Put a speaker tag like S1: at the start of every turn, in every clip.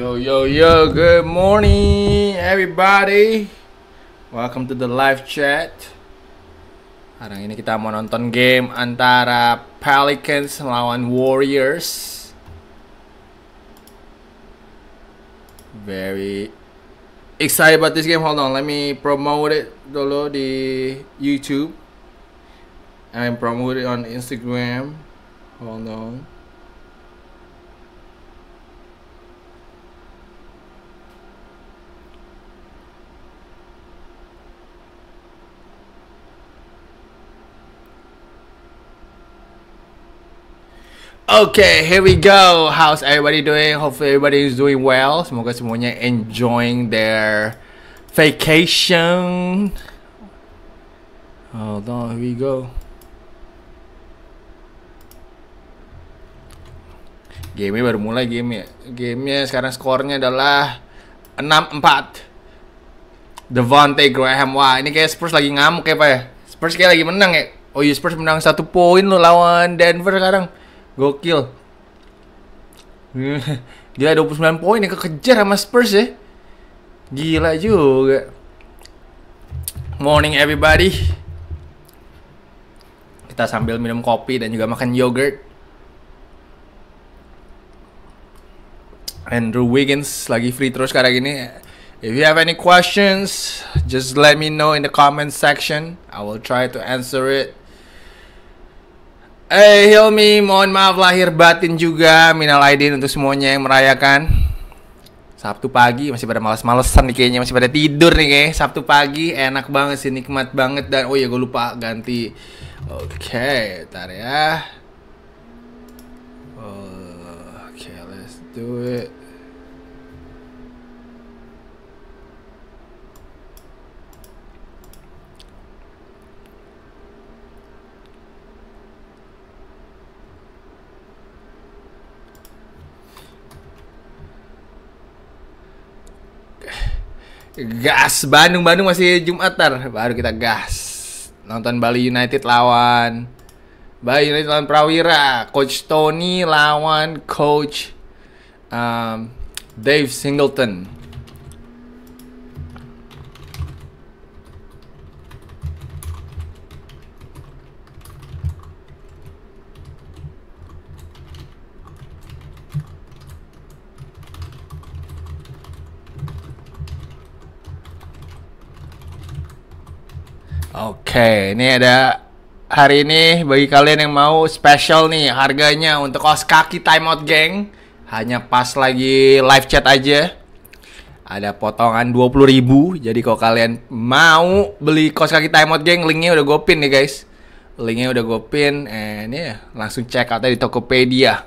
S1: Yo, yo, yo, good morning, everybody. Welcome to the live chat. Hari ini kita mau nonton game antara Pelicans lawan Warriors. Very excited about this game. Hold on, let me promote it dulu di YouTube. I'm promote it on Instagram. Hold on. Okay, here we go. How's everybody doing? Hopefully everybody is doing well. Semoga semuanya enjoying their vacation. Hold on, here we go. Game baru mulai game ya. Gamenya sekarang skornya adalah 6-4. Devontae Graham. Wah, ini kayak Spurs lagi ngamuk ya, Pak ya. Spurs kayak lagi menang ya. Oh iya, Spurs menang satu poin lo lawan Denver sekarang. Gokil. Gila 29 poin yang kekejar sama Spurs ya. Gila juga. Morning everybody. Kita sambil minum kopi dan juga makan yogurt. Andrew Wiggins lagi free terus sekarang ini. If you have any questions, just let me know in the comment section. I will try to answer it. Eh hey, Hilmi, mohon maaf lahir batin juga Minal Aidin untuk semuanya yang merayakan Sabtu pagi masih pada males-malesan nih kayaknya Masih pada tidur nih kayaknya Sabtu pagi enak banget sih, nikmat banget Dan oh iya gue lupa ganti Oke, okay, ntar ya Oke, okay, let's do it gas Bandung Bandung masih Jumat tar baru kita gas nonton Bali United lawan Bali United lawan Prawira Coach Tony lawan Coach um, Dave Singleton Oke, ini ada hari ini bagi kalian yang mau special nih harganya untuk kaos kaki timeout geng hanya pas lagi live chat aja ada potongan 20 ribu jadi kalau kalian mau beli kos kaki timeout geng linknya udah gue pin nih guys linknya udah gue pin and yeah, langsung cek out di Tokopedia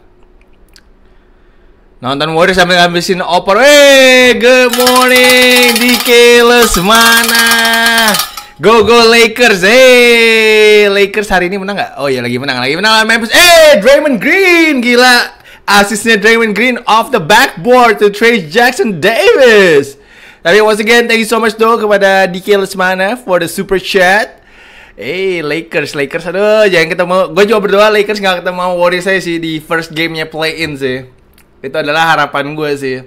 S1: Nonton Warriors sambil ngabisin opor. hey, good morning, Dike Lesmana. Go go Lakers. Hey, Lakers hari ini menang nggak? Oh iya lagi menang, lagi menang Memphis. Eh, hey, Draymond Green gila. Asisnya Draymond Green off the backboard to Trace Jackson Davis. Tapi once again, thank you so much though kepada DK Lesmana for the super chat. Eh, hey, Lakers, Lakers, aduh, jangan ketemu. Gue juga berdoa Lakers nggak ketemu Warriors saya sih di first gamenya play-in sih. Itu adalah harapan gue sih.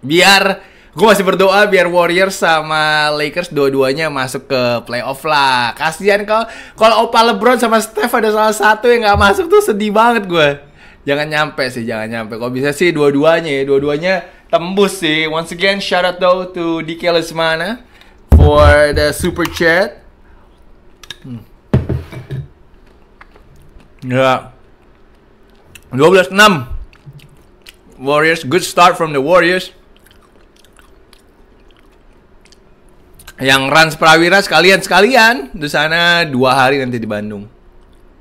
S1: Biar gue masih berdoa biar Warriors sama Lakers dua-duanya masuk ke playoff lah. Kasihan kalau kalau opa LeBron sama Steph ada salah satu yang nggak masuk tuh sedih banget gue. Jangan nyampe sih, jangan nyampe. Kalau bisa sih dua-duanya ya, dua-duanya tembus sih. Once again, shout out though to DK Lesmana for the super chat. Hmm. Ya. Yeah. 12 Warriors, good start from the Warriors. yang Rans Prawira sekalian sekalian di sana dua hari nanti di Bandung.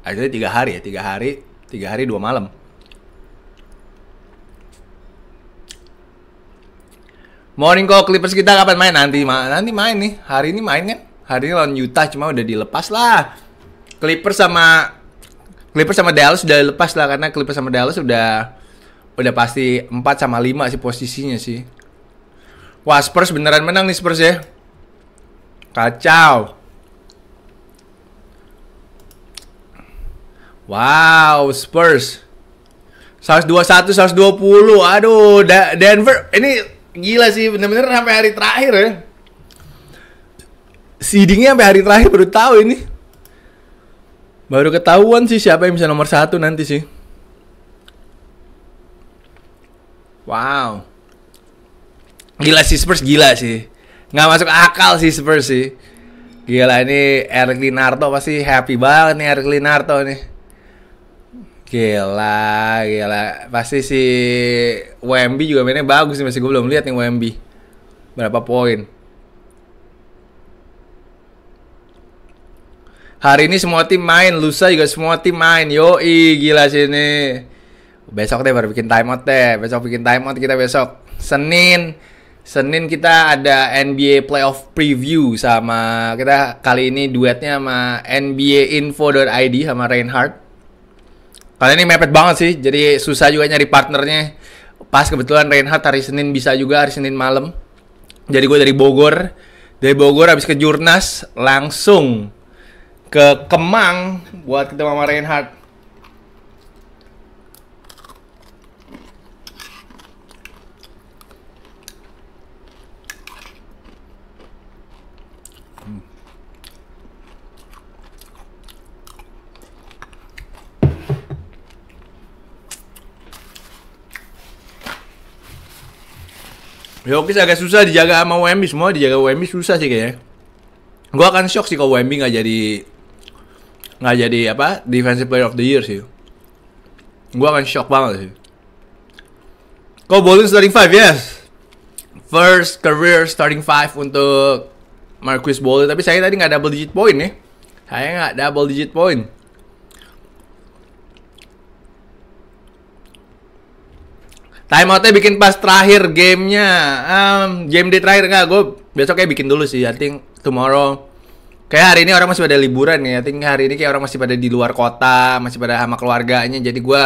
S1: Akhirnya tiga hari ya, tiga hari, tiga hari dua malam. Morning call Clippers kita kapan main? Nanti ma nanti main nih. Hari ini main kan? Hari ini lawan Utah cuma udah dilepas lah. Clippers sama Clippers sama Dallas udah lepas lah karena Clippers sama Dallas udah udah pasti 4 sama 5 sih posisinya sih. Wah Spurs beneran menang nih Spurs ya Kacau. Wow, Spurs. 121, 120. Aduh, da Denver. Ini gila sih, bener-bener sampai hari terakhir ya. Seedingnya sampai hari terakhir baru tahu ini. Baru ketahuan sih siapa yang bisa nomor satu nanti sih. Wow. Gila sih Spurs, gila sih nggak masuk akal sih Spurs sih. Gila ini Eric Linarto pasti happy banget nih Eric Linarto nih. Gila, gila. Pasti si WMB juga mainnya bagus sih masih gue belum lihat nih WMB Berapa poin? Hari ini semua tim main, lusa juga semua tim main. Yoi, gila sih sini. Besok deh baru bikin timeout deh. Besok bikin timeout kita besok. Senin Senin kita ada NBA playoff preview sama kita kali ini duetnya sama NBA Info.id sama Reinhardt. Kali ini mepet banget sih, jadi susah juga nyari partnernya. Pas kebetulan Reinhardt hari Senin bisa juga hari Senin malam. Jadi gue dari Bogor, dari Bogor habis ke Jurnas langsung ke Kemang buat ketemu sama Reinhardt. Yokis ya, agak susah dijaga sama WMB semua dijaga WMB susah sih kayaknya. Gua akan shock sih kalau WMB nggak jadi nggak jadi apa defensive player of the year sih. Gua akan shock banget sih. Kau boleh starting five yes. First career starting five untuk Marquis Bowling tapi saya tadi nggak double digit point nih. Saya nggak double digit point. Time outnya bikin pas terakhir gamenya. Um, game di terakhir enggak Gue besok kayak bikin dulu sih. I think tomorrow. Kayak hari ini orang masih pada liburan ya. I think hari ini kayak orang masih pada di luar kota, masih pada sama keluarganya. Jadi gue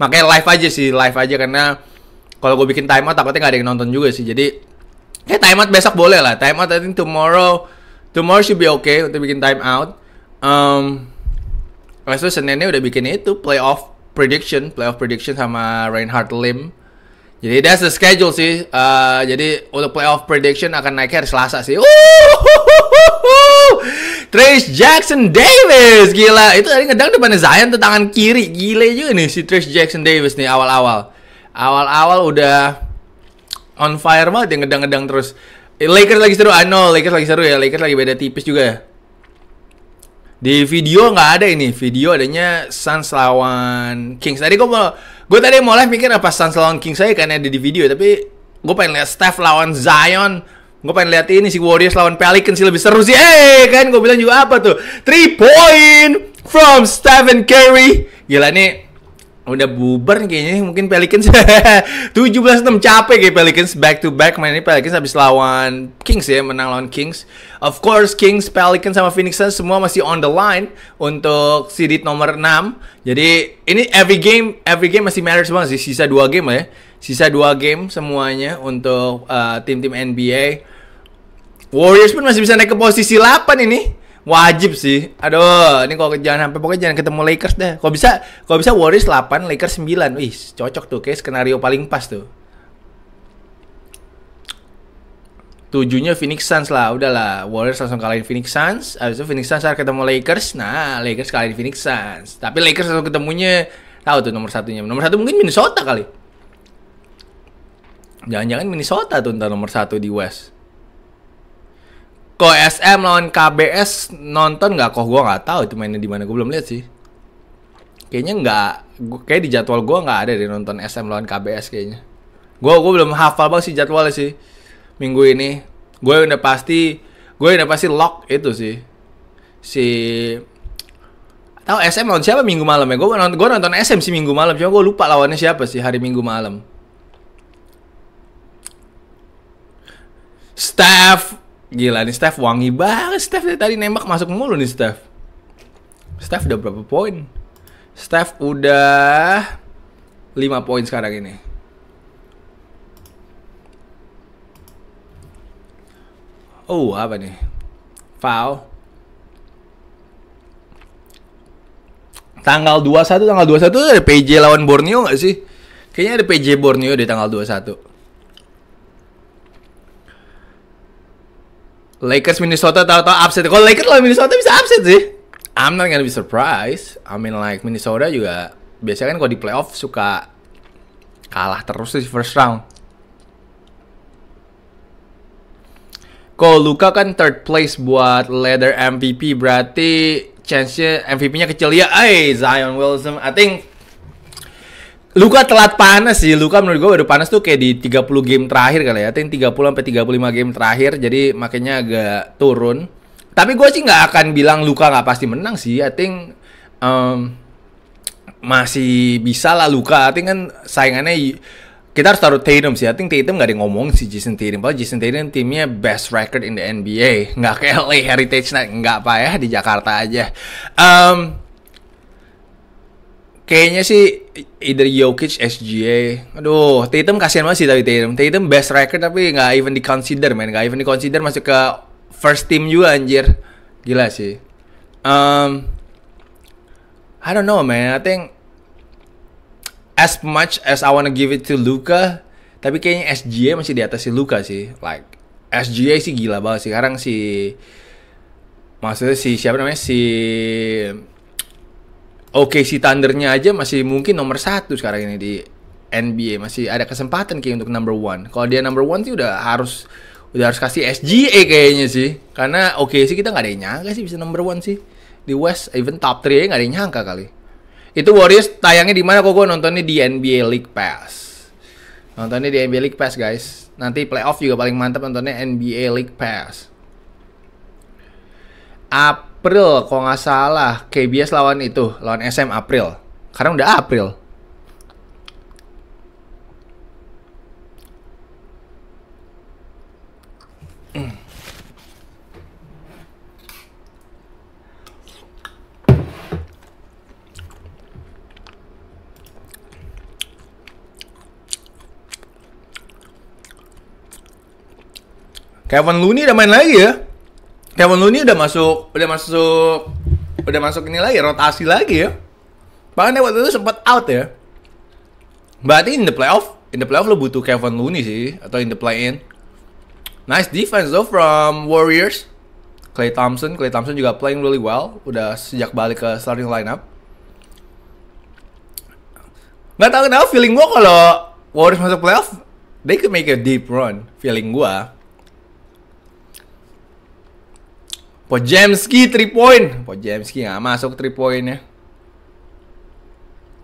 S1: makanya live aja sih, live aja karena kalau gue bikin time out takutnya gak ada yang nonton juga sih. Jadi kayak time out besok boleh lah. Time out I think tomorrow tomorrow should be okay untuk bikin time out. Um, Lepas Seninnya udah bikin itu playoff prediction, playoff prediction sama Reinhardt Lim jadi that's the schedule sih. Uh, jadi untuk playoff prediction akan naik hari Selasa sih. Trace Jackson Davis, gila. Itu tadi ngedang depan Zion tuh tangan kiri. Gile juga nih si Trace Jackson Davis nih awal-awal. Awal-awal udah on fire banget yang ngedang-ngedang terus. Eh, Lakers lagi seru, I know Lakers lagi seru ya. Lakers lagi beda tipis juga ya. Di video nggak ada ini. Video adanya Suns lawan Kings. Tadi gue mau Gue tadi mau live mikir apa Suns lawan Kings saya karena ada di video, tapi gue pengen lihat Steph lawan Zion. Gue pengen lihat ini si Warriors lawan Pelicans sih lebih seru sih. Eh, kan gue bilang juga apa tuh? Three point from Stephen Curry. Gila nih udah bubar kayaknya mungkin Pelicans 17-6 capek kayak Pelicans back to back main ini Pelicans habis lawan Kings ya menang lawan Kings of course Kings Pelicans sama Phoenix Suns semua masih on the line untuk seeded nomor 6 jadi ini every game every game masih matters banget sih sisa dua game ya sisa dua game semuanya untuk uh, tim-tim uh, NBA Warriors pun masih bisa naik ke posisi 8 ini wajib sih. Aduh, ini kalau jangan sampai pokoknya jangan ketemu Lakers deh. Kok bisa, Kok bisa Warriors 8, Lakers 9. Wih, cocok tuh kayak skenario paling pas tuh. Tujuhnya Phoenix Suns lah, udahlah. Warriors langsung kalahin Phoenix Suns, habis itu Phoenix Suns harus ketemu Lakers. Nah, Lakers kalahin Phoenix Suns. Tapi Lakers langsung ketemunya tahu tuh nomor satunya. Nomor satu mungkin Minnesota kali. Jangan-jangan Minnesota tuh ntar nomor satu di West. Kok SM lawan KBS nonton nggak? Kok gue nggak tahu itu mainnya di mana gue belum lihat sih. Kayaknya nggak, kayak di jadwal gue nggak ada deh nonton SM lawan KBS kayaknya. Gue gue belum hafal banget sih jadwalnya sih minggu ini. Gue udah pasti, gue udah pasti lock itu sih. Si tahu SM lawan siapa minggu malam ya? Gue nonton, gue nonton SM sih minggu malam, cuma gue lupa lawannya siapa sih hari minggu malam. Staff Gila nih Steph wangi banget Steph dari tadi nembak masuk mulu nih Steph. Steph udah berapa poin? Steph udah 5 poin sekarang ini. Oh, apa nih? Foul. Tanggal 21, tanggal 21 ada PJ lawan Borneo gak sih? Kayaknya ada PJ Borneo di tanggal 21. Lakers Minnesota tahu-tahu upset. Kalau Lakers lawan Minnesota bisa upset sih. I'm not gonna be surprised. I mean like Minnesota juga biasanya kan kalau di playoff suka kalah terus di first round. Kok Luka kan third place buat leather MVP berarti chance-nya MVP-nya kecil ya. Hey, Zion Wilson, I think Luka telat panas sih. Luka menurut gue udah panas tuh kayak di 30 game terakhir kali ya. tiga 30 sampai 35 game terakhir jadi makanya agak turun. Tapi gue sih nggak akan bilang Luka nggak pasti menang sih. I think um, masih bisa lah Luka. I think kan saingannya kita harus taruh Tatum sih. I think Tatum nggak ada ngomong si Jason Tatum. Padahal Jason Tatum timnya best record in the NBA. Nggak kayak LA Heritage Night. Nggak apa ya di Jakarta aja. Um, kayaknya sih either Jokic, SGA. Aduh, Tatum kasihan masih tapi Tatum. Tatum best record tapi nggak even di consider, man. Nggak even di consider masuk ke first team juga anjir. Gila sih. Um, I don't know, man. I think as much as I wanna give it to Luka, tapi kayaknya SGA masih di atas si Luka sih. Like SGA sih gila banget sih. Sekarang si maksudnya si siapa namanya si Oke si Thundernya aja masih mungkin nomor satu sekarang ini di NBA masih ada kesempatan kayak untuk number one. Kalau dia number one sih udah harus udah harus kasih SGA kayaknya sih. Karena oke okay, sih kita nggak ada yang nyangka sih bisa number one sih di West even top 3 nggak ada yang nyangka kali. Itu Warriors tayangnya di mana kok gue nontonnya di NBA League Pass. Nontonnya di NBA League Pass guys. Nanti playoff juga paling mantap nontonnya NBA League Pass. Apa April kalau nggak salah KBS lawan itu lawan SM April karena udah April Kevin Looney udah main lagi ya Kevin Looney udah masuk udah masuk udah masuk ini lagi ya, rotasi lagi ya. Bahkan waktu itu sempat out ya. Berarti in the playoff, in the playoff lo butuh Kevin Looney sih atau in the play-in. Nice defense though from Warriors. Clay Thompson, Clay Thompson juga playing really well. Udah sejak balik ke starting lineup. Gak tau kenapa feeling gua kalau Warriors masuk playoff, they could make a deep run. Feeling gua. Pojemski 3 point. Pojemski gak masuk 3 point ya.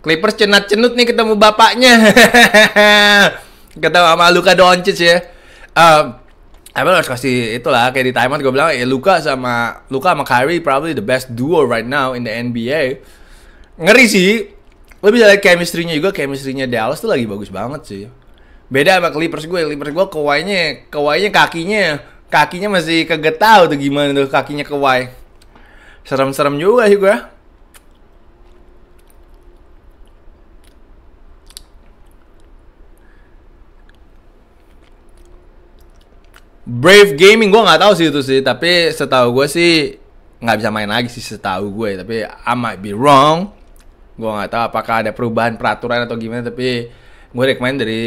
S1: Clippers cenat-cenut nih ketemu bapaknya. ketemu sama Luka Doncic ya. Um, Emang harus kasih itulah kayak di timeout gue bilang ya Luka sama Luka sama Kyrie probably the best duo right now in the NBA. Ngeri sih. Lo bisa lihat chemistry-nya juga, chemistry-nya Dallas tuh lagi bagus banget sih. Beda sama Clippers gue, Clippers gue kawainya, kawainya kakinya kakinya masih kegetau tahu tuh gimana tuh kakinya ke Y. Serem-serem juga sih gue. Brave Gaming gue nggak tahu sih itu sih, tapi setahu gue sih nggak bisa main lagi sih setahu gue. Ya, tapi I might be wrong. Gue nggak tahu apakah ada perubahan peraturan atau gimana. Tapi gue rekomend dari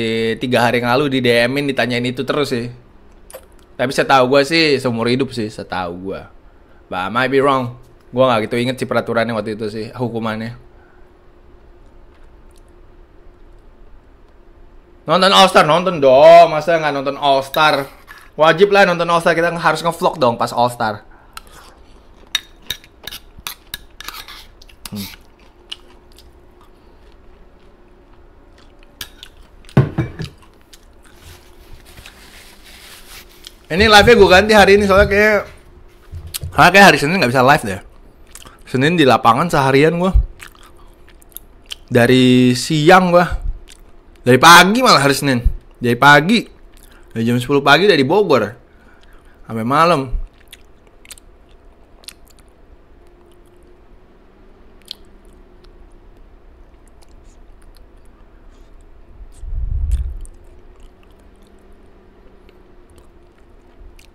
S1: tiga hari yang lalu di DM-in ditanyain itu terus sih. Tapi setahu gue sih seumur hidup sih, setahu gue. But I might be wrong. Gue nggak gitu inget sih peraturannya waktu itu sih, hukumannya. Nonton All Star, nonton dong. Masa nggak nonton All Star? Wajib lah nonton All Star. Kita harus ngevlog dong pas All Star. Ini live-nya gue ganti hari ini soalnya kayak Karena kayak hari Senin nggak bisa live deh Senin di lapangan seharian gue Dari siang gue Dari pagi malah hari Senin Dari pagi Dari jam 10 pagi dari Bogor Sampai malam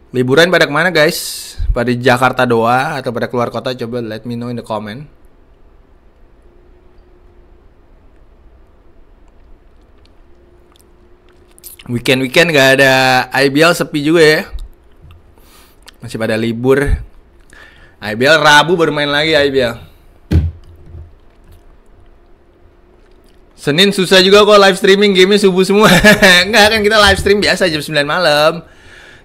S1: Liburan pada kemana guys? Pada Jakarta doa atau pada keluar kota? Coba let me know in the comment. Weekend weekend gak ada IBL sepi juga ya. Masih pada libur. IBL Rabu bermain lagi IBL. Senin susah juga kok live streaming gamenya subuh semua. Enggak kan kita live stream biasa jam 9 malam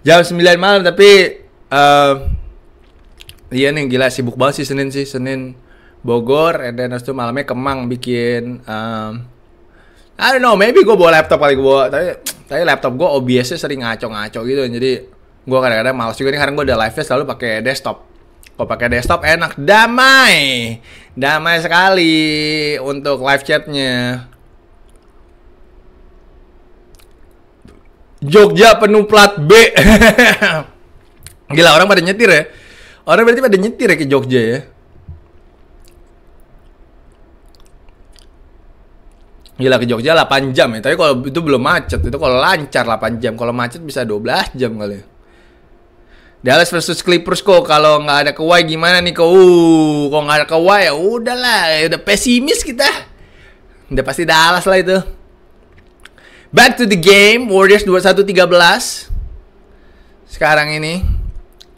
S1: jam 9 malam tapi uh, iya nih gila sibuk banget sih Senin sih Senin Bogor and then itu malamnya Kemang bikin um, I don't know maybe gue bawa laptop kali gue bawa tapi tapi laptop gue OBS-nya sering ngaco-ngaco gitu jadi gue kadang-kadang males juga nih karena gue udah live nya selalu pakai desktop kok pakai desktop enak damai damai sekali untuk live chatnya Jogja penuh plat B. Gila orang pada nyetir ya. Orang berarti pada nyetir ya ke Jogja ya. Gila ke Jogja 8 jam ya. Tapi kalau itu belum macet, itu kalau lancar 8 jam. Kalau macet bisa 12 jam kali. Ya. Dallas versus Clippers kok kalau nggak ada Kawhi gimana nih kok? Uh, kok nggak ada Kawhi ya udahlah, ya udah pesimis kita. Udah pasti Dallas lah itu. Back to the game, Warriors 2113. Sekarang ini,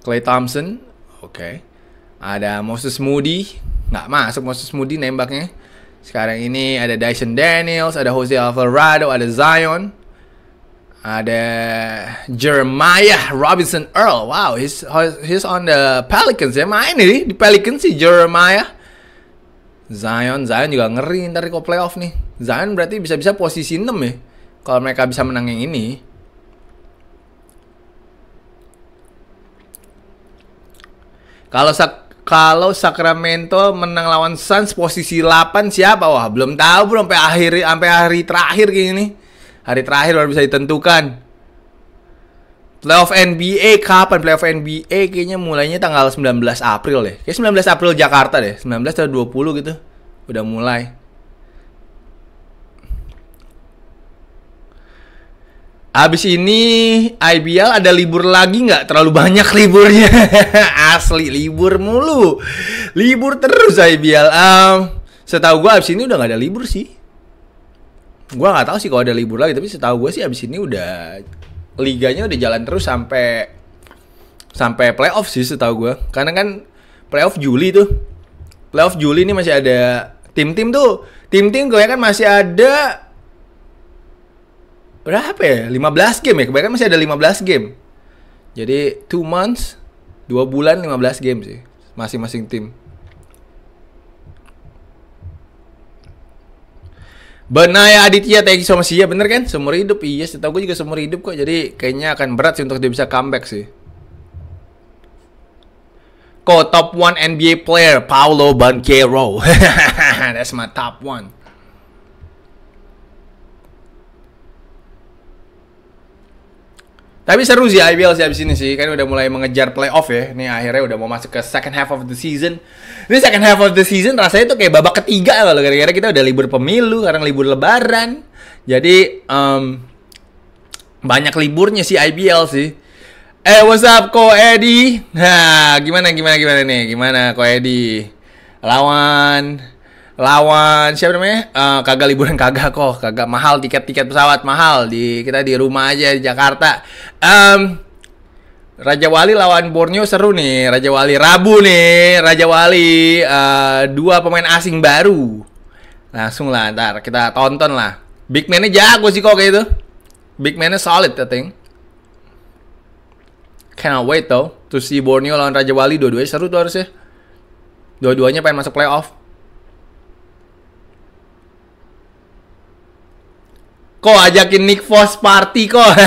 S1: Clay Thompson, oke. Okay. Ada Moses Moody, nggak masuk Moses Moody nembaknya. Sekarang ini ada Dyson Daniels, ada Jose Alvarado, ada Zion. Ada Jeremiah Robinson Earl. Wow, he's, he's on the Pelicans ya. Main nih di Pelicans sih Jeremiah. Zion, Zion juga ngeri ntar di playoff nih. Zion berarti bisa-bisa posisi 6 ya. Kalau mereka bisa menang yang ini, kalau sak kalau Sacramento menang lawan Suns posisi 8 siapa? Wah, belum tahu bro sampai akhir sampai hari terakhir kayak gini Hari terakhir baru bisa ditentukan. Playoff NBA kapan? Playoff NBA kayaknya mulainya tanggal 19 April deh. Kayak 19 April Jakarta deh. 19 atau 20 gitu. Udah mulai. abis ini IBL ada libur lagi nggak? Terlalu banyak liburnya. Asli libur mulu. Libur terus IBL. Um, setahu gue abis ini udah nggak ada libur sih. Gue nggak tahu sih kalau ada libur lagi. Tapi setahu gue sih abis ini udah liganya udah jalan terus sampai sampai playoff sih setahu gue. Karena kan playoff Juli tuh. Playoff Juli ini masih ada tim-tim tuh. Tim-tim gue kan masih ada berapa ya? 15 game ya. Kebanyakan masih ada 15 game. Jadi 2 months, 2 bulan 15 game sih masing-masing tim. Benar ya Aditya, thank you so much. Iya bener kan? Semur hidup. Iya, setahu gue juga semur hidup kok. Jadi kayaknya akan berat sih untuk dia bisa comeback sih. Kok top 1 NBA player Paulo Banquero. That's my top 1. Tapi seru sih IBL sih abis ini sih, kan udah mulai mengejar playoff ya. Nih akhirnya udah mau masuk ke second half of the season. Ini second half of the season rasanya tuh kayak babak ketiga kalau gara-gara kita udah libur pemilu, sekarang libur lebaran. Jadi um, banyak liburnya sih IBL sih. Eh what's up Ko Eddy? Nah gimana gimana gimana nih? Gimana Ko Eddy? Lawan lawan siapa namanya uh, kagak liburan kagak kok kagak mahal tiket tiket pesawat mahal di kita di rumah aja di Jakarta um, Raja Wali lawan Borneo seru nih Raja Wali Rabu nih Raja Wali uh, dua pemain asing baru langsung lah ntar kita tonton lah big man-nya jago sih kok kayak itu big man-nya solid I think cannot wait though to see Borneo lawan Raja Wali dua-duanya seru tuh harusnya dua-duanya pengen masuk playoff kok ajakin Nick Foss party kok.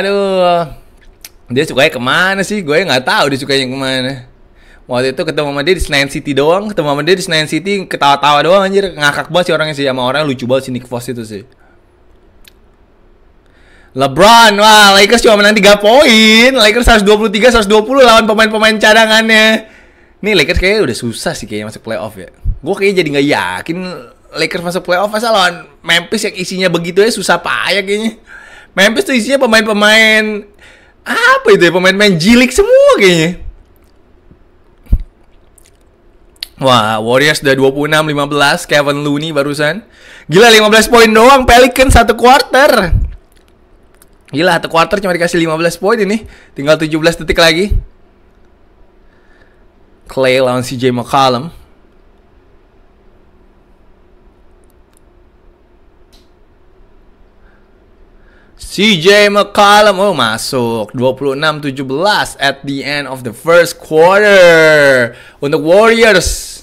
S1: Aduh. Dia sukanya kemana sih? Gue nggak tahu dia sukanya kemana. Waktu itu ketemu sama dia di Senayan City doang, ketemu sama dia di Senayan City ketawa-tawa doang anjir, ngakak banget sih orangnya sih sama orang lucu banget si Nick Foss itu sih. LeBron, wah Lakers cuma menang 3 poin. Lakers 123 120 lawan pemain-pemain cadangannya. Nih Lakers kayaknya udah susah sih kayaknya masuk playoff ya. Gue kayaknya jadi gak yakin Lakers masuk playoff masa lawan Memphis yang isinya begitu ya susah payah kayaknya. Memphis tuh isinya pemain-pemain apa itu ya pemain-pemain jilik semua kayaknya. Wah, Warriors udah 26 15 Kevin Looney barusan. Gila 15 poin doang Pelican satu quarter. Gila, satu quarter cuma dikasih 15 poin ini. Tinggal 17 detik lagi. Clay lawan CJ McCollum. CJ McCollum oh masuk 26-17 at the end of the first quarter untuk Warriors.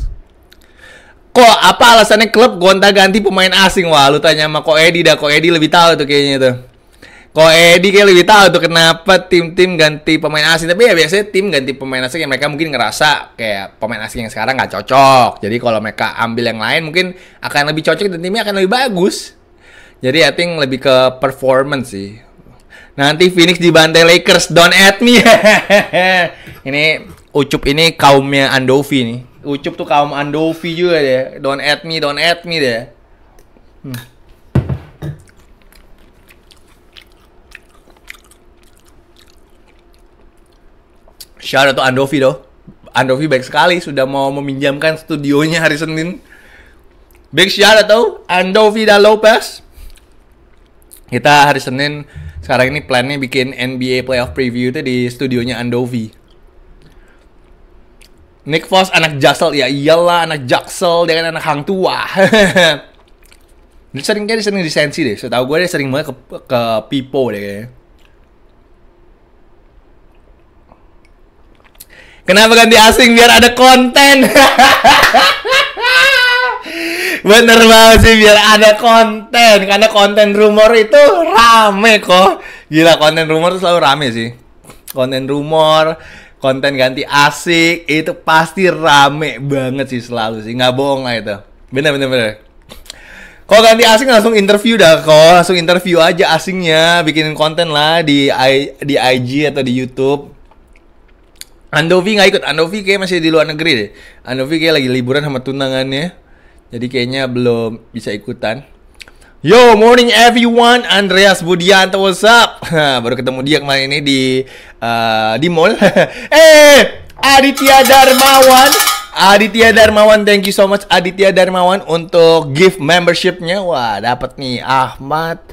S1: Kok apa alasannya klub gonta-ganti pemain asing? Wah, lu tanya sama Ko Edi dah. Ko Edi lebih tahu tuh kayaknya tuh. Ko Edi kayak lebih tahu tuh kenapa tim-tim ganti pemain asing. Tapi ya biasanya tim ganti pemain asing yang mereka mungkin ngerasa kayak pemain asing yang sekarang nggak cocok. Jadi kalau mereka ambil yang lain mungkin akan lebih cocok dan timnya akan lebih bagus. Jadi I think lebih ke performance sih. Nanti Phoenix dibantai Lakers, don't at me. ini Ucup ini kaumnya Andovi nih. Ucup tuh kaum Andovi juga deh. Don't at me, don't at me deh. Hmm. Shout out to Andovi doh. Andovi baik sekali sudah mau meminjamkan studionya hari Senin. Big shout out to Andovi dan Lopez kita hari Senin sekarang ini plannya bikin NBA playoff preview itu di studionya Andovi. Nick Foss anak Jaxel ya iyalah anak Jaxel dia kan anak hang tua. dia sering dia sering disensi deh. Setahu gue dia sering banget ke, ke Pipo deh Kenapa ganti asing biar ada konten? Bener banget sih biar ada konten karena konten rumor itu rame kok. Gila konten rumor itu selalu rame sih. Konten rumor, konten ganti asik itu pasti rame banget sih selalu sih. Nggak bohong lah itu. Bener bener bener. Kalau ganti asing langsung interview dah kok, langsung interview aja asingnya, bikinin konten lah di I, di IG atau di YouTube. Andovi nggak ikut, Andovi kayak masih di luar negeri deh. Andovi kayak lagi liburan sama tunangannya. Jadi kayaknya belum bisa ikutan. Yo, morning everyone, Andreas Budianto, what's up? Baru ketemu dia kemarin ini di uh, di mall. eh, Aditya Darmawan, Aditya Darmawan, thank you so much Aditya Darmawan untuk gift membershipnya. Wah, dapat nih Ahmad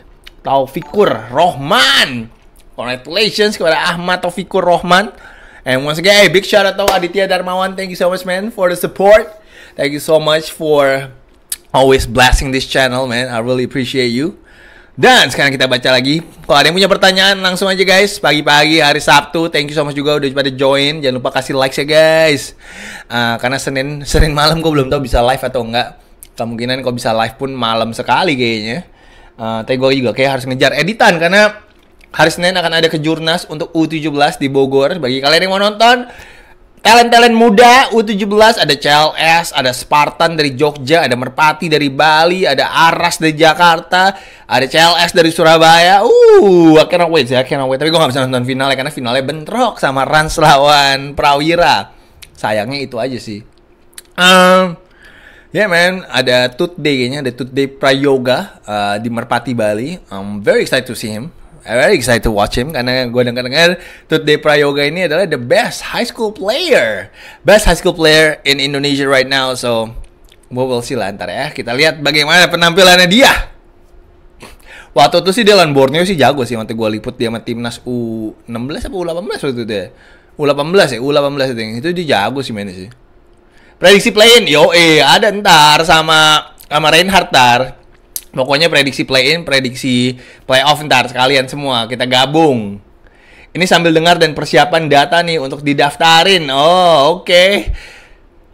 S1: Taufikur Rohman. Congratulations kepada Ahmad Taufikur Rohman. And once again, big shout out to Aditya Darmawan. Thank you so much, man, for the support. Thank you so much for always blessing this channel, man. I really appreciate you. Dan sekarang kita baca lagi. Kalau ada yang punya pertanyaan, langsung aja guys. Pagi-pagi hari Sabtu. Thank you so much juga udah pada join. Jangan lupa kasih like ya guys. Uh, karena Senin Senin malam gue belum tahu bisa live atau enggak. Kemungkinan kok bisa live pun malam sekali kayaknya. Uh, tapi gue juga kayak harus ngejar editan karena hari Senin akan ada kejurnas untuk U17 di Bogor. Bagi kalian yang mau nonton, talent-talent muda U17 ada CLS, ada Spartan dari Jogja, ada Merpati dari Bali, ada Aras dari Jakarta, ada CLS dari Surabaya. Uh, I cannot wait I cannot wait. Tapi gue gak bisa nonton finalnya karena finalnya bentrok sama Rans lawan Prawira. Sayangnya itu aja sih. Um, Ya yeah, man, ada Tooth Day kayaknya, ada Tooth Day Prayoga uh, di Merpati Bali. I'm very excited to see him. I'm eh, very excited to watch him karena gue dengar-dengar Tutde Prayoga ini adalah the best high school player, best high school player in Indonesia right now. So we will see lah ntar ya. Kita lihat bagaimana penampilannya dia. Waktu itu sih dia lawan Borneo sih jago sih waktu gue liput dia sama timnas U16 apa U18 waktu itu deh. U18 ya, U18 itu. Itu dia jago sih mainnya sih. Prediksi play-in, yo eh ada ntar sama sama Reinhardt Pokoknya prediksi play-in, prediksi play off ntar sekalian semua kita gabung. Ini sambil dengar dan persiapan data nih untuk didaftarin. Oh, oke. Okay.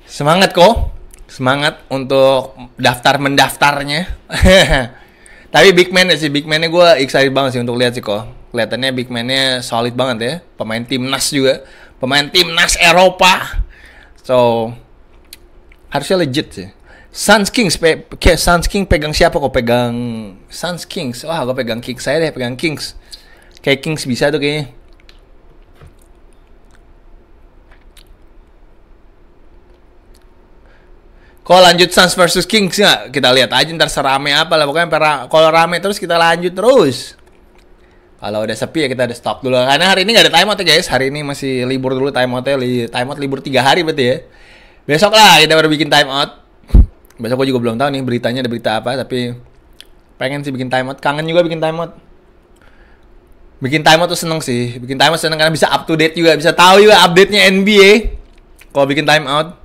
S1: Semangat kok. Semangat untuk daftar mendaftarnya. Tapi big man ya sih, big man-nya gue excited banget sih untuk lihat sih kok. Kelihatannya big man-nya solid banget ya. Pemain timnas juga. Pemain timnas Eropa. So, harusnya legit sih. Suns Kings, pe, ke, Suns King pegang siapa kok? Pegang Suns Kings. Wah, gue pegang Kings saya deh, pegang Kings. Kayak Kings bisa tuh kayaknya. Kalau lanjut Suns versus Kings nggak? Kita lihat aja ntar serame apa lah. Pokoknya kalau rame terus kita lanjut terus. Kalau udah sepi ya kita ada stop dulu. Karena hari ini nggak ada time out ya guys. Hari ini masih libur dulu timeoutnya. Li timeout libur tiga hari berarti ya. Besok lah kita baru bikin out besok gue juga belum tahu nih beritanya ada berita apa tapi pengen sih bikin timeout kangen juga bikin timeout bikin timeout tuh seneng sih bikin timeout seneng karena bisa up to date juga bisa tahu juga update nya NBA kalau bikin timeout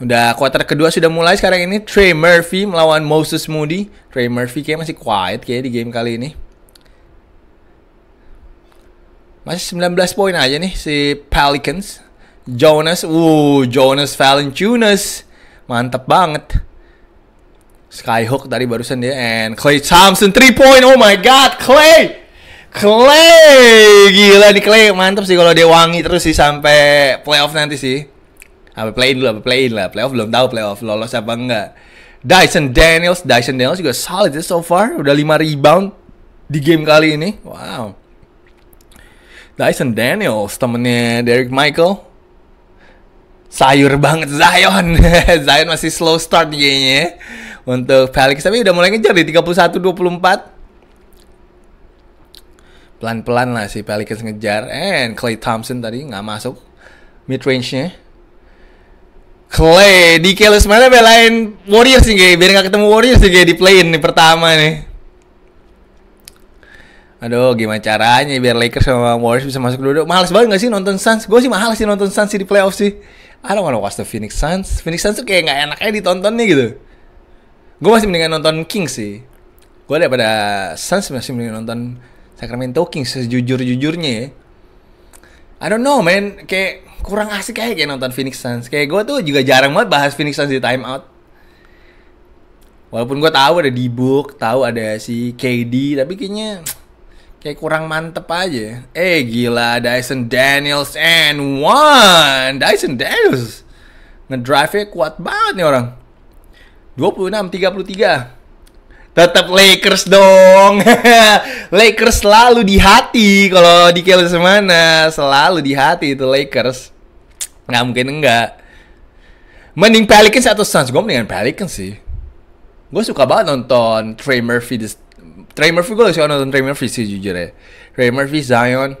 S1: Udah quarter kedua sudah mulai sekarang ini Trey Murphy melawan Moses Moody. Trey Murphy kayak masih quiet kayak di game kali ini. Masih 19 poin aja nih si Pelicans. Jonas, wuh, Jonas Valanciunas, mantap banget. Skyhook tadi barusan dia and Clay Thompson three point. Oh my god, Clay. Clay gila nih Clay mantap sih kalau dia wangi terus sih sampai playoff nanti sih. Apa playin dulu, apa playin lah. Playoff belum tahu playoff lolos apa enggak. Dyson Daniels, Dyson Daniels juga solid ya so far. Udah lima rebound di game kali ini. Wow. Dyson Daniels temennya Derek Michael sayur banget Zion. Zion masih slow start kayaknya ya, untuk Felix tapi udah mulai ngejar di 31 24. Pelan-pelan lah si Pelicans ngejar and Clay Thompson tadi nggak masuk mid range-nya. Clay di Kelus mana belain Warriors sih kayak biar nggak ketemu Warriors sih kayak di play-in nih pertama nih. Aduh, gimana caranya biar Lakers sama Warriors bisa masuk dulu? Males banget gak sih nonton Suns? Gue sih mahal sih nonton Suns sih di playoff sih. I don't wanna watch the Phoenix Suns. Phoenix Suns tuh kayak gak enaknya ditonton nih gitu. Gue masih mendingan nonton Kings sih. Gue daripada Suns masih mendingan nonton Sacramento Kings sejujur-jujurnya ya. I don't know man, kayak kurang asik aja kayak nonton Phoenix Suns. Kayak gue tuh juga jarang banget bahas Phoenix Suns di time out. Walaupun gue tahu ada D-Book, tahu ada si KD, tapi kayaknya kayak kurang mantep aja. Eh gila Dyson Daniels and one Dyson Daniels ngedrive nya kuat banget nih orang. 26 33 tetap Lakers dong. Lakers selalu di hati kalau di Kelly semana selalu di hati itu Lakers. Nggak mungkin enggak. Mending Pelicans atau Suns. Gue mendingan Pelicans sih. Gue suka banget nonton Trey Murphy Trey Murphy gue sih nonton Trey Murphy sih jujur ya. Trey Murphy, Zion,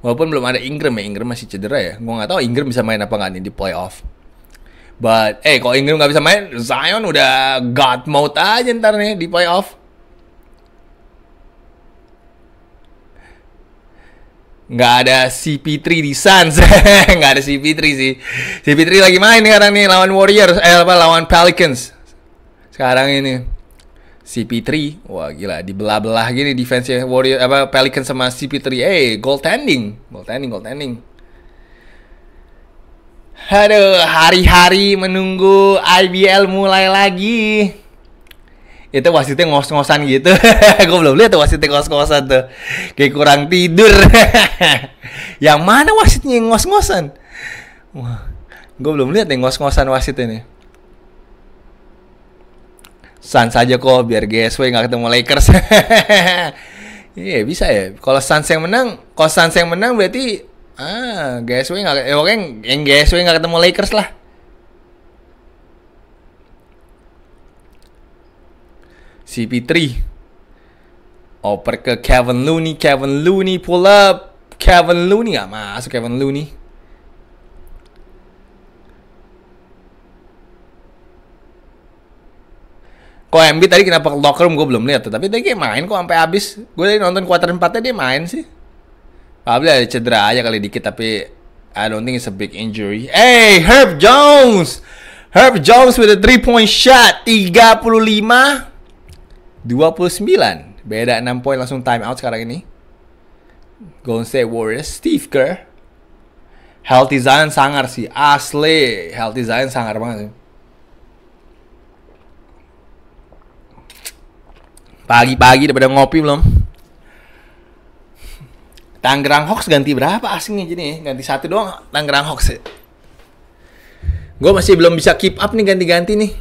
S1: walaupun belum ada Ingram ya, Ingram masih cedera ya. Gue nggak tahu Ingram bisa main apa nggak nih di playoff. But, eh kalau Ingram nggak bisa main, Zion udah God mode aja ntar nih di playoff. Gak ada CP3 di Suns, nggak ada CP3 sih. CP3 lagi main sekarang nih lawan Warriors, eh apa lawan Pelicans sekarang ini. CP3 wah gila dibelah-belah gini defense Warrior apa Pelican sama CP3 eh hey, goaltending goaltending goaltending Aduh, hari-hari menunggu IBL mulai lagi. Itu wasitnya ngos-ngosan gitu. Gue belum lihat wasitnya ngos-ngosan tuh. Kayak kurang tidur. yang mana wasitnya ngos-ngosan? Wah, gue belum lihat nih ngos-ngosan wasit ini. Sun saja kok biar GSW nggak ketemu Lakers. Iya yeah, bisa ya. Kalau Suns yang menang, kalau Suns yang menang berarti ah GSW nggak, eh, pokoknya yang GSW nggak ketemu Lakers lah. CP3 oper ke Kevin Looney, Kevin Looney pull up, Kevin Looney nggak masuk Kevin Looney. Kok MB tadi kenapa ke locker room gue belum lihat, tapi tadi dia main kok sampai habis. Gue tadi nonton kuarter empatnya dia main sih. Probably ada cedera aja kali dikit tapi I don't think it's a big injury. Hey, Herb Jones. Herb Jones with a three point shot 35 29. Beda 6 poin langsung time out sekarang ini. Golden State Warriors Steve Kerr. Healthy Zion sangar sih, asli. Healthy Zion sangar banget sih. Pagi-pagi daripada ngopi belum? Tangerang Hawks ganti berapa asingnya jadi ganti satu doang Tangerang Hawks gue masih belum bisa keep up nih ganti-ganti nih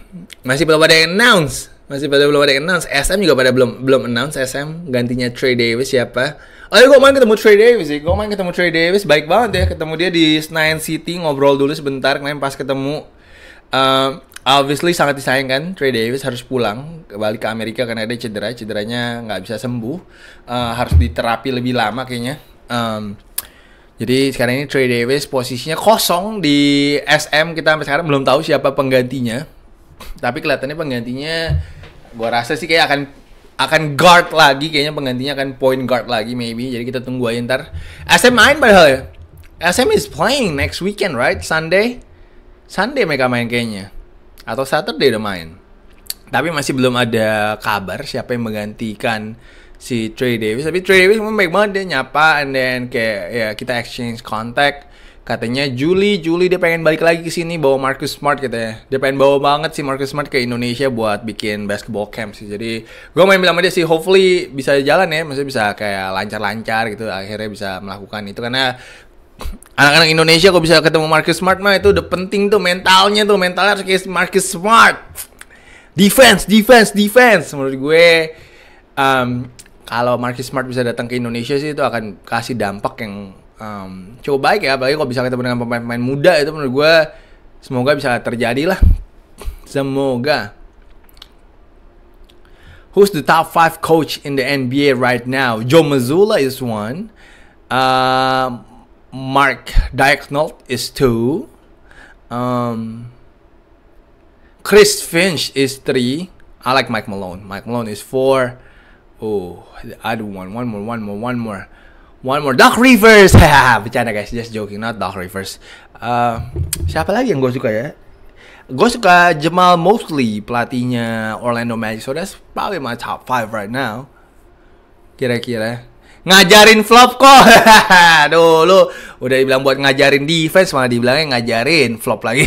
S1: masih belum ada yang announce masih pada belum ada yang announce SM juga pada belum belum announce SM gantinya Trey Davis siapa oh iya gue main ketemu Trey Davis sih gue main ketemu Trey Davis baik banget ya ketemu dia di Nine City ngobrol dulu sebentar kemarin pas ketemu eh, obviously sangat disayangkan Trey Davis harus pulang kembali ke Amerika karena ada cedera cederanya nggak bisa sembuh uh, harus diterapi lebih lama kayaknya um, jadi sekarang ini Trey Davis posisinya kosong di SM kita sampai sekarang belum tahu siapa penggantinya tapi kelihatannya penggantinya gua rasa sih kayak akan akan guard lagi kayaknya penggantinya akan point guard lagi maybe jadi kita tunggu aja ntar SM main padahal ya SM is playing next weekend right Sunday Sunday mereka main kayaknya atau Saturday udah main. Tapi masih belum ada kabar siapa yang menggantikan si Trey Davis. Tapi Trey Davis memang baik banget dia nyapa and then kayak ya kita exchange contact. Katanya Juli, Juli dia pengen balik lagi ke sini bawa Marcus Smart gitu ya Dia pengen bawa banget si Marcus Smart ke Indonesia buat bikin basketball camp sih. Jadi gue main bilang sama dia sih hopefully bisa jalan ya, maksudnya bisa kayak lancar-lancar gitu akhirnya bisa melakukan itu karena anak-anak Indonesia kok bisa ketemu Marcus Smart mah itu udah penting tuh mentalnya tuh mentalnya harus kayak Marcus Smart defense defense defense menurut gue um, kalau Marcus Smart bisa datang ke Indonesia sih itu akan kasih dampak yang um, cukup baik ya apalagi kok bisa ketemu dengan pemain-pemain muda itu menurut gue semoga bisa terjadi lah semoga Who's the top five coach in the NBA right now? Joe Mazzulla is one. Uh, mark diagonal is 2 um, Chris Finch is 3 I like Mike Malone Mike Malone is 4 oh the other one one more one more one more one more Doc Rivers bercanda guys just joking not Doc Rivers uh, siapa lagi yang gue suka ya gue suka Jamal Mosley pelatihnya Orlando Magic so that's probably my top 5 right now kira-kira ngajarin flop kok. Dulu udah dibilang buat ngajarin defense malah dibilangnya ngajarin flop lagi.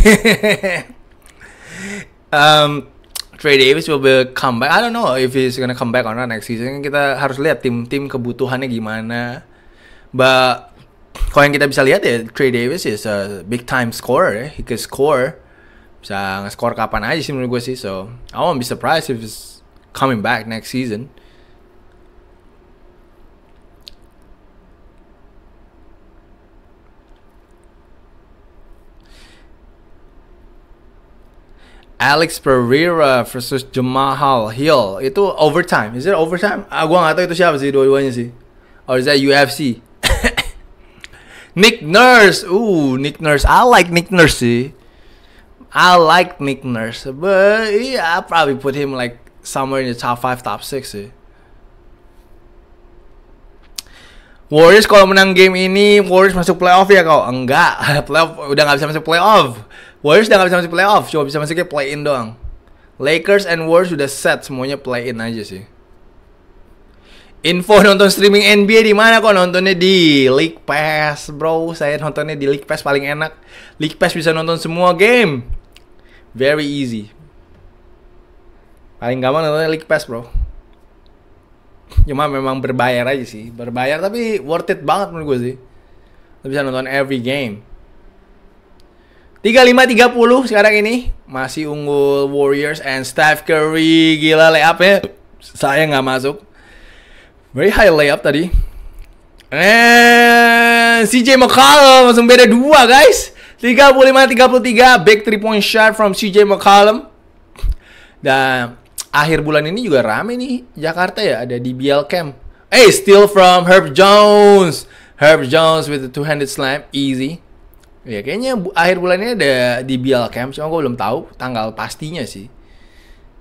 S1: um, Trey Davis will be come back. I don't know if he's gonna come back or not next season. Kita harus lihat tim-tim kebutuhannya gimana. But kalau yang kita bisa lihat ya Trey Davis is a big time scorer. Ya. He can score. Bisa nge-score kapan aja sih menurut gue sih. So I won't be surprised if he's coming back next season. Alex Pereira versus Jamal Hill itu overtime. Is it overtime? Ah, gua nggak tahu itu siapa sih dua-duanya sih. Or is that UFC? Nick Nurse. Ooh, Nick Nurse. I like Nick Nurse sih. I like Nick Nurse, but yeah, I probably put him like somewhere in the top 5, top 6 sih. Warriors kalau menang game ini, Warriors masuk playoff ya kau? Enggak, playoff udah nggak bisa masuk playoff. Warriors udah gak bisa masuk playoff, cuma bisa masuk ke play-in doang. Lakers and Warriors sudah set semuanya play-in aja sih. Info nonton streaming NBA di mana kok nontonnya di League Pass, bro. Saya nontonnya di League Pass paling enak. League Pass bisa nonton semua game. Very easy. Paling gampang nontonnya League Pass, bro. Cuma memang berbayar aja sih. Berbayar tapi worth it banget menurut gue sih. Lo bisa nonton every game. 35-30 sekarang ini masih unggul Warriors and Steph Curry gila layup ya saya nggak masuk very high layup tadi and CJ McCollum langsung beda dua guys 35-33 big three point shot from CJ McCollum dan akhir bulan ini juga rame nih Jakarta ya ada di BL Camp hey steal from Herb Jones Herb Jones with the two-handed slam easy Ya kayaknya bu akhir bulan ini ada di Bial Camp, cuma gue belum tahu tanggal pastinya sih.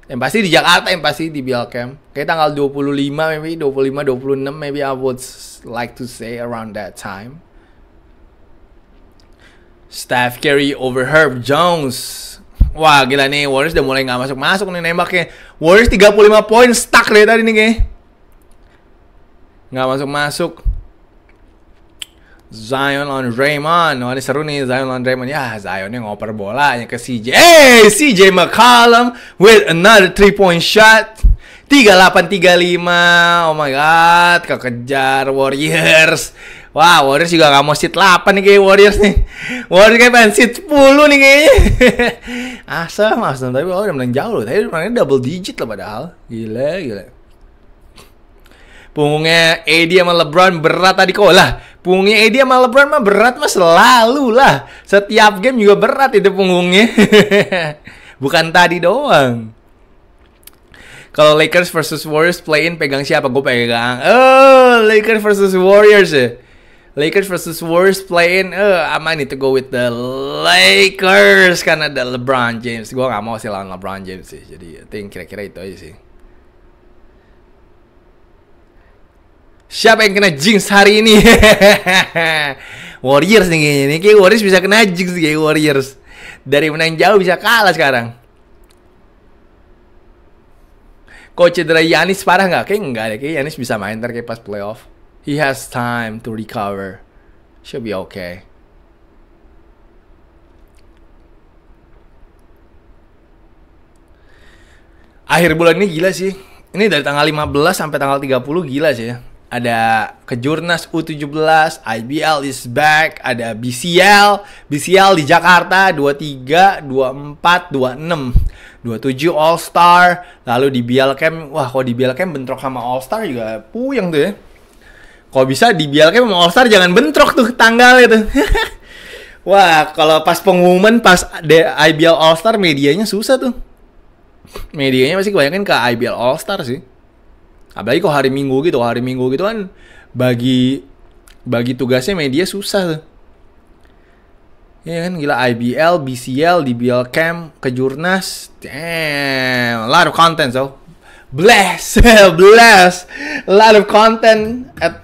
S1: Yang pasti di Jakarta, yang pasti di Bial Camp. Kayak tanggal 25 maybe 25 26 maybe I would like to say around that time. Steph Curry over Herb Jones. Wah gila nih Warriors udah mulai nggak masuk masuk nih nembaknya. Warriors 35 poin stuck deh tadi nih kayak. Nggak masuk masuk. Zion on Draymond. Wah, ini seru nih Zion on Draymond. Ya, Zion yang ngoper bola, yang ke CJ. Eh, hey, CJ McCollum with another three point shot. tiga tiga lima, Oh my god, kekejar Warriors. Wah, Warriors juga gak mau sit 8 nih kayak Warriors nih. Warriors kayak pengen sit 10 nih kayaknya. asem, asem. Tapi oh, udah menang jauh loh. Tadi menangnya double digit loh padahal. Gila, gila. Punggungnya AD sama LeBron berat tadi kok. Lah, Punggungnya Edi sama LeBron mah berat mah selalu lah. Setiap game juga berat itu punggungnya. Bukan tadi doang. Kalau Lakers versus Warriors play-in pegang siapa? Gue pegang. Oh, Lakers versus Warriors ya. Lakers versus Warriors play-in. Oh, I to go with the Lakers karena ada LeBron James. Gue gak mau sih lawan LeBron James sih. Jadi, I think kira-kira itu aja sih. Siapa yang kena jinx hari ini? Warriors nih kayaknya nih. Kayak Warriors bisa kena jinx kayak Warriors. Dari menang jauh bisa kalah sekarang. Coach cedera Yanis parah nggak? Kayak nggak deh. Ya. Kayak Yanis bisa main ntar kayak pas playoff. He has time to recover. Should be okay. Akhir bulan ini gila sih. Ini dari tanggal 15 sampai tanggal 30 gila sih ya ada kejurnas U17, IBL is back, ada BCL, BCL di Jakarta 23, 24, 26, 27 All Star, lalu di BL Camp, wah kok di BL Camp bentrok sama All Star juga puyeng tuh ya. Kok bisa di BL Camp sama All Star jangan bentrok tuh tanggal itu. wah, kalau pas pengumuman pas IBL All Star medianya susah tuh. Medianya masih kebanyakan ke IBL All Star sih apalagi kalau hari minggu gitu hari minggu gitu kan bagi bagi tugasnya media susah tuh Ya kan gila IBL, BCL, DBL Camp, Kejurnas, damn, a lot of content so. Bless, bless, a lot of content at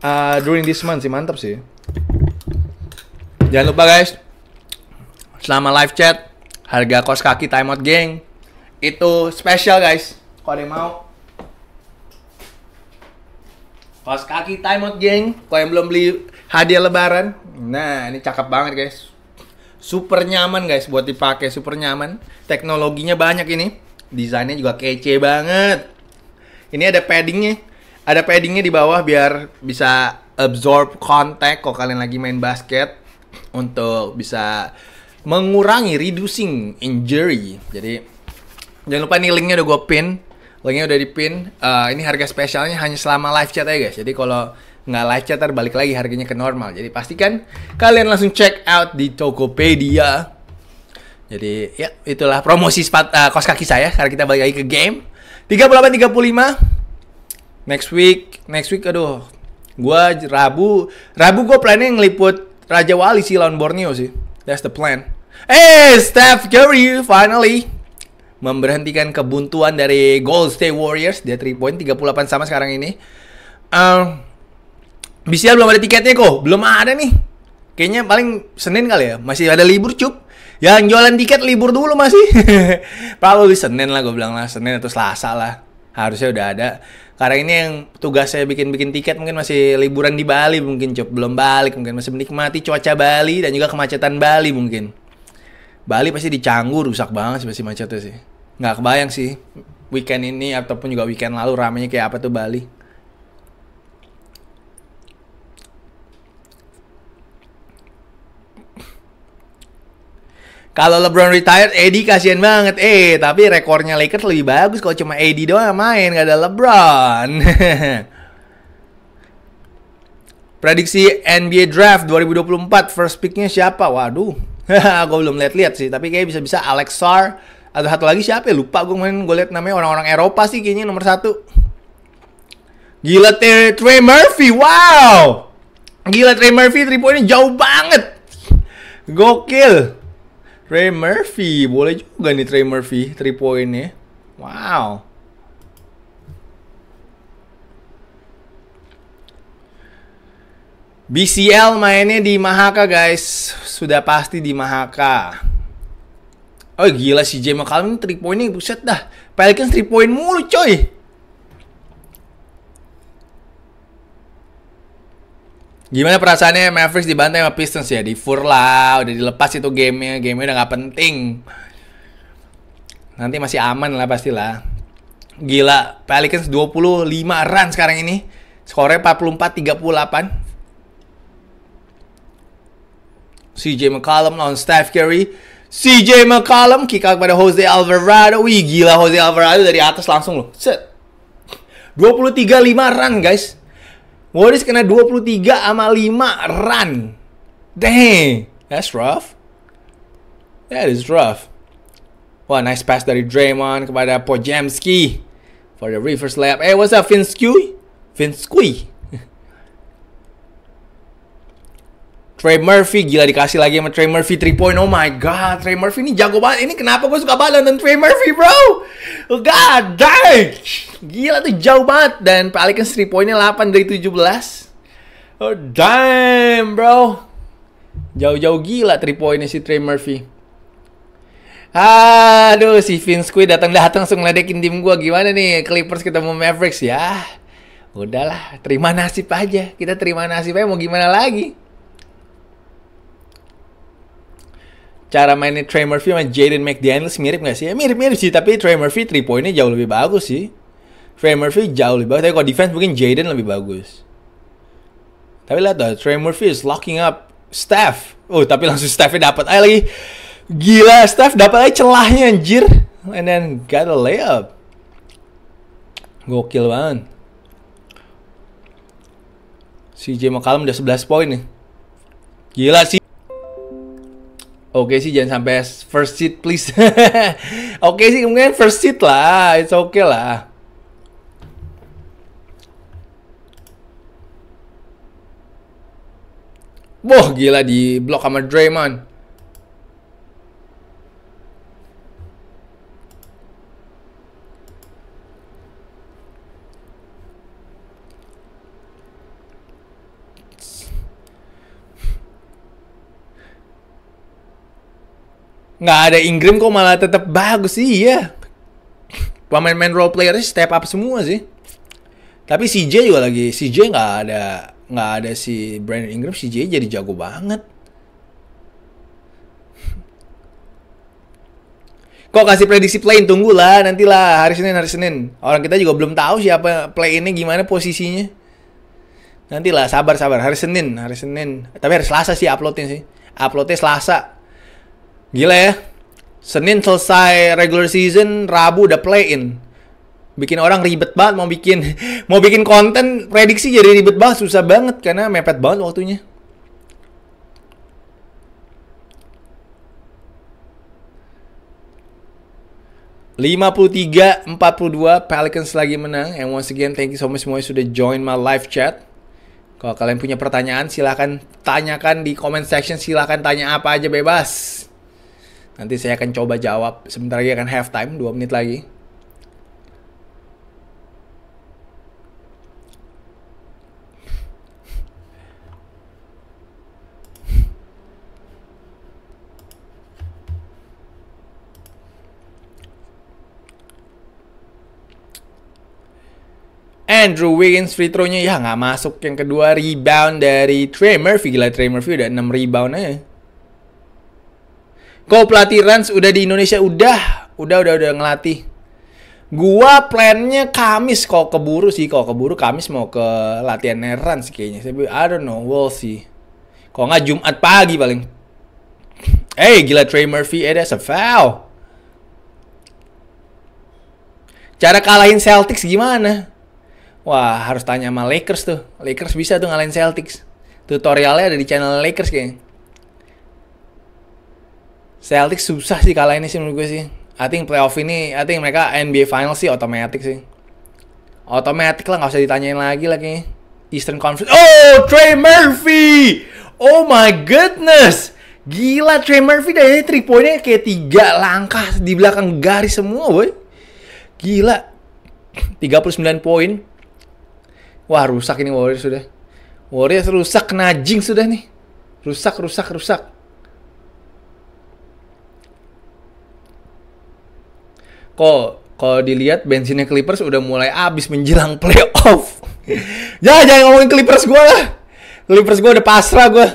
S1: uh, during this month sih mantap sih. Jangan lupa guys, selama live chat harga kos kaki timeout geng itu special guys. Kalau ada yang mau Kaos kaki time out, geng. Kau yang belum beli hadiah lebaran. Nah, ini cakep banget, guys. Super nyaman, guys, buat dipakai. Super nyaman. Teknologinya banyak ini. Desainnya juga kece banget. Ini ada paddingnya. Ada paddingnya di bawah biar bisa absorb contact kalau kalian lagi main basket. Untuk bisa mengurangi, reducing injury. Jadi, jangan lupa nih linknya udah gue pin Linknya udah dipin, pin. Uh, eh, ini harga spesialnya hanya selama live chat aja guys. Jadi kalau nggak live chat terbalik balik lagi harganya ke normal. Jadi pastikan kalian langsung check out di Tokopedia. Jadi ya itulah promosi spat, uh, eh, kos kaki saya. Sekarang kita balik lagi ke game. lima. Next week, next week aduh. Gua Rabu, Rabu gua planning ngeliput Raja Wali sih lawan Borneo sih. That's the plan. Hey, Steph Curry finally memberhentikan kebuntuan dari Gold State Warriors dia 3 point 38 sama sekarang ini. Um, ehm, BCL belum ada tiketnya kok, belum ada nih. Kayaknya paling Senin kali ya, masih ada libur cup. Yang jualan tiket libur dulu masih. Probably Senin lah gue bilang lah, Senin atau Selasa lah. Harusnya udah ada. Karena ini yang tugas saya bikin-bikin tiket mungkin masih liburan di Bali mungkin cup belum balik mungkin masih menikmati cuaca Bali dan juga kemacetan Bali mungkin. Bali pasti dicanggur, rusak banget sih pasti macetnya sih. Nggak kebayang sih weekend ini ataupun juga weekend lalu ramenya kayak apa tuh Bali. Kalau LeBron retired, Eddie kasihan banget. Eh, tapi rekornya Lakers lebih bagus kalau cuma Eddie doang main, gak ada LeBron. Prediksi NBA Draft 2024, first picknya siapa? Waduh, gue belum lihat-lihat sih, tapi kayak bisa-bisa Alex Sar atau satu lagi siapa ya lupa gue main gue lihat namanya orang-orang Eropa sih kayaknya nomor satu. Gila Trey, Murphy, wow. Gila Trey Murphy three pointnya jauh banget. Gokil. Trey Murphy, boleh juga nih Trey Murphy three pointnya. Wow. BCL mainnya di Mahaka guys Sudah pasti di Mahaka Oh gila si J McCallum 3 poinnya buset dah Pelicans 3 point mulu coy Gimana perasaannya Mavericks dibantai sama Pistons ya? Di fur lah, udah dilepas itu gamenya Gamenya udah gak penting Nanti masih aman lah pastilah Gila, Pelicans 25 run sekarang ini Skornya 44-38 CJ McCollum lawan Steph Curry. CJ McCollum kick out pada Jose Alvarado. Wih, gila Jose Alvarado dari atas langsung loh. Set. 23-5 run, guys. Warriors kena 23 sama 5 run. Dang, that's rough. That is rough. Wah, nice pass dari Draymond kepada Pojemski for the reverse layup. Eh, hey, what's up, Finskew? Finskew. Trey Murphy gila dikasih lagi sama Trey Murphy point oh my god Trey Murphy ini jago banget ini kenapa gue suka banget nonton Trey Murphy bro oh god dang gila tuh jauh banget dan Pelicans 3 pointnya 8 dari 17 oh damn bro jauh-jauh gila 3 point-nya si Trey Murphy aduh si Vince Squid datang-datang langsung ledekin tim gue gimana nih Clippers kita mau Mavericks ya udahlah terima nasib aja kita terima nasib aja mau gimana lagi cara mainnya Trey Murphy sama Jaden McDaniels mirip gak sih? Ya mirip-mirip sih, tapi Trey Murphy 3 pointnya jauh lebih bagus sih. Trey Murphy jauh lebih bagus, tapi kalau defense mungkin Jaden lebih bagus. Tapi lihat dong, Trey Murphy is locking up Steph. Oh, tapi langsung Stephnya dapat. Ayo lagi. Gila, Steph dapat aja celahnya anjir. And then got a layup. Gokil banget. CJ McCallum udah 11 poin nih. Gila, CJ Oke okay sih jangan sampai first seat please. Oke okay sih mungkin first seat lah, it's okay lah. Wah gila di blok sama Draymond. nggak ada Ingram kok malah tetap bagus sih ya pemain-pemain role player sih step up semua sih tapi CJ juga lagi CJ nggak ada nggak ada si Brandon Ingram CJ jadi jago banget kok kasih prediksi play tunggulah nantilah hari Senin hari Senin orang kita juga belum tahu siapa play ini gimana posisinya nantilah sabar sabar hari Senin hari Senin tapi hari Selasa sih uploadin sih uploadnya Selasa Gila ya. Senin selesai regular season, Rabu udah play-in. Bikin orang ribet banget mau bikin mau bikin konten prediksi jadi ribet banget, susah banget karena mepet banget waktunya. Lima puluh tiga empat puluh dua Pelicans lagi menang. And once again, thank you so much semuanya sudah join my live chat. Kalau kalian punya pertanyaan, silahkan tanyakan di comment section. Silahkan tanya apa aja bebas. Nanti saya akan coba jawab. Sebentar lagi akan halftime, time, 2 menit lagi. Andrew Wiggins free throw-nya ya nggak masuk. Yang kedua rebound dari Trey Murphy. Gila Trey Murphy udah 6 rebound aja. Kau pelatih Rans udah di Indonesia udah, udah udah udah ngelatih. Gua plannya Kamis kok keburu sih, kok keburu Kamis mau ke latihan Rans kayaknya. Tapi I don't know, we'll see. Kok nggak Jumat pagi paling. Eh hey, gila Trey Murphy, eh that's a foul. Cara kalahin Celtics gimana? Wah, harus tanya sama Lakers tuh. Lakers bisa tuh ngalahin Celtics. Tutorialnya ada di channel Lakers kayaknya. Celtics susah sih kalah ini sih menurut gue sih. I think playoff ini, I think mereka NBA final sih otomatis sih. Otomatis lah, nggak usah ditanyain lagi lagi. Eastern Conference. Oh, Trey Murphy! Oh my goodness! Gila, Trey Murphy dari three pointnya kayak tiga langkah di belakang garis semua, boy. Gila. 39 poin. Wah, rusak ini Warriors sudah. Warriors rusak, najing sudah nih. Rusak, rusak, rusak. kok kalau dilihat bensinnya Clippers udah mulai habis menjelang playoff. jangan ya, jangan ngomongin Clippers gue lah. Clippers gue udah pasrah gue.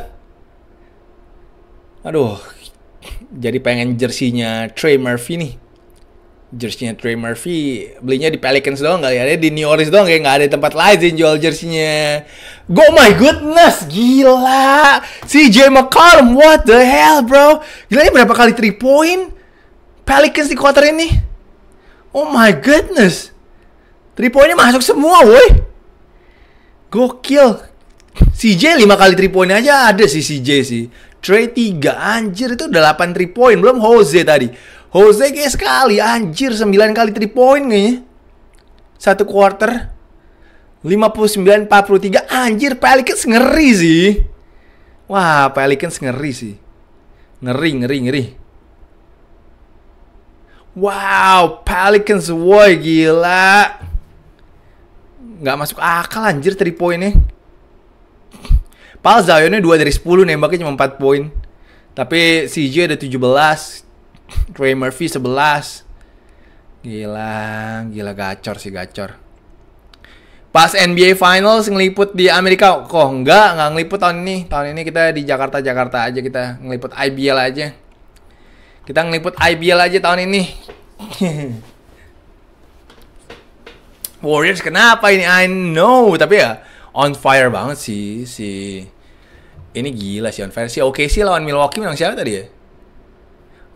S1: Aduh, jadi pengen jersinya Trey Murphy nih. Jersinya Trey Murphy belinya di Pelicans doang kali ya, di New Orleans doang kayak nggak ada tempat lain sih jual jersinya. Go my goodness, gila. si CJ McCollum, what the hell bro? Gila ini berapa kali 3 point? Pelicans di quarter ini? Oh my goodness. Three pointnya masuk semua, woi. Gokil. CJ 5 kali three point aja ada sih CJ sih. Trey 3, anjir itu udah 8 three point. Belum Jose tadi. Jose kayak sekali, anjir 9 kali three point kayaknya. Satu quarter. 59-43, anjir Pelicans ngeri sih. Wah, Pelicans ngeri sih. Ngeri, ngeri, ngeri. Wow, Pelicans woi gila. Nggak masuk akal anjir 3 poinnya. Pal Zionnya 2 dari 10 nembaknya cuma 4 poin. Tapi CJ ada 17, Trey Murphy 11. Gila, gila gacor sih gacor. Pas NBA Finals ngeliput di Amerika, kok enggak, enggak ngeliput tahun ini. Tahun ini kita di Jakarta-Jakarta aja kita ngeliput IBL aja. Kita ngeliput IBL aja tahun ini. Warriors kenapa ini? I know, tapi ya on fire banget sih si ini gila sih on fire sih. Oke sih lawan Milwaukee menang siapa tadi ya?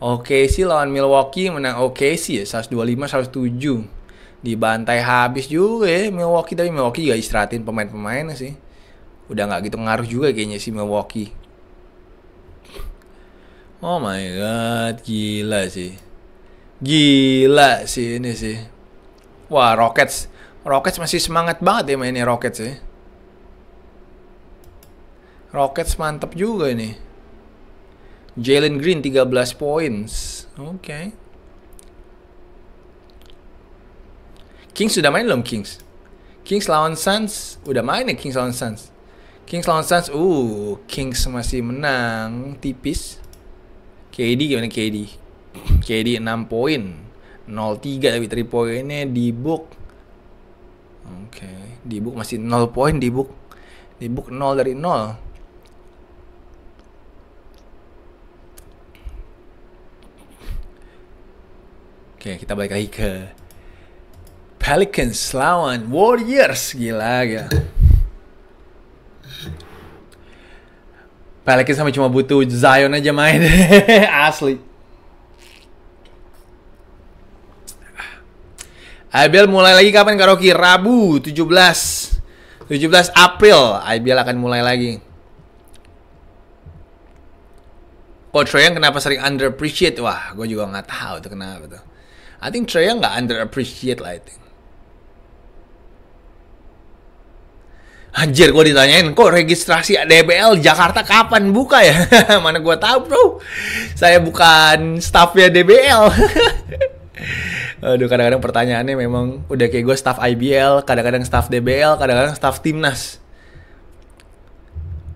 S1: Oke sih lawan Milwaukee menang oke sih ya 125 107 dibantai habis juga ya Milwaukee tapi Milwaukee juga istirahatin pemain-pemainnya sih udah nggak gitu ngaruh juga kayaknya si Milwaukee Oh my god, gila sih. Gila sih ini sih. Wah, Rockets. Rockets masih semangat banget ya mainnya Rockets sih. Ya. Rockets mantap juga ini. Jalen Green 13 points. Oke. Okay. Kings sudah main belum Kings? Kings lawan Suns udah main ya Kings lawan Suns. Kings lawan Suns, uh, Kings masih menang tipis. KD gimana KD? KD 6 poin. 0-3 tapi 3 poinnya di book. Oke, okay. di book masih 0 poin di book. Di book 0 dari 0. Oke, okay, kita balik lagi ke Pelicans lawan Warriors. Gila, gila. Pelican sama cuma butuh Zion aja main. Asli. IBL mulai lagi kapan karaoke? Rabu 17 17 April IBL akan mulai lagi. Coach yang kenapa sering underappreciate? Wah, gue juga nggak tahu tuh kenapa tuh. I think Treyang nggak underappreciate lah I think. Anjir gue ditanyain, kok registrasi DBL Jakarta kapan buka ya? Mana gue tahu bro, saya bukan staff staffnya DBL. Aduh kadang-kadang pertanyaannya memang udah kayak gue staff IBL, kadang-kadang staff DBL, kadang-kadang staff timnas.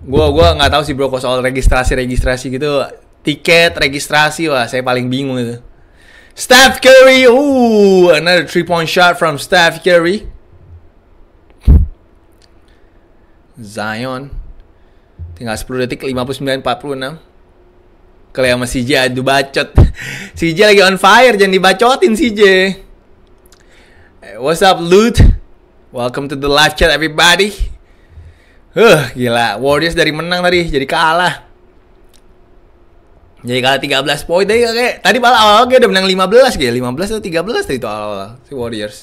S1: Gue gua nggak tahu sih bro kok soal registrasi registrasi gitu, tiket registrasi wah saya paling bingung itu. Steph Curry, ooh uh, another three point shot from Steph Curry. Zion tinggal 10 detik 59 46 kalau sama CJ aduh bacot CJ lagi on fire jangan dibacotin CJ eh, What's up Loot Welcome to the live chat everybody Huh gila Warriors dari menang tadi jadi kalah jadi kalah 13 poin tadi kayak tadi malah awal-awal menang udah menang 15 kayak 15 atau 13 tadi itu awal-awal si Warriors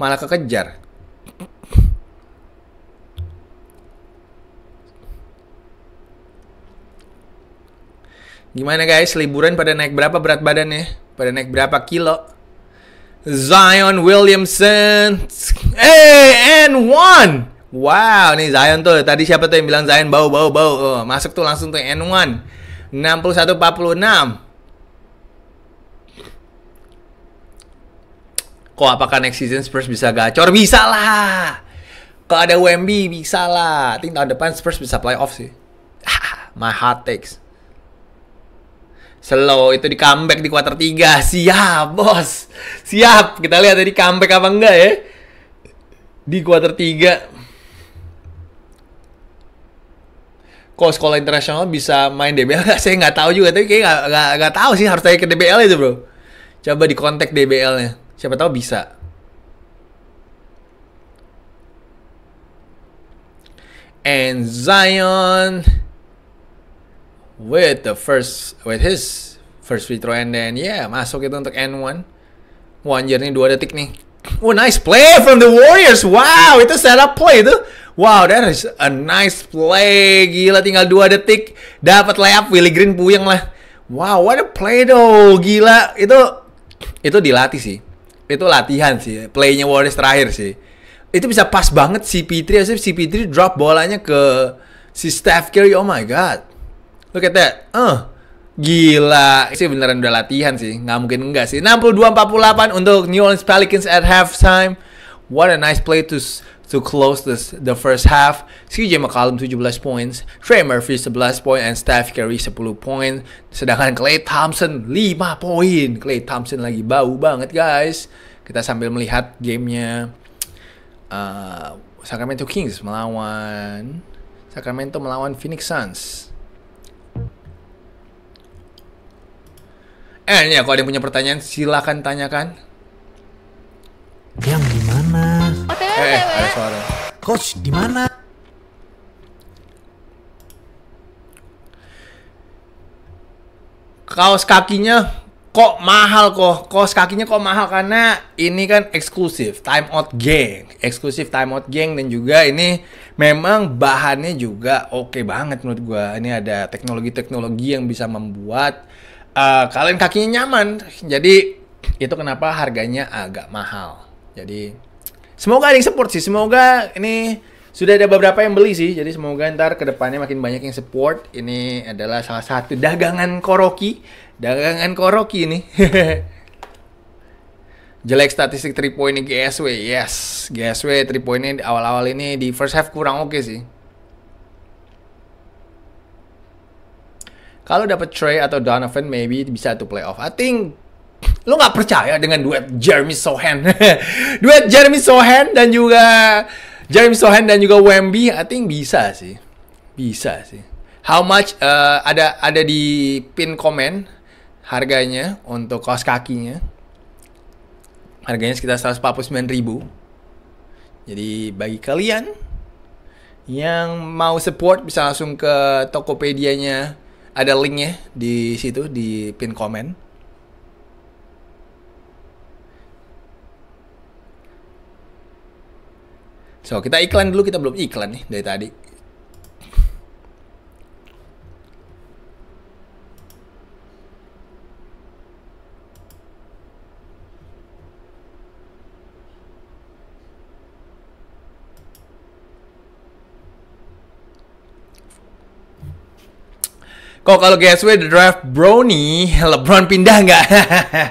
S1: malah kekejar Gimana guys, liburan pada naik berapa berat badannya? Pada naik berapa kilo? Zion Williamson. Hey, and one. Wow, nih Zion tuh. Tadi siapa tuh yang bilang Zion bau bau bau? Oh, masuk tuh langsung tuh and one. 61 46. Kok apakah next season Spurs bisa gacor? Bisa lah. Kalau ada WMB bisa lah. Tinggal tahun depan Spurs bisa playoff sih. My heart takes. Slow itu di comeback di kuarter 3. Siap, Bos. Siap. Kita lihat tadi comeback apa enggak ya. Di kuarter 3. Kok sekolah internasional bisa main DBL nggak? Saya nggak tahu juga, tapi kayak nggak, nggak, tahu sih harus tanya ke DBL itu bro. Coba di kontak DBL-nya, siapa tahu bisa. And Zion, with the first with his first free throw and then yeah masuk itu untuk N1 one anjir nih dua detik nih Oh nice play from the Warriors Wow itu setup play itu Wow that is a nice play Gila tinggal dua detik Dapat layup Willy Green puyeng lah Wow what a play though Gila itu Itu dilatih sih Itu latihan sih Playnya Warriors terakhir sih Itu bisa pas banget si Pitri Si Pitri drop bolanya ke Si Steph Curry Oh my god Look at that. Uh, gila. Sih beneran udah latihan sih. Nggak mungkin enggak sih. 62-48 untuk New Orleans Pelicans at halftime. What a nice play to to close this the first half. CJ McCollum 17 points, Trey Murphy 11 points, and Steph Curry 10 points. Sedangkan Clay Thompson 5 poin. Clay Thompson lagi bau banget guys. Kita sambil melihat gamenya uh, Sacramento Kings melawan Sacramento melawan Phoenix Suns. Eh, ya, kalau ada yang punya pertanyaan silahkan tanyakan. Yang di mana? Oh, eh, eh, ada suara. Coach di mana? Kaos kakinya kok mahal kok? Kaos kakinya kok mahal karena ini kan eksklusif Time Out Gang, eksklusif Time Out Gang dan juga ini memang bahannya juga oke okay banget menurut gue. Ini ada teknologi-teknologi yang bisa membuat uh, kalian kakinya nyaman. Jadi itu kenapa harganya agak mahal. Jadi semoga ada yang support sih. Semoga ini sudah ada beberapa yang beli sih. Jadi semoga ntar kedepannya makin banyak yang support. Ini adalah salah satu dagangan koroki. Dagangan koroki ini. Jelek statistik 3 point GSW. Yes, GSW 3 pointnya awal-awal ini di first half kurang oke okay sih. Kalau dapat Trey atau Donovan maybe bisa tuh playoff. I think lo nggak percaya dengan duet Jeremy Sohan. duet Jeremy Sohan dan juga Jeremy Sohan dan juga Wemby I think bisa sih. Bisa sih. How much uh, ada ada di pin komen harganya untuk kaos kakinya. Harganya sekitar 149 ribu. Jadi bagi kalian yang mau support bisa langsung ke Tokopedia-nya ada linknya di situ di pin komen. So kita iklan dulu kita belum iklan nih dari tadi. Kok kalau GSW the draft Brony, LeBron pindah nggak?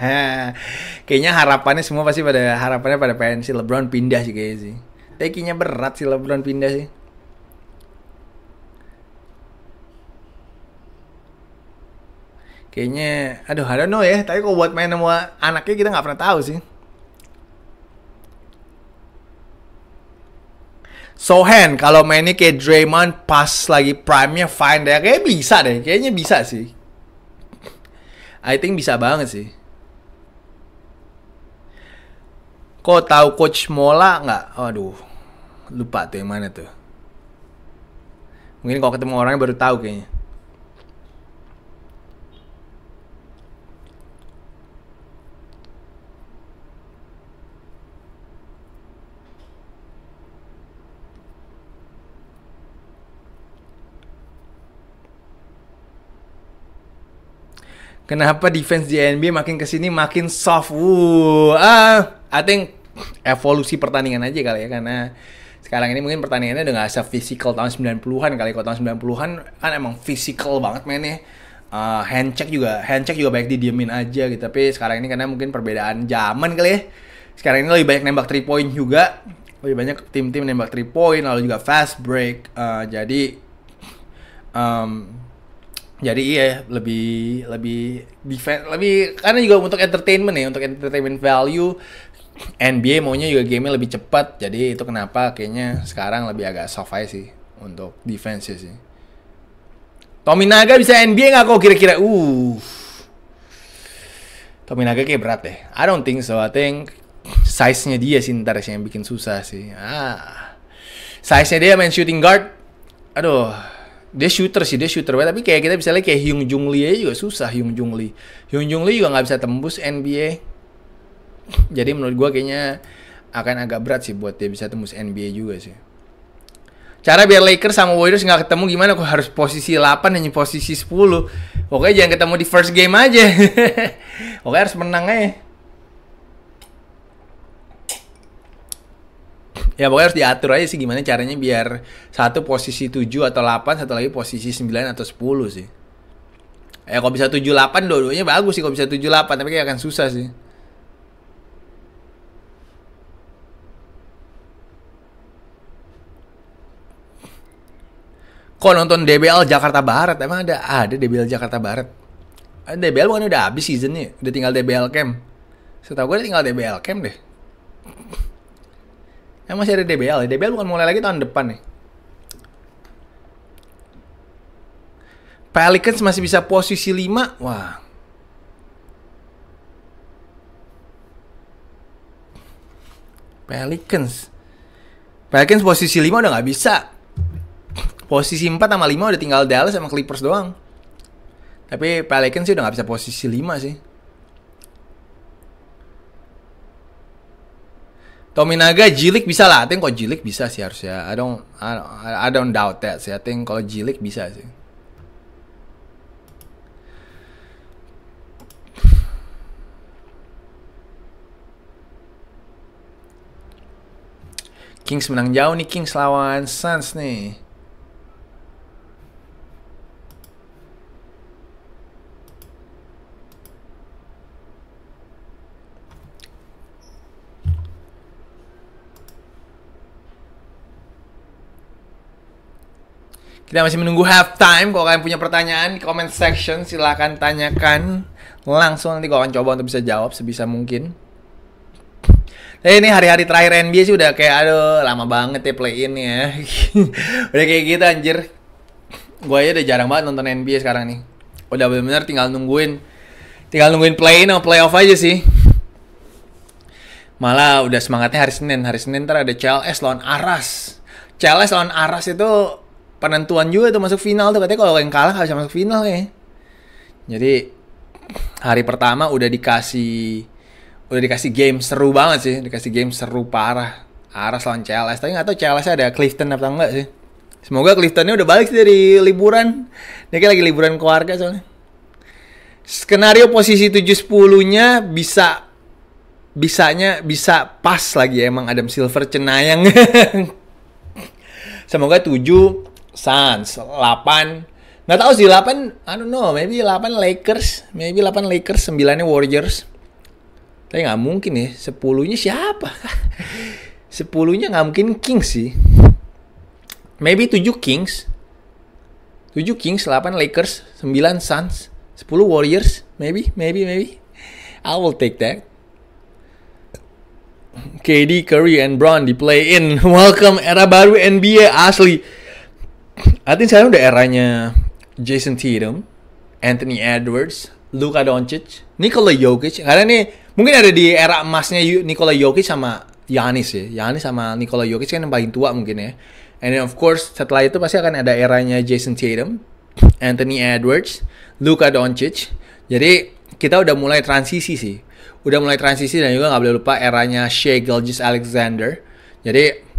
S1: kayaknya harapannya semua pasti pada harapannya pada pengen si LeBron pindah sih kayaknya sih. Tekinya berat si LeBron pindah sih. Kayaknya, aduh, I don't know ya. Tapi kok buat main sama anaknya kita nggak pernah tahu sih. Sohan kalau mainnya kayak Draymond pas lagi prime-nya fine deh. Kayaknya bisa deh. Kayaknya bisa sih. I think bisa banget sih. Kok tahu coach Mola nggak? Aduh, lupa tuh yang mana tuh. Mungkin kalau ketemu orangnya baru tahu kayaknya. Kenapa defense di NBA makin kesini makin soft? Wuh, ah, uh, I think evolusi pertandingan aja kali ya karena sekarang ini mungkin pertandingannya udah gak se physical tahun 90-an kali kalau tahun 90-an kan emang physical banget mainnya uh, ah, hand check juga hand check juga baik didiemin aja gitu tapi sekarang ini karena mungkin perbedaan zaman kali ya sekarang ini lebih banyak nembak 3 point juga lebih banyak tim-tim nembak 3 point lalu juga fast break uh, jadi um, jadi iya lebih lebih defense lebih karena juga untuk entertainment ya untuk entertainment value NBA maunya juga gamenya lebih cepat jadi itu kenapa kayaknya sekarang lebih agak soft aja sih untuk defense sih Tommy Naga bisa NBA nggak kok kira-kira uh Tommy Naga kayak berat deh I don't think so I think size nya dia sih ntar sih yang bikin susah sih ah size nya dia main shooting guard aduh dia shooter sih dia shooter banget tapi kayak kita bisa lihat kayak Hyung Jung Lee aja juga susah Hyung Jung Lee Hyung Jung Lee juga nggak bisa tembus NBA jadi menurut gue kayaknya akan agak berat sih buat dia bisa tembus NBA juga sih cara biar Lakers sama Warriors nggak ketemu gimana kok harus posisi 8 dan posisi 10 pokoknya jangan ketemu di first game aja pokoknya harus menang aja ya pokoknya harus diatur aja sih gimana caranya biar satu posisi 7 atau 8 satu lagi posisi 9 atau 10 sih ya kalau bisa delapan dua-duanya bagus sih kalau bisa delapan tapi kayak akan susah sih Kok nonton DBL Jakarta Barat? Emang ada ada DBL Jakarta Barat? Eh, DBL bukan udah habis seasonnya, udah tinggal DBL Camp. Setahu gue tinggal DBL Camp deh. Emang eh, masih ada DBL ya? DBL bukan mulai lagi tahun depan nih. Ya? Pelicans masih bisa posisi 5. Wah. Pelicans. Pelicans posisi 5 udah nggak bisa. Posisi 4 sama 5 udah tinggal Dallas sama Clippers doang. Tapi Pelicans sih udah nggak bisa posisi 5 sih. Tominaga Jilik bisa lah, I think kalau Jilik bisa sih harusnya. I don't, I don't, I don't doubt that sih. I think kalau Jilik bisa sih. Kings menang jauh nih Kings lawan Suns nih. Kita masih menunggu time. Kalau kalian punya pertanyaan di comment section, silahkan tanyakan langsung. Nanti gue akan coba untuk bisa jawab sebisa mungkin. Nah, ini hari-hari terakhir NBA sih udah kayak aduh lama banget ya play in ya. udah kayak gitu anjir. Gue aja udah jarang banget nonton NBA sekarang nih. Udah bener-bener tinggal nungguin tinggal nungguin play in atau playoff aja sih. Malah udah semangatnya hari Senin. Hari Senin ntar ada CLS lawan Aras. CLS lawan Aras itu penentuan juga tuh masuk final tuh katanya kalau yang kalah harus masuk final ya. Jadi hari pertama udah dikasih udah dikasih game seru banget sih, dikasih game seru parah. Aras lawan CLS, tapi nggak tahu CLS ada Clifton apa enggak sih. Semoga Cliftonnya udah balik sih dari liburan. Dia lagi liburan keluarga soalnya. Skenario posisi 7-10-nya bisa bisanya bisa pas lagi ya, emang Adam Silver cenayang. Semoga 7 Suns 8 nggak tahu sih 8 I don't know maybe 8 Lakers maybe 8 Lakers 9 nya Warriors tapi nggak mungkin ya 10 nya siapa 10 nya nggak mungkin Kings sih maybe 7 Kings 7 Kings 8 Lakers 9 Suns 10 Warriors maybe maybe maybe I will take that KD, Curry, and Brown di play-in. Welcome era baru NBA asli. I think sekarang udah eranya Jason Tatum, Anthony Edwards, Luka Doncic, Nikola Jokic. Karena nih mungkin ada di era emasnya Nikola Jokic sama Yanis ya. Yanis sama Nikola Jokic kan yang paling tua mungkin ya. And then of course setelah itu pasti akan ada eranya Jason Tatum, Anthony Edwards, Luka Doncic. Jadi kita udah mulai transisi sih. Udah mulai transisi dan juga nggak boleh lupa eranya Shea Gilgis Alexander. Jadi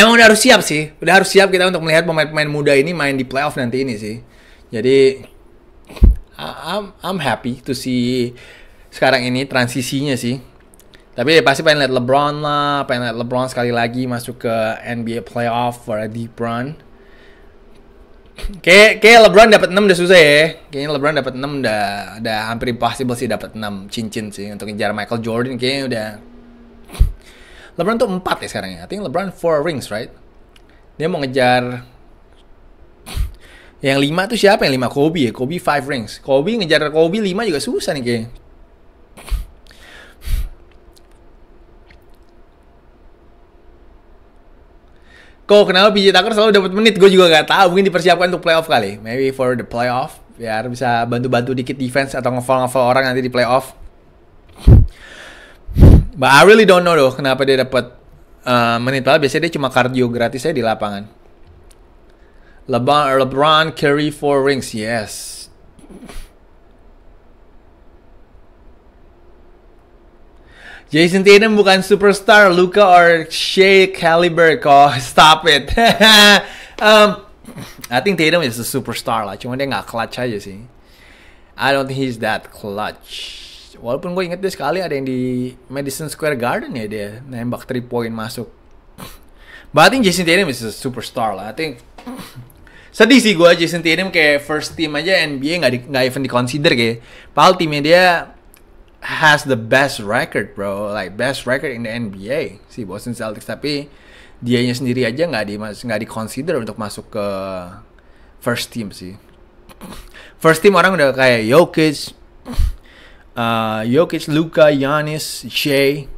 S1: emang udah harus siap sih udah harus siap kita untuk melihat pemain-pemain muda ini main di playoff nanti ini sih jadi I'm I'm happy to see sekarang ini transisinya sih tapi ya pasti pengen lihat LeBron lah pengen lihat LeBron sekali lagi masuk ke NBA playoff for a deep run Kayak, kayak LeBron dapat 6 udah susah ya. Kayaknya LeBron dapat 6 udah udah hampir impossible sih dapat 6 cincin sih untuk ngejar Michael Jordan kayaknya udah LeBron tuh empat ya sekarang ya. I think LeBron 4 rings, right? Dia mau ngejar yang 5 tuh siapa yang 5? Kobe ya. Kobe 5 rings. Kobe ngejar Kobe 5 juga susah nih kayaknya. Kok kenapa PJ Tucker selalu dapat menit? Gue juga gak tahu. Mungkin dipersiapkan untuk playoff kali. Maybe for the playoff. Biar bisa bantu-bantu dikit defense atau ngefollow-ngefollow orang nanti di playoff. But I really don't know though kenapa dia dapat uh, menit padahal biasanya dia cuma kardio gratis aja di lapangan. LeBron, LeBron carry four rings, yes. Jason Tatum bukan superstar, Luka or Shea caliber kok. Oh, stop it. um, I think Tatum is a superstar lah, cuma dia nggak clutch aja sih. I don't think he's that clutch walaupun gue inget dia sekali ada yang di Madison Square Garden ya dia nembak 3 point masuk but I think Jason Tatum is a superstar lah I think sedih sih gue Jason Tatum kayak first team aja NBA nggak nggak even diconsider kayak padahal timnya dia has the best record bro like best record in the NBA si Boston Celtics tapi dia nya sendiri aja nggak di nggak consider untuk masuk ke first team sih first team orang udah kayak Jokic uh, Jokic, Luka, Giannis, Shea,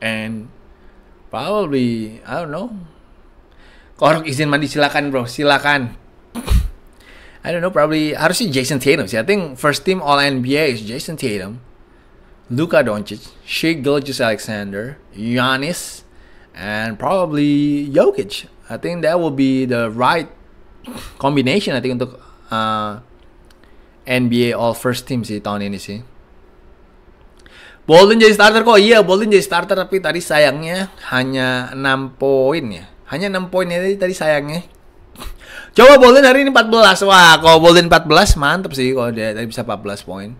S1: and probably I don't know. Korok izin mandi silakan bro, silakan. I don't know, probably harusnya Jason Tatum sih. I think first team All NBA is Jason Tatum, Luka Doncic, Shea Gilgis Alexander, Giannis, and probably Jokic. I think that will be the right combination. I think untuk uh, NBA All First Team sih tahun ini sih. Bolden jadi starter kok. Iya, Bolden jadi starter tapi tadi sayangnya hanya 6 poin ya. Hanya 6 poin ya tadi, tadi sayangnya. Coba Bolden hari ini 14. Wah, kalau Bolden 14 mantep sih kalau dia tadi bisa 14 poin.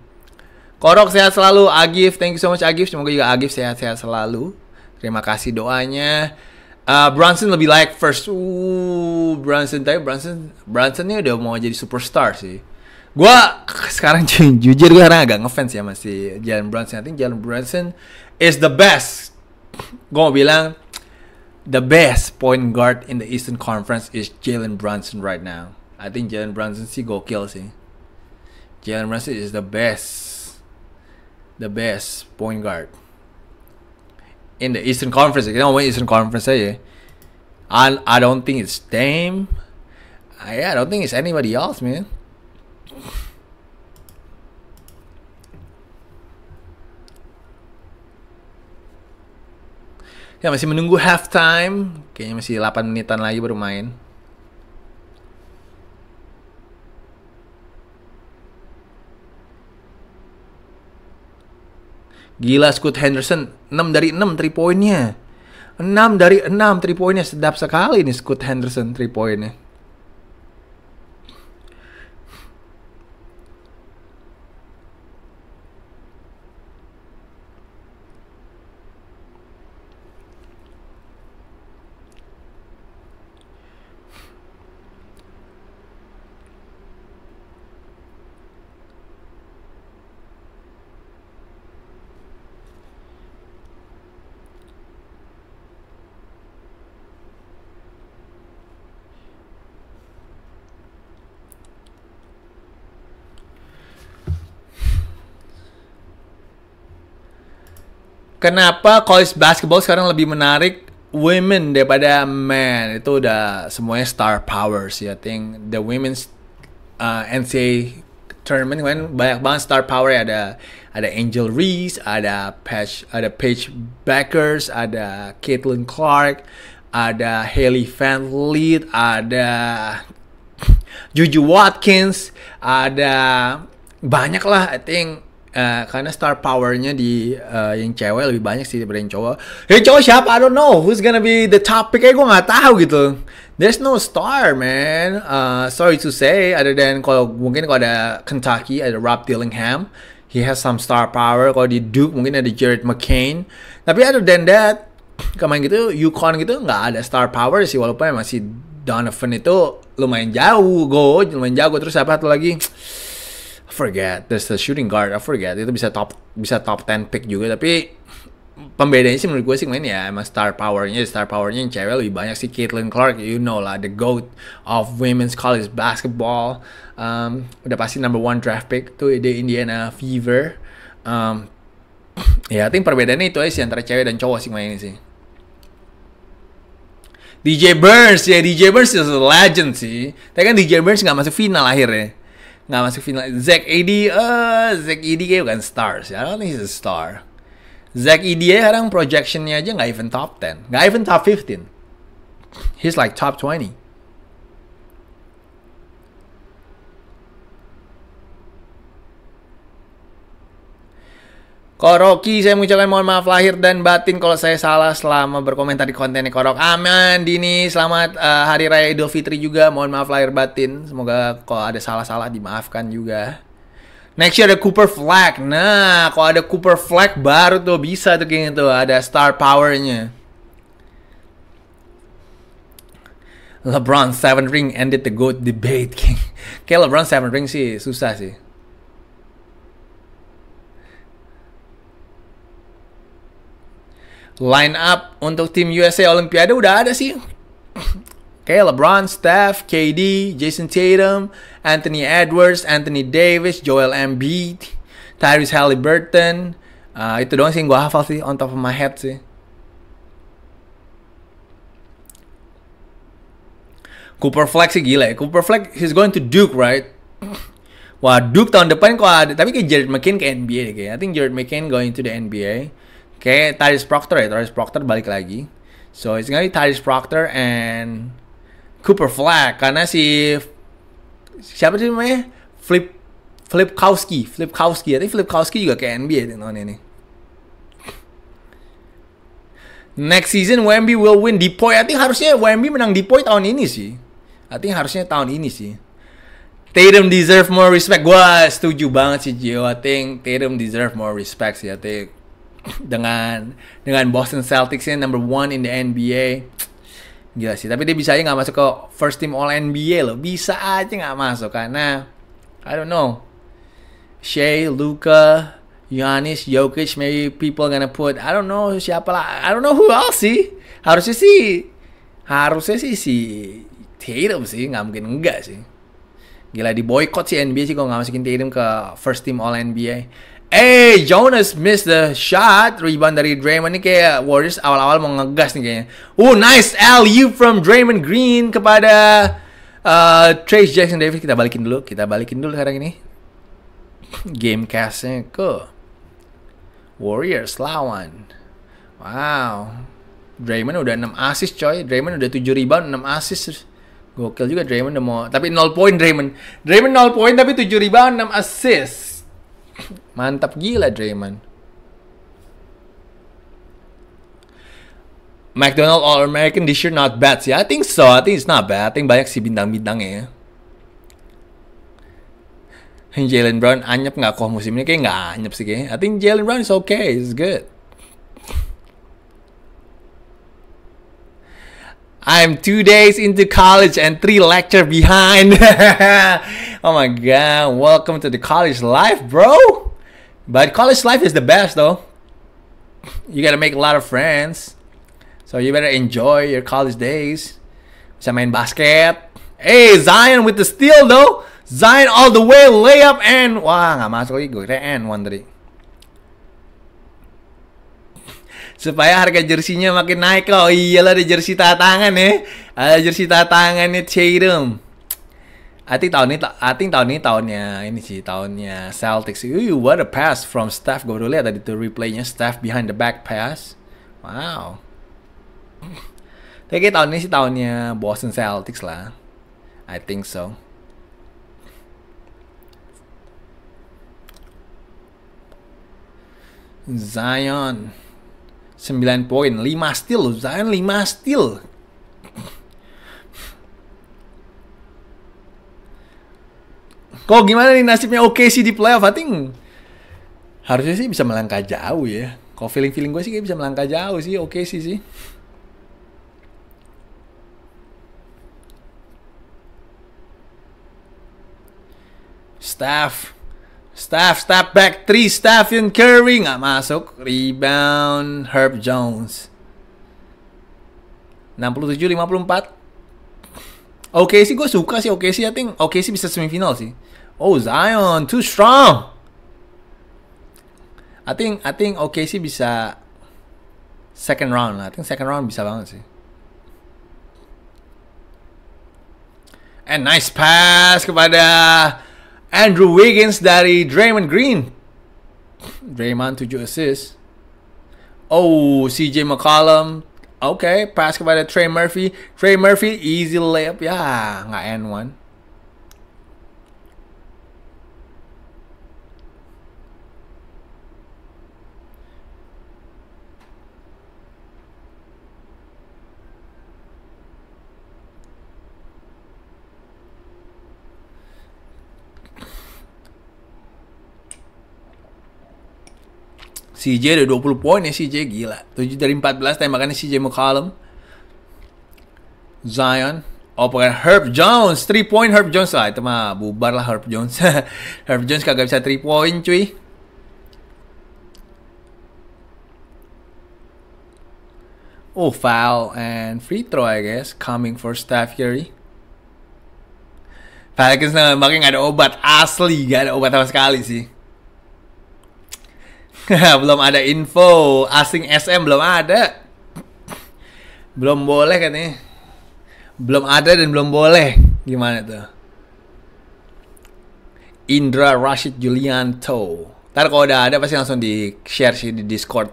S1: Korok sehat selalu, Agif. Thank you so much Agif. Semoga juga Agif sehat-sehat selalu. Terima kasih doanya. Uh, Brunson lebih like first. Uh, Brunson tapi Brunson ini udah mau jadi superstar sih. Gua sekarang jujur gue sekarang agak ngefans ya masih Jalen Brunson. I think Jalen Brunson is the best. Gua mau bilang the best point guard in the Eastern Conference is Jalen Brunson right now. I think Jalen Brunson sih gokil sih. Jalen Brunson is the best, the best point guard in the Eastern Conference. Kita ngomongin Eastern Conference aja. I I don't think it's Dame. I, I don't think it's anybody else, man. Ya masih menunggu halftime. Kayaknya masih 8 menitan lagi baru main. Gila Scott Henderson 6 dari 6 3 poinnya. 6 dari 6 3 poinnya sedap sekali nih Scott Henderson 3 poinnya. Kenapa college basketball sekarang lebih menarik women daripada men? Itu udah semuanya star power sih. I think the women's uh, NCAA tournament kan banyak banget star power ya. ada ada Angel Reese, ada Paige, ada Paige Beckers, ada Caitlin Clark, ada Haley Van Lead, ada Juju Watkins, ada banyak lah I think Uh, karena star powernya di uh, yang cewek lebih banyak sih daripada yang cowok. Yang cowok siapa? I don't know. Who's gonna be the topic? Eh, gue nggak tahu gitu. There's no star, man. Uh, sorry to say, other than kalau mungkin kalau ada Kentucky, ada Rob Dillingham, he has some star power. Kalau di Duke mungkin ada Jared McCain. Tapi other than that, kemarin gitu Yukon gitu nggak ada star power sih walaupun masih Donovan itu lumayan jauh, go lumayan jago terus siapa satu lagi forget there's the shooting guard I forget itu bisa top bisa top 10 pick juga tapi pembedanya sih menurut gue sih main ya emang star powernya star powernya yang cewek lebih banyak sih Caitlin Clark you know lah the goat of women's college basketball um, udah pasti number one draft pick tuh di Indiana Fever um, ya yeah, I perbedaannya itu aja sih antara cewek dan cowok sih main sih DJ Burns ya yeah, DJ Burns is a legend sih tapi kan DJ Burns nggak masuk final akhirnya nggak masuk final. Zack AD, eh uh, Zack AD kayak bukan stars ya. I don't think he's a star. Zack AD ya sekarang projectionnya aja nggak even top 10, nggak even top 15. He's like top 20. Koroki, saya mengucapkan mohon maaf lahir dan batin kalau saya salah selama berkomentar di konten Korok. Aman, Dini. Selamat uh, Hari Raya Idul Fitri juga. Mohon maaf lahir batin. Semoga kalau ada salah-salah dimaafkan juga. Next year ada Cooper Flag. Nah, kalau ada Cooper Flag baru tuh bisa tuh kayak gitu. Ada star powernya. LeBron seven ring ended the GOAT debate. King. Kayak LeBron seven ring sih susah sih. line up untuk tim USA Olimpiade udah ada sih. Kayak LeBron, Steph, KD, Jason Tatum, Anthony Edwards, Anthony Davis, Joel Embiid, Tyrese Halliburton. Uh, itu doang sih yang gue hafal sih on top of my head sih. Cooper Flex sih gila ya. Cooper Flex he's going to Duke, right? Wah, Duke tahun depan kok ada. Tapi kayak Jared McCain ke NBA deh kayaknya. I think Jared McCain going to the NBA. Kayak Tyrese Proctor ya, Tyrese Proctor balik lagi. So it's gonna be Tyrese Proctor and Cooper Flag karena si siapa sih namanya? Flip Flip Kowski, Kowski. Kowski. tapi Kowski juga kayak NBA tahun ini. Next season Wemby will win Depoy. I think harusnya Wemby menang Depoy tahun ini sih. I think harusnya tahun ini sih. Tatum deserve more respect. Gua setuju banget sih Gio. I think Tatum deserve more respect sih. I think dengan dengan Boston Celtics ini number one in the NBA gila sih tapi dia bisa aja nggak masuk ke first team All NBA loh bisa aja nggak masuk karena I don't know Shay, Luca, Giannis Jokic maybe people gonna put I don't know siapa lah I don't know who else sih harusnya sih harusnya sih si Tatum sih nggak mungkin enggak sih gila di boycott si NBA sih kok nggak masukin Tatum ke first team All NBA Eh, Jonas miss the shot. Rebound dari Draymond ini kayak Warriors awal-awal mau ngegas nih kayaknya. Oh, nice LU from Draymond Green kepada uh, Trace Jackson Davis. Kita balikin dulu, kita balikin dulu sekarang ini. Game Gamecastnya ke Warriors lawan. Wow. Draymond udah 6 assist coy. Draymond udah 7 rebound, 6 assist. Gokil juga Draymond udah mau. Tapi 0 point Draymond. Draymond 0 point tapi 7 rebound, 6 assist. Mantap gila Draymond. McDonald All American this year not bad sih. I think so. I think it's not bad. I think banyak sih bintang-bintangnya ya. Jalen Brown anyep nggak kok musim ini kayak nggak anyep sih kayaknya. I think Jalen Brown is okay, is good. I'm two days into college and three lecture behind. oh my god, welcome to the college life, bro. But college life is the best though. You gotta make a lot of friends. So you better enjoy your college days. Bisa main basket. Hey, Zion with the steal though. Zion all the way, layup and wah nggak masuk lagi gue keren one supaya harga jersinya makin naik loh. Iyalah ada jersey tangan ya. Ada jersey tangan nih Tatum. Ya, I think tahun ini, I think tahun ini tahunnya ini sih tahunnya Celtics. Ooh, what a pass from Steph. Gue baru lihat tadi tuh replaynya Steph behind the back pass. Wow. Tapi tahun ini sih tahunnya Boston Celtics lah. I think so. Zion. 9 poin, 5 steal loh, Zion 5 steal. Kok gimana nih nasibnya oke sih di playoff? I think harusnya sih bisa melangkah jauh ya. Kok feeling-feeling gue sih kayak bisa melangkah jauh sih, oke sih sih. Staff Staff, step back three, Stephen Curry nggak masuk. Rebound Herb Jones. 67-54. Oke okay, sih, gue suka sih. Oke okay, sih, I think oke okay, sih bisa semifinal sih. Oh Zion, too strong. I think I think oke okay sih bisa second round lah. I think second round bisa banget sih. And nice pass kepada Andrew Wiggins dari Draymond Green. Draymond 7 assists. Oh, CJ McCollum. Okay, pass kepada Trey Murphy. Trey Murphy, easy layup. Ya, yeah, nggak N1. CJ ada 20 poin ya CJ gila 7 dari 14 tembakannya CJ McCollum Zion oh pokoknya Herb Jones 3 point Herb Jones lah itu mah bubar lah Herb Jones Herb Jones kagak bisa 3 point cuy Oh, foul and free throw, I guess, coming for Steph Curry. Falcons nah, makanya nggak ada obat asli, nggak ada obat sama sekali sih. belum ada info. Asing SM belum ada. Belum boleh katanya. Belum ada dan belum boleh. Gimana tuh? Indra Rashid Julianto. Ntar kalau udah ada pasti langsung di share sih di Discord.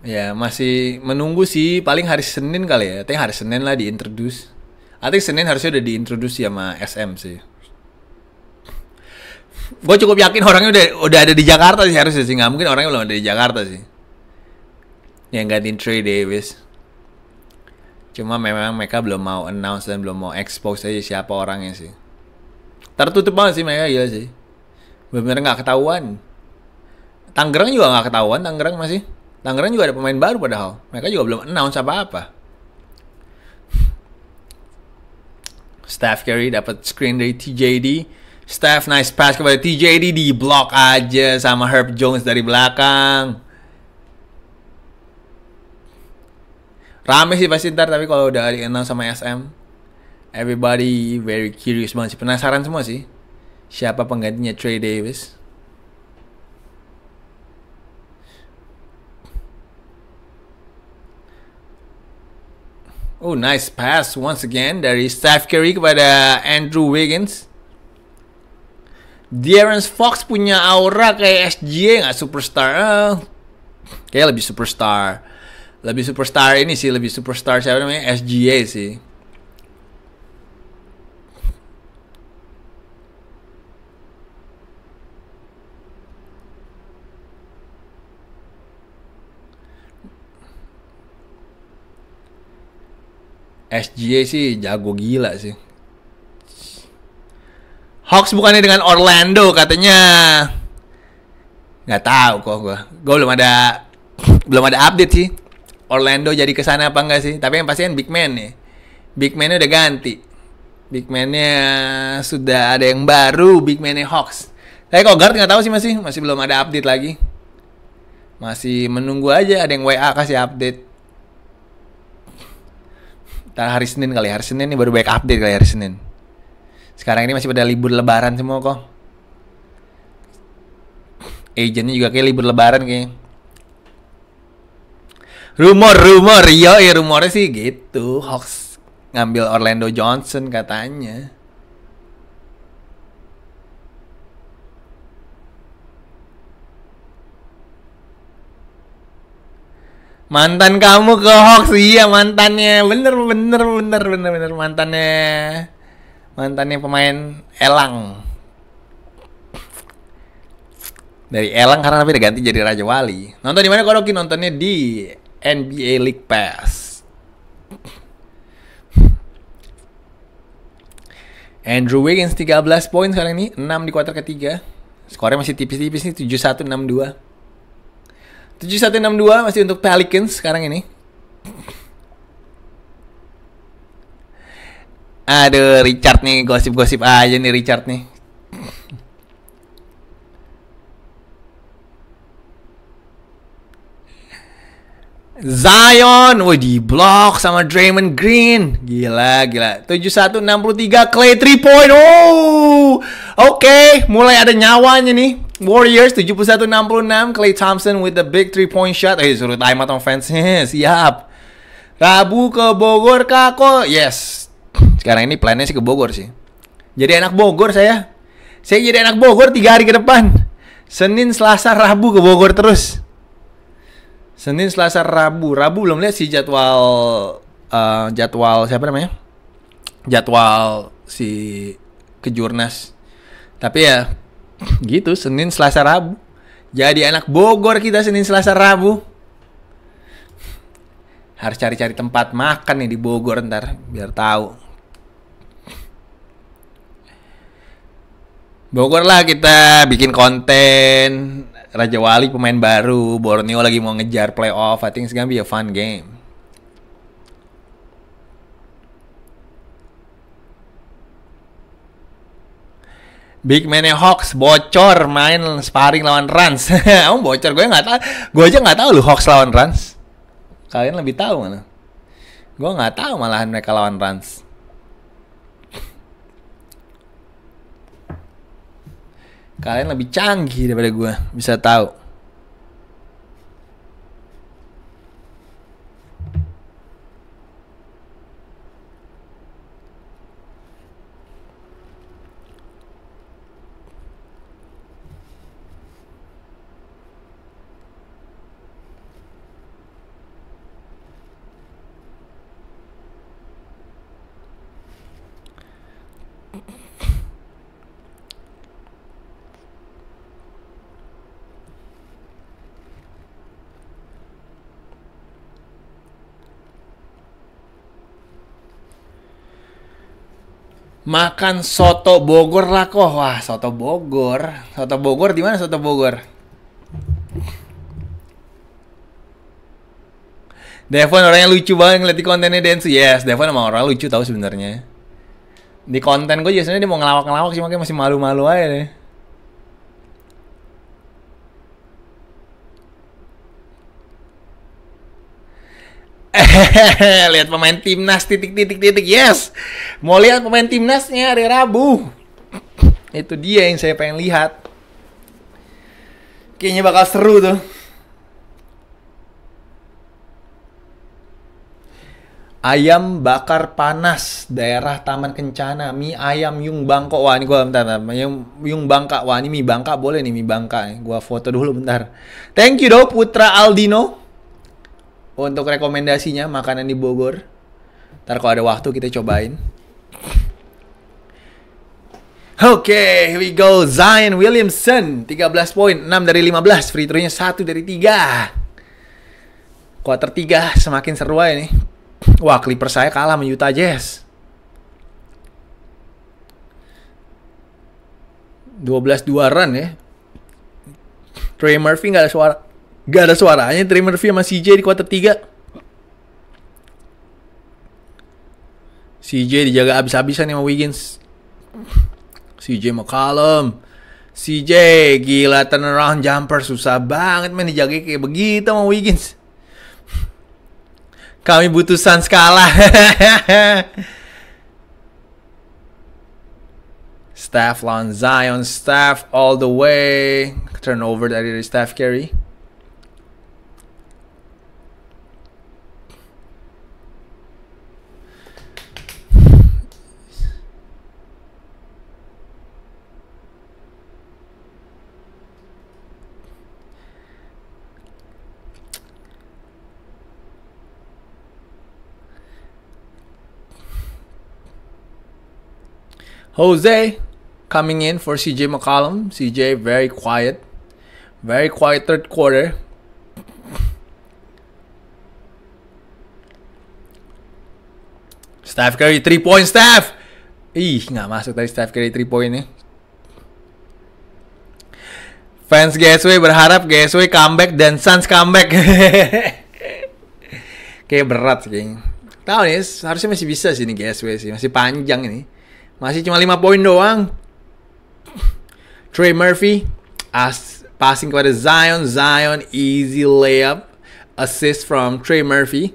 S1: Ya masih menunggu sih paling hari Senin kali ya. Tapi hari Senin lah diintroduce. I think Senin harusnya udah diintroduksi sama SM sih. Gue cukup yakin orangnya udah udah ada di Jakarta sih harusnya sih. Nggak mungkin orangnya belum ada di Jakarta sih. Yang gantiin Trey Davis. Cuma memang mereka belum mau announce dan belum mau expose aja siapa orangnya sih. Tertutup banget sih mereka gila sih. Bener-bener nggak ketahuan. Tanggerang juga nggak ketahuan, Tanggerang masih. Tanggerang juga ada pemain baru padahal. Mereka juga belum announce apa-apa. Steph Curry dapat screen dari TJD. Steph nice pass kepada TJD di block aja sama Herb Jones dari belakang. Rame sih pasti ntar tapi kalau udah di sama SM Everybody very curious banget sih Penasaran semua sih Siapa penggantinya Trey Davis Oh, nice pass once again dari Steph Curry kepada Andrew Wiggins. De'Aaron Fox punya aura kayak SGA nggak superstar. Uh, kayak lebih superstar. Lebih superstar ini sih, lebih superstar siapa namanya? SGA sih. SGA sih jago gila sih. Hawks bukannya dengan Orlando katanya. Nggak tahu kok gua. Gua belum ada belum ada update sih. Orlando jadi ke sana apa enggak sih? Tapi yang pasti kan big man nih. Big man udah ganti. Big man-nya sudah ada yang baru, big man-nya Hawks. Tapi kok guard nggak tahu sih masih, masih belum ada update lagi. Masih menunggu aja ada yang WA kasih update. Ntar hari Senin kali, hari Senin ini baru baik update kali hari Senin. Sekarang ini masih pada libur lebaran semua kok. Agentnya juga kayak libur lebaran kayak. Rumor-rumor, iya ya rumornya sih gitu. Hoax ngambil Orlando Johnson katanya. Mantan kamu ke hoax iya mantannya bener bener bener bener bener mantannya mantannya pemain Elang dari Elang karena tapi ganti jadi Raja Wali nonton di mana Kodoki nontonnya di NBA League Pass Andrew Wiggins 13 poin sekarang ini 6 di kuarter ketiga skornya masih tipis-tipis nih 71-62 7162 masih untuk Pelicans sekarang ini. Aduh, Richard nih gosip-gosip aja nih Richard nih. Zion, woi di block sama Draymond Green. Gila, gila. tujuh satu enam puluh tiga Clay three point. Oh. Oke, okay, mulai ada nyawanya nih. Warriors 71-66, Clay Thompson with the big three point shot. Eh, surut out offense siap. Rabu ke Bogor kako, yes. Sekarang ini plannya sih ke Bogor sih. Jadi enak Bogor saya. Saya jadi enak Bogor tiga hari ke depan. Senin, Selasa, Rabu ke Bogor terus. Senin, Selasa, Rabu. Rabu belum lihat si jadwal uh, jadwal siapa namanya? Jadwal si ke Jurnas. Tapi ya gitu Senin Selasa Rabu. Jadi anak Bogor kita Senin Selasa Rabu. Harus cari-cari tempat makan nih di Bogor ntar biar tahu. Bogor lah kita bikin konten Raja Wali pemain baru Borneo lagi mau ngejar playoff I think it's gonna be a fun game Big Man Hawks bocor main sparring lawan Rans. Aku bocor, gue nggak tahu. Gue aja nggak tahu lu Hawks lawan Rans. Kalian lebih tahu mana? Gue nggak tahu malahan mereka lawan Rans. Kalian lebih canggih daripada gue, bisa tahu. makan soto Bogor lah kok. Wah, soto Bogor. Soto Bogor di mana soto Bogor? Devon orangnya lucu banget ngeliat di kontennya Densu. Yes, Devon emang orang lucu tahu sebenarnya. Di konten gue biasanya dia mau ngelawak-ngelawak sih makanya masih malu-malu aja deh. lihat pemain timnas titik titik titik yes mau lihat pemain timnasnya hari Rabu itu dia yang saya pengen lihat kayaknya bakal seru tuh Ayam bakar panas daerah Taman Kencana mie ayam Yung bangkok wah ini gue bentar, bentar. Yung, Yung Bangka wah ini mie Bangka boleh nih mie Bangka gue foto dulu bentar thank you do Putra Aldino untuk rekomendasinya makanan di Bogor. Ntar kalau ada waktu kita cobain. Oke, okay, here we go. Zion Williamson, 13 poin, 6 dari 15, free throw-nya 1 dari 3. Quarter 3 semakin seru aja nih. Wah, Clippers saya kalah sama Utah Jazz. 12 dua run ya. Trey Murphy nggak ada suara Gak ada suaranya Trey Murphy sama CJ di kuarter 3. CJ dijaga abis-abisan sama Wiggins. CJ mau kalem, CJ gila turnaround jumper susah banget men dijaga kayak begitu sama Wiggins. Kami butuh sans skala Staff lawan Zion, staff all the way. Turnover dari Staff Carey. Jose coming in for CJ McCollum. CJ very quiet. Very quiet third quarter. Steph Curry 3 point Steph. Ih, nggak masuk tadi Steph Curry 3 poinnya. Fans GSW berharap GSW comeback dan Suns comeback. Kayak berat sih kayaknya. Tahu nih, harusnya masih bisa sih ini GSW sih, masih panjang ini. Masih cuma 5 poin doang. Trey Murphy as passing kepada Zion. Zion easy layup. Assist from Trey Murphy.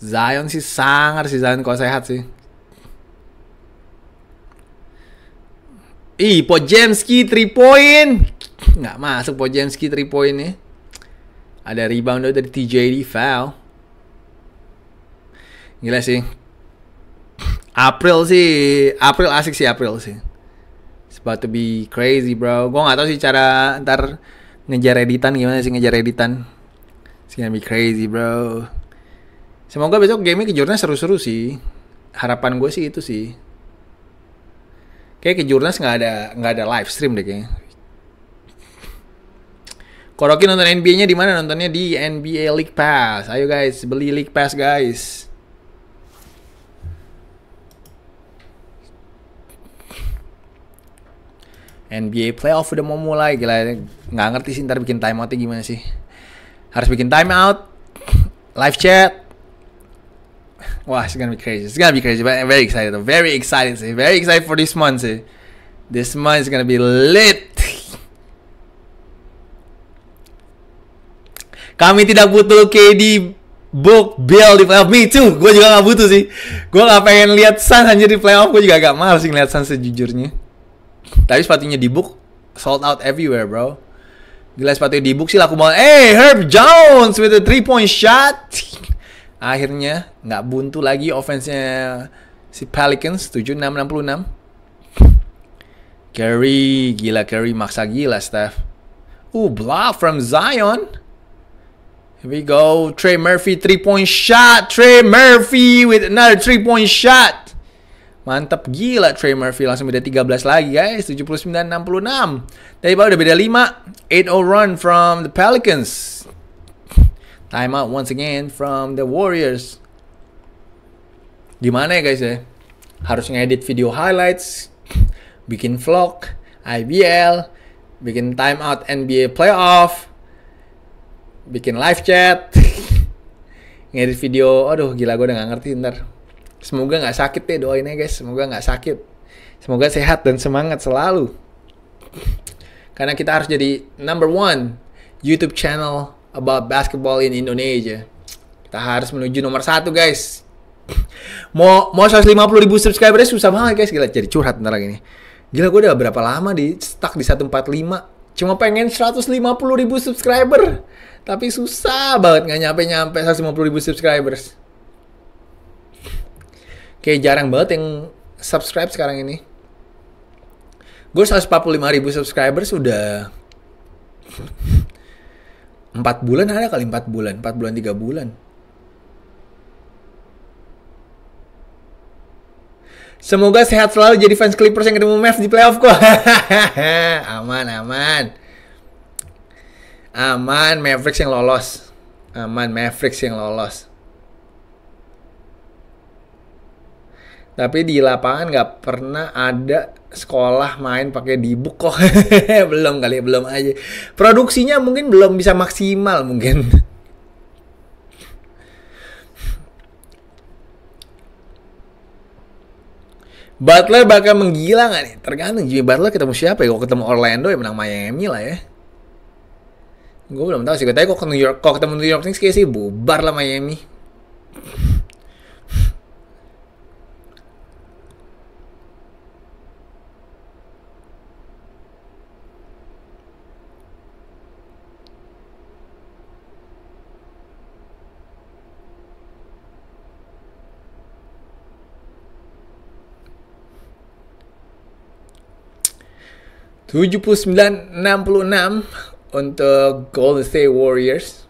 S1: Zion sih sangar sih Zion kok sehat sih. Ih, Pojemski 3 poin Nggak masuk Pojemski 3 poin nih. Ada rebound dari TJ foul. Gila sih. April sih, April asik sih April sih. It's about to be crazy bro. Gue gak tahu sih cara ntar ngejar editan gimana sih ngejar editan. It's gonna be crazy bro. Semoga besok gaming kejurnas seru-seru sih. Harapan gue sih itu sih. Kayak kejurnas nggak ada nggak ada live stream deh kayaknya. Koroki nonton NBA-nya di mana? Nontonnya di NBA League Pass. Ayo guys, beli League Pass guys. NBA playoff udah mau mulai gila nggak ngerti sih ntar bikin timeoutnya gimana sih harus bikin timeout live chat wah it's gonna be crazy it's gonna be crazy but I'm very excited very excited sih very excited for this month sih this month is gonna be lit kami tidak butuh KD Book Bill di playoff Me too Gue juga nggak butuh sih Gue gak pengen lihat Suns hanya di playoff Gue juga agak males sih ngeliat Suns sejujurnya tapi sepatunya di book sold out everywhere, bro. Gila sepatunya di book sih laku banget. Eh, hey, Herb Jones with a three point shot. Akhirnya nggak buntu lagi offense-nya si Pelicans 7666. Curry, gila Curry maksa gila, Steph. Oh, block from Zion. Here we go. Trey Murphy three point shot. Trey Murphy with another three point shot. Mantap gila Trey Murphy langsung beda 13 lagi guys 79-66 Dari bawah udah beda 5 8-0 run from the Pelicans Timeout once again from the Warriors Gimana ya guys ya Harus ngedit video highlights Bikin vlog IBL Bikin timeout NBA playoff Bikin live chat Ngedit video Aduh gila gue udah gak ngerti ntar Semoga nggak sakit deh doain ya guys. Semoga nggak sakit. Semoga sehat dan semangat selalu. Karena kita harus jadi number one YouTube channel about basketball in Indonesia. Kita harus menuju nomor satu guys. Mau mau 150 ribu subscriber susah banget guys. Gila jadi curhat ntar lagi nih. Gila gue udah berapa lama di stuck di 145 cuma pengen 150 ribu subscriber tapi susah banget nggak nyampe nyampe 150 ribu subscribers kayak jarang banget yang subscribe sekarang ini. Gue 145 ribu subscriber sudah 4 bulan ada kali 4 bulan, 4 bulan 3 bulan. Semoga sehat selalu jadi fans Clippers yang ketemu Mavs di playoff kok. aman, aman. Aman Mavericks yang lolos. Aman Mavericks yang lolos. tapi di lapangan nggak pernah ada sekolah main pakai di kok belum kali belum aja produksinya mungkin belum bisa maksimal mungkin Butler bakal menggila gak nih? Tergantung Jimmy Butler ketemu siapa ya? Kalau ketemu Orlando ya menang Miami lah ya. Gue belum tahu sih. Tapi kok ketemu New York, kok ketemu New York Knicks kayak sih bubar lah Miami. 79-66 untuk Golden State Warriors.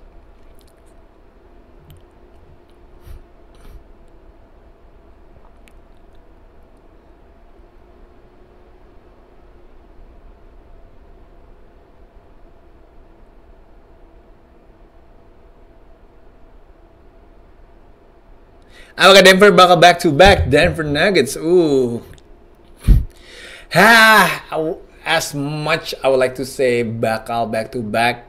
S1: How got Denver baka back to back Denver Nuggets. Ooh. Ha! as much I would like to say bakal back to back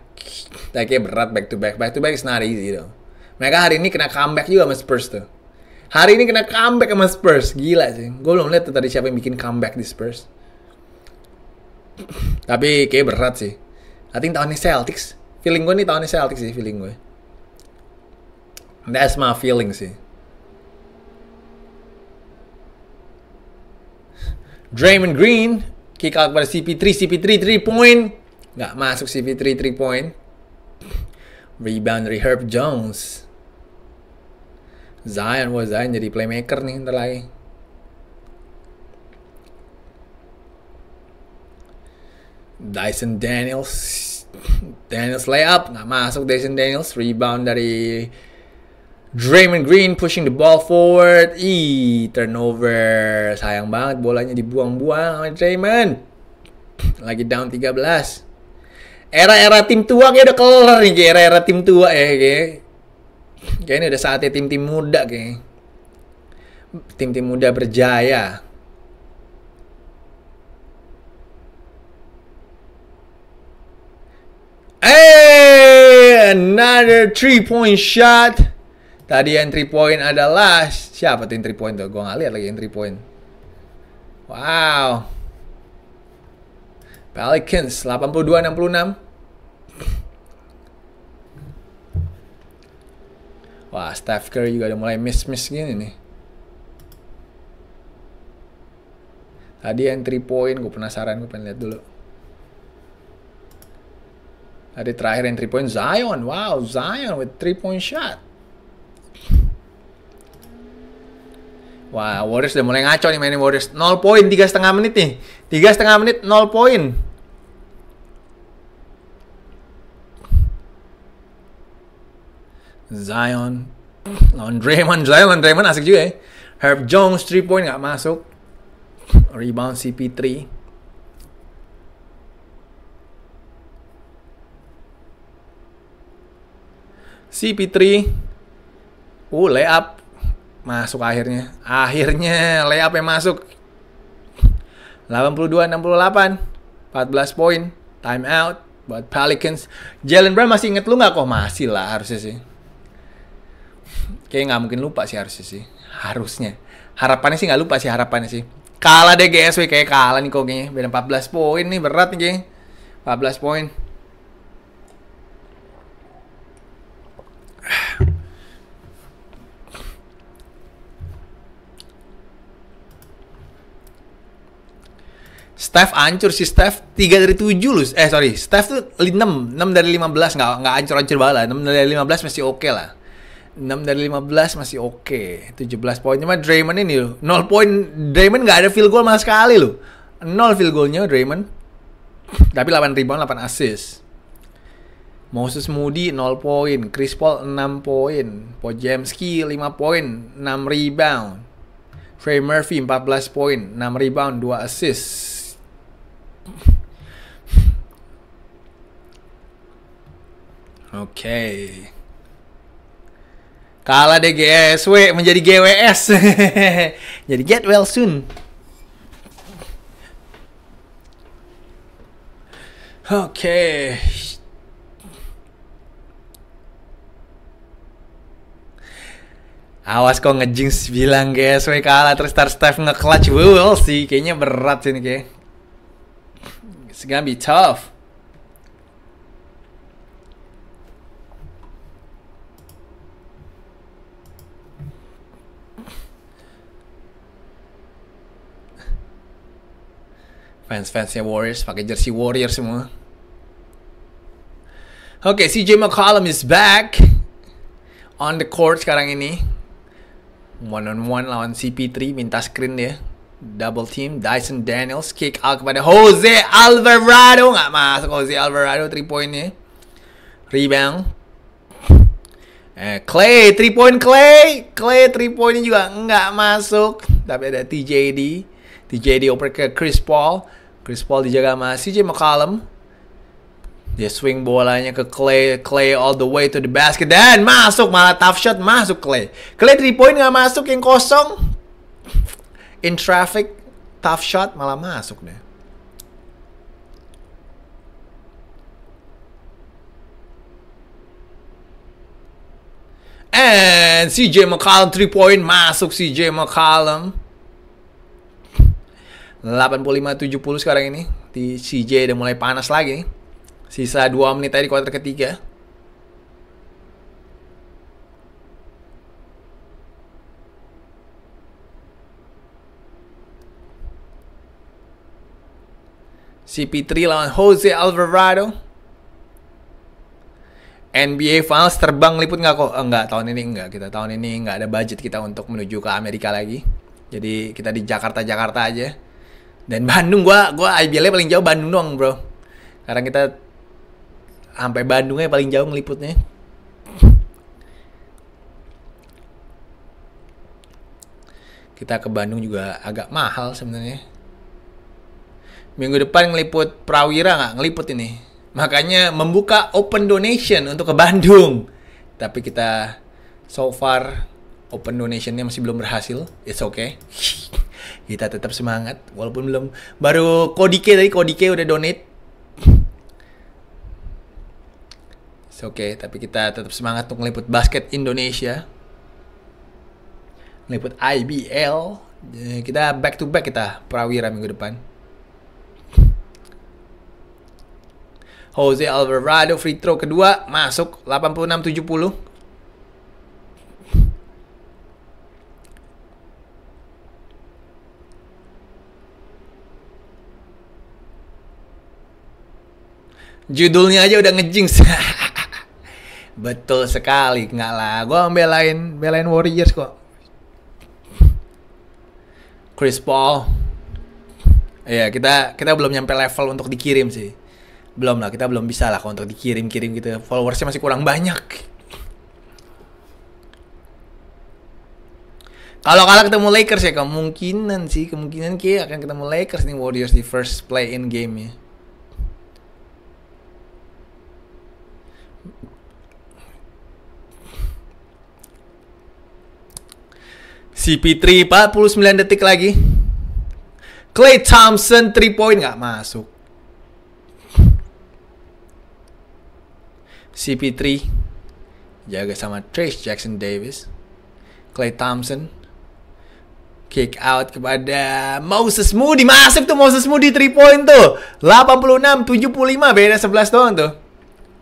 S1: kayaknya berat back to back back to back is not easy though mereka hari ini kena comeback juga sama Spurs tuh hari ini kena comeback sama Spurs gila sih gue belum lihat tuh tadi siapa yang bikin comeback di Spurs tapi kayak berat sih I think ini Celtics feeling gue nih ini Celtics sih feeling gue that's my feeling sih Draymond Green kick out kepada CP3 CP3 3 point nggak masuk CP3 3 point rebound dari Herb Jones Zion wah Zion jadi playmaker nih ntar lagi Dyson Daniels Daniels layup nggak masuk Dyson Daniels rebound dari Draymond Green pushing the ball forward. Ih, turnover. Sayang banget bolanya dibuang-buang sama Draymond. Lagi down 13. Era-era tim tua kayak udah kelar nih kayak era-era tim tua ya kayak. Kayaknya udah saatnya tim-tim muda kayak. Tim-tim muda berjaya. Hey, another three point shot. Tadi entry point adalah siapa tuh entry point tuh? Gua nggak lihat lagi entry point. Wow. Pelicans 82 66. Wah, Steph Curry juga udah mulai miss-miss gini nih. Tadi entry point, gue penasaran, gue pengen lihat dulu. Tadi terakhir entry point Zion. Wow, Zion with three point shot. Wah, Warriors udah mulai ngaco nih mainin Warriors. 0 poin tiga setengah menit nih. Tiga setengah menit 0 poin. Zion lawan Draymond, Zion Draymond asik juga ya. Herb Jones 3 point nggak masuk. Rebound CP3. CP3 Uh, layup Masuk akhirnya. Akhirnya layup yang masuk. 82-68. 14 poin. Time out buat Pelicans. Jalen Brown masih inget lu nggak kok? Masih lah harusnya sih. Kayaknya nggak mungkin lupa sih harusnya sih. Harusnya. Harapannya sih nggak lupa sih harapannya sih. Kalah deh GSW kayak kalah nih kok kayaknya. Beda 14 poin nih berat nih kayaknya. 14 poin. Steph hancur sih Steph 3 dari 7 lu Eh sorry, Steph tuh 6, 6 dari 15 Gak, nggak hancur-hancur banget lah. 6 dari 15 masih oke okay lah. 6 dari 15 masih oke. Okay. 17 poinnya mah Draymond ini loh. 0 poin Draymond gak ada field goal sama sekali loh. 0 field goalnya Draymond. Tapi 8 rebound, 8 assist. Moses Moody 0 poin, Chris Paul 6 poin, Pojemski 5 poin, 6 rebound. Trey Murphy 14 poin, 6 rebound, 2 assist. Oke. Okay. Kalah deh GSW menjadi GWS. Jadi get well soon. Oke. Okay. Awas kok ngejinx bilang GSW kalah terus Star Steph nge-clutch. We'll sih kayaknya berat sini kayak. It's gonna be tough. Fans-fansnya Warriors pakai jersey Warriors semua. Oke, okay, CJ McCollum is back on the court sekarang ini. One on one lawan CP3 minta screen dia double team Dyson Daniels kick out kepada Jose Alvarado nggak masuk Jose Alvarado three pointnya rebound eh, Clay three point Clay Clay three pointnya juga nggak masuk tapi ada TJD TJD oper ke Chris Paul Chris Paul dijaga sama CJ McCollum dia swing bolanya ke Clay Clay all the way to the basket dan masuk malah tough shot masuk Clay Clay three point nggak masuk yang kosong In traffic, tough shot malah masuk deh. And CJ McCollum 3 point masuk CJ McCollum. 85-70 sekarang ini. Di CJ udah mulai panas lagi nih. Sisa 2 menit tadi kuarter ketiga. CP3 lawan Jose Alvarado. NBA Finals terbang liput nggak kok? Enggak, eh, tahun ini enggak. Kita tahun ini nggak ada budget kita untuk menuju ke Amerika lagi. Jadi kita di Jakarta-Jakarta aja. Dan Bandung gua gua IBL-nya paling jauh Bandung dong, Bro. Karena kita sampai Bandungnya paling jauh ngeliputnya. Kita ke Bandung juga agak mahal sebenarnya minggu depan ngeliput Prawira nggak ngeliput ini makanya membuka open donation untuk ke Bandung tapi kita so far open donationnya masih belum berhasil it's okay kita tetap semangat walaupun belum baru Kodike tadi Kodike udah donate it's okay tapi kita tetap semangat untuk ngeliput basket Indonesia ngeliput IBL eh, kita back to back kita Prawira minggu depan Jose Alvarado free throw kedua masuk 86-70. judulnya aja udah ngejinx betul sekali nggak lah gue belain belain Warriors kok Chris Paul Iya kita kita belum nyampe level untuk dikirim sih belum lah kita belum bisa lah kalau untuk dikirim-kirim gitu followersnya masih kurang banyak kalau kalah ketemu Lakers ya kemungkinan sih kemungkinan kita akan ketemu Lakers nih Warriors di first play in game ya CP3 49 detik lagi Clay Thompson 3 point nggak masuk CP3 jaga sama Trace Jackson Davis Clay Thompson kick out kepada Moses Moody masuk tuh Moses Moody 3 point tuh 86 75 beda 11 doang tuh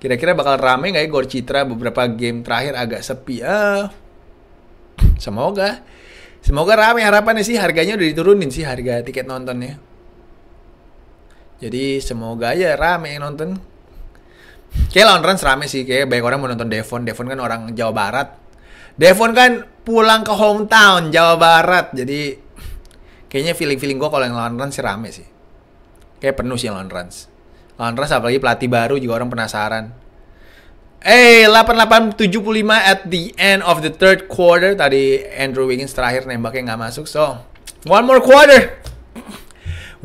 S1: kira-kira bakal rame nggak ya Gor Citra beberapa game terakhir agak sepi ah semoga semoga rame harapannya sih harganya udah diturunin sih harga tiket nontonnya jadi semoga ya rame yang nonton Kayak lawan Rans rame sih, kayak banyak orang mau nonton Devon. Devon kan orang Jawa Barat. Devon kan pulang ke hometown Jawa Barat. Jadi kayaknya feeling-feeling gue kalau yang lawan Rans sih rame sih. Kayak penuh sih lawan Rans. Lawan Rans apalagi pelatih baru juga orang penasaran. Eh, hey, 8875 at the end of the third quarter. Tadi Andrew Wiggins terakhir nembaknya nggak masuk. So, one more quarter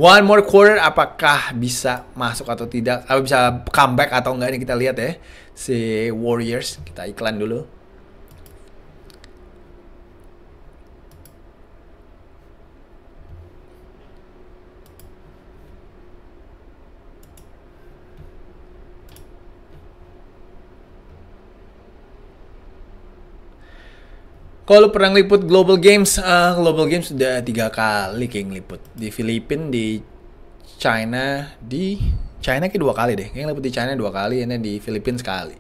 S1: one more quarter apakah bisa masuk atau tidak, apa bisa comeback atau enggak Ini kita lihat ya si Warriors. Kita iklan dulu. Kalau pernah liput Global Games, uh, Global Games sudah tiga kali kayak ngeliput di Filipina, di China, di China kayak dua kali deh. Kayak ngeliput di China dua kali, ini di Filipina sekali.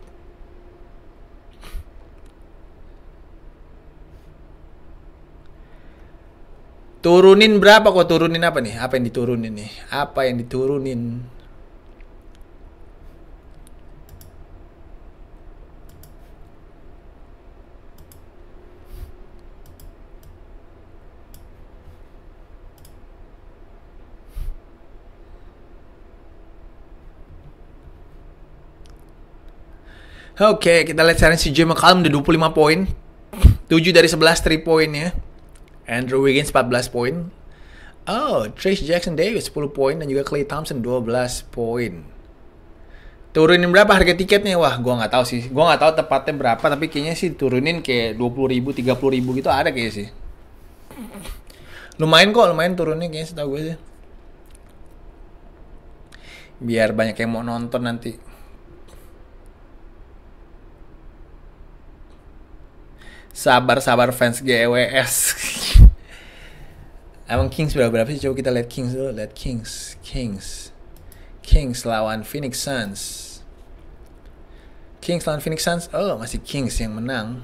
S1: Turunin berapa kok turunin apa nih? Apa yang diturunin nih? Apa yang diturunin? Oke, okay, kita lihat sekarang si Jim McCallum di 25 poin. 7 dari 11 3 point ya. Andrew Wiggins 14 poin. Oh, Trace Jackson Davis 10 poin dan juga Clay Thompson 12 poin. Turunin berapa harga tiketnya? Wah, gua nggak tahu sih. Gua nggak tahu tepatnya berapa, tapi kayaknya sih turunin kayak 20 ribu, 30 ribu gitu ada kayak sih. Lumayan kok, lumayan turunnya kayaknya setahu gue sih. Biar banyak yang mau nonton nanti. sabar-sabar fans GWS. E Emang Kings berapa berapa sih? Coba kita lihat Kings dulu, lihat Kings, Kings, Kings lawan Phoenix Suns. Kings lawan Phoenix Suns. Oh, masih Kings yang menang.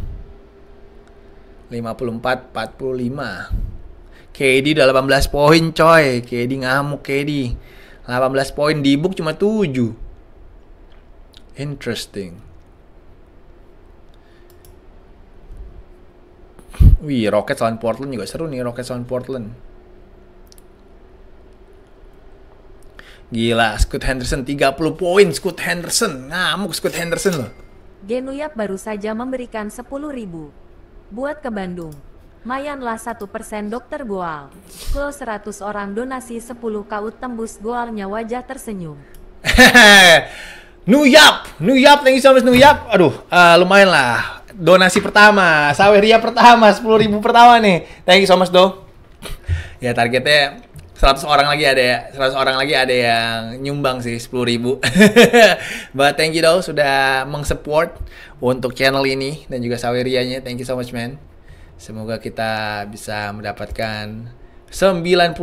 S1: 54 45. KD udah 18 poin coy. KD ngamuk KD. 18 poin di cuma 7. Interesting. Wih, Rockets lawan Portland juga seru nih, Rockets lawan Portland. Gila, Scott Henderson 30 poin, Scott Henderson. Ngamuk Scott Henderson loh.
S2: Genuyap baru saja memberikan 10 ribu. Buat ke Bandung. Mayanlah persen dokter Goal. Kalau 100 orang donasi 10 kau tembus Goalnya wajah tersenyum.
S1: Nuyap, Nuyap, thank you so much Nuyap. Aduh, uh, lumayan lah donasi pertama, saweria pertama, sepuluh ribu pertama nih. Thank you so much do. ya targetnya seratus orang lagi ada ya, 100 orang lagi ada yang nyumbang sih sepuluh ribu. But thank you do sudah mengsupport untuk channel ini dan juga Sawerianya. Thank you so much man. Semoga kita bisa mendapatkan 99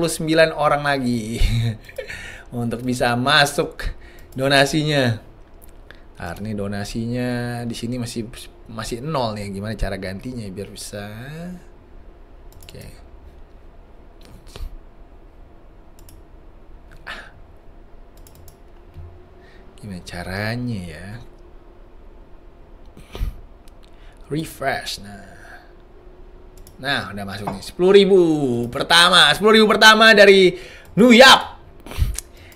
S1: orang lagi untuk bisa masuk donasinya. Nah, donasinya di sini masih masih nol nih gimana cara gantinya biar bisa oke okay. Ah. gimana caranya ya refresh nah nah udah masuk nih sepuluh ribu pertama sepuluh ribu pertama dari New York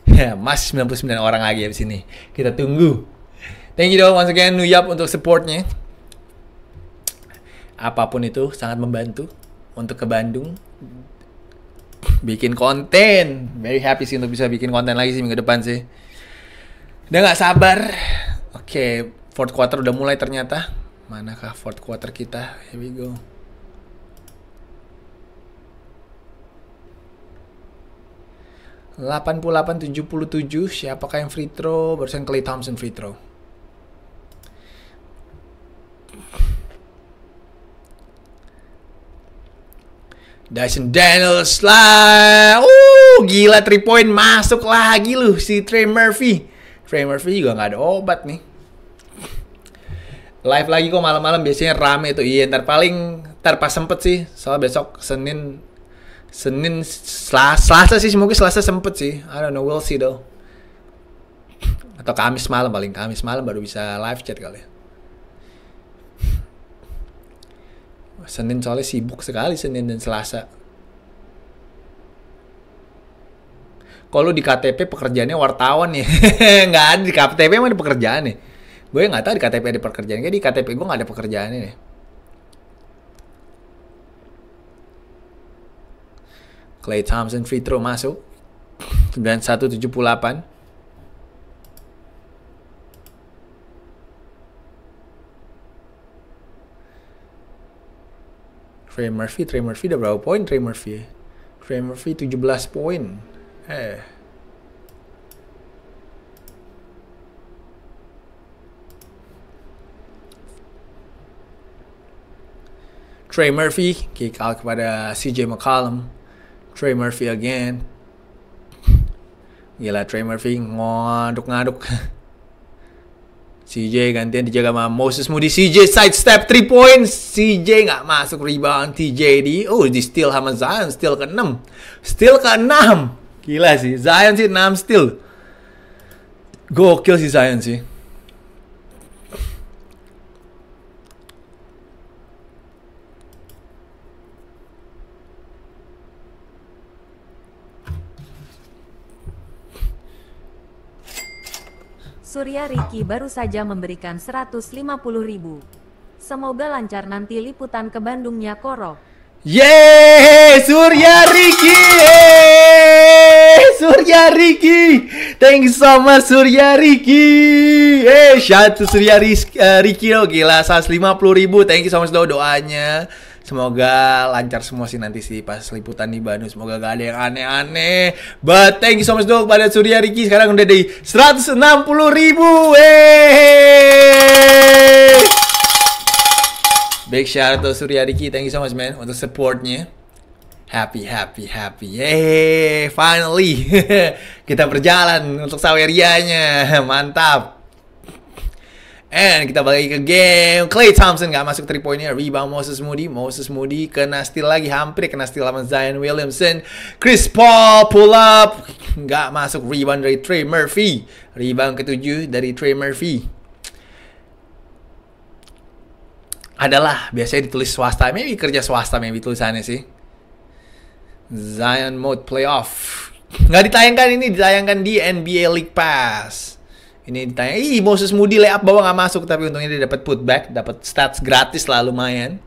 S1: ya mas 99 orang lagi di sini kita tunggu thank you dong once again New York untuk supportnya apapun itu sangat membantu untuk ke Bandung bikin konten very happy sih untuk bisa bikin konten lagi sih minggu depan sih udah nggak sabar oke okay, fourth quarter udah mulai ternyata manakah fourth quarter kita here we go delapan puluh delapan tujuh puluh tujuh siapakah yang free throw barusan Clay Thompson free throw Dyson Daniels lah. Uh, gila 3 point masuk lagi lu si Trey Murphy. Trey Murphy juga nggak ada obat nih. Live lagi kok malam-malam biasanya rame itu. Iya, ntar paling ntar pas sempet sih. Soal besok Senin Senin Selasa, Selasa sih semoga Selasa sempet sih. I don't know, we'll see though. Atau Kamis malam paling Kamis malam baru bisa live chat kali ya. Senin soalnya sibuk sekali Senin dan Selasa. Kalau di KTP pekerjaannya wartawan ya, nggak ada di KTP emang ada pekerjaan nih. Ya? Gue nggak tahu di KTP ada pekerjaan, kayak di KTP gue nggak ada pekerjaan nih. Clay Thompson free throw masuk 9178 Trey Murphy, Trey Murphy udah berapa poin Trey Murphy? Trey Murphy 17 poin. Eh. Trey Murphy kick out kepada CJ McCollum. Trey Murphy again. Gila Trey Murphy ngaduk-ngaduk. CJ gantian dijaga sama Moses Moody. CJ sidestep 3 points. CJ nggak masuk rebound. TJ di oh di steal sama Zion. Steal ke-6. Steal ke-6. Gila sih. Zion sih 6 steal. Gokil sih Zion sih.
S2: Surya Riki baru saja memberikan 150 ribu. Semoga lancar nanti liputan ke Bandungnya Koro.
S1: Yeay, Surya Riki! Yeay, Surya Riki! Thank you so much Surya Riki! Eh, hey, shout to Surya Riki, uh, eh, Riki oh, gila, 150.000. ribu. Thank you so much doanya. Semoga lancar semua sih nanti sih pas liputan di Bandung. Semoga gak ada yang aneh-aneh. But thank you so much dong pada Surya Riki. Sekarang udah di 160 ribu. Hey! Big shout out to Surya Riki. Thank you so much man untuk supportnya. Happy, happy, happy. Yeay, finally. Kita berjalan untuk Sawerianya. Mantap. And kita balik ke game. Clay Thompson gak masuk 3 poinnya. Rebound Moses Moody. Moses Moody kena steal lagi. Hampir kena steal sama Zion Williamson. Chris Paul pull up. Gak masuk rebound dari Trey Murphy. Rebound ketujuh dari Trey Murphy. Adalah biasanya ditulis swasta. Maybe kerja swasta maybe tulisannya sih. Zion Mode Playoff. Gak ditayangkan ini. Ditayangkan di NBA League Pass. Ini ditanya, ih Moses Moody layup bawah nggak masuk tapi untungnya dia dapat putback, dapat stats gratis lah lumayan.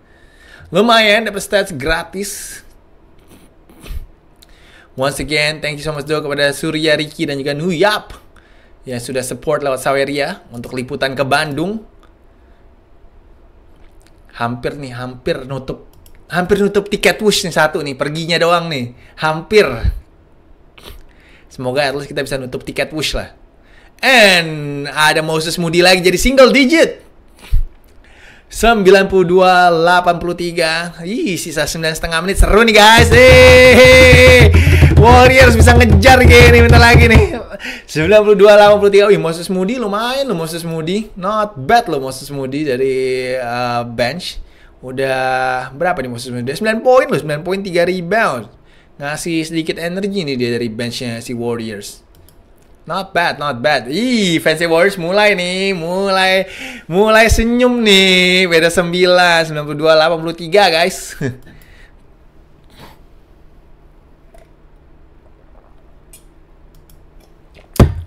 S1: Lumayan dapat stats gratis. Once again, thank you so much juga kepada Surya Riki dan juga Nuyap yang sudah support lewat Saweria untuk liputan ke Bandung. Hampir nih, hampir nutup hampir nutup tiket push nih satu nih, perginya doang nih. Hampir. Semoga at kita bisa nutup tiket push lah. And ada Moses Moody lagi jadi single digit. 92 83. Ih, sisa 9 setengah menit seru nih guys. Warriors bisa ngejar gini bentar lagi nih. 92 83. Wih, Moses Moody lumayan loh Moses Moody. Not bad loh Moses Moody dari uh, bench. Udah berapa nih Moses Moody? 9 poin loh, 9 poin 3 rebound. Ngasih sedikit energi nih dia dari benchnya si Warriors. Not bad, not bad. Ih, Fancy Warriors mulai nih, mulai mulai senyum nih. Beda sembilan, sembilan puluh dua, 9, puluh tiga, guys.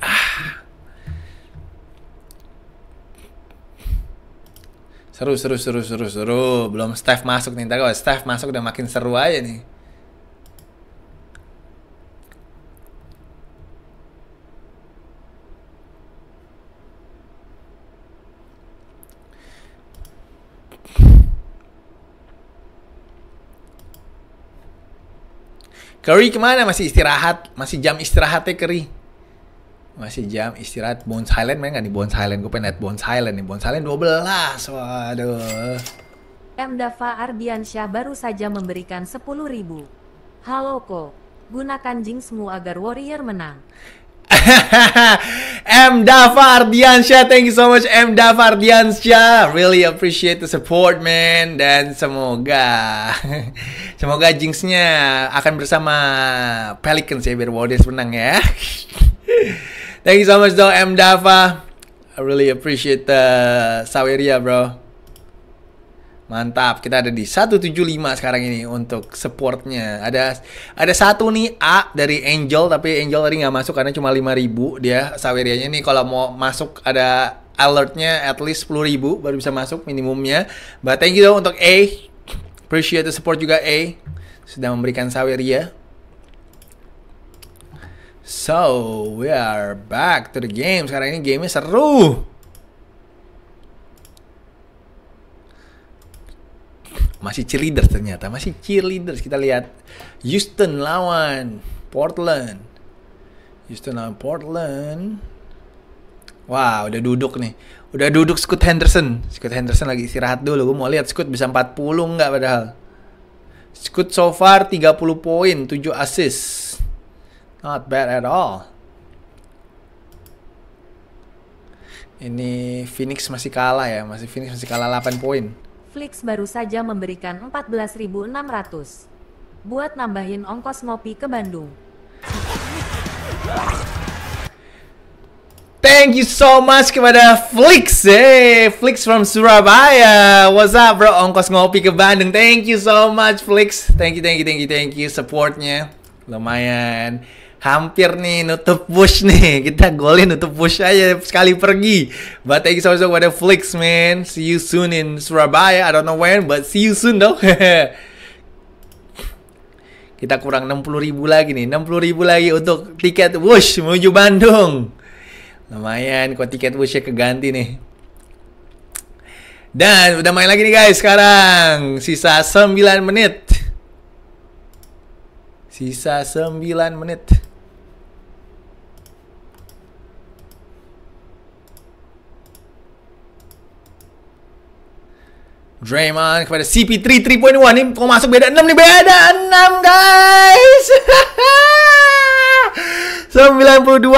S1: Ah. Seru, seru, seru, seru, seru. Belum Steph masuk nih. Ntar kalau Steph masuk udah makin seru aja nih. Curry kemana? Masih istirahat. Masih jam istirahatnya Curry. Masih jam istirahat. Bones Highland main gak nih Bones Highland? Gue pengen liat Bones Highland nih. Bones Highland 12. Waduh.
S2: M. Dafa Ardiansyah baru saja memberikan 10 ribu. Halo Ko. Gunakan Jinxmu agar Warrior menang.
S1: M. Dava Ardiansyah, thank you so much M. Dava Ardiansyah, really appreciate the support man dan semoga semoga Jinxnya akan bersama Pelicans ya biar Warriors menang ya. thank you so much though M. Dava, I really appreciate the Saweria bro. Mantap, kita ada di 175 sekarang ini untuk supportnya. Ada ada satu nih A dari Angel, tapi Angel tadi nggak masuk karena cuma 5000 dia sawerianya nih kalau mau masuk ada alertnya at least ribu baru bisa masuk minimumnya. But thank you dong untuk A. Appreciate the support juga A sudah memberikan Saweria. So, we are back to the game. Sekarang ini gamenya seru. masih cheerleaders ternyata masih cheerleaders kita lihat Houston lawan Portland Houston lawan Portland Wah, wow, udah duduk nih. Udah duduk Scott Henderson. Scott Henderson lagi istirahat dulu. Gue mau lihat Scott bisa 40 nggak padahal. Scott so far 30 poin, 7 assist. Not bad at all. Ini Phoenix masih kalah ya, masih Phoenix masih kalah 8 poin.
S2: Netflix baru saja memberikan 14.600 buat nambahin ongkos ngopi ke Bandung.
S1: Thank you so much kepada Flix, hey, eh. Flix from Surabaya. What's up bro, ongkos ngopi ke Bandung. Thank you so much Flix. Thank you, thank you, thank you, thank you supportnya. Lumayan hampir nih nutup push nih. Kita golin nutup push aja sekali pergi. But thank you so much for the flicks, man. See you soon in Surabaya. I don't know when, but see you soon dong Kita kurang 60 ribu lagi nih. 60 ribu lagi untuk tiket Wush menuju Bandung. Lumayan kok tiket Wushnya keganti nih. Dan udah main lagi nih guys sekarang. Sisa 9 menit. Sisa 9 menit. Draymond kepada CP3 3.1 ini kok masuk beda 6 nih beda 6 guys 92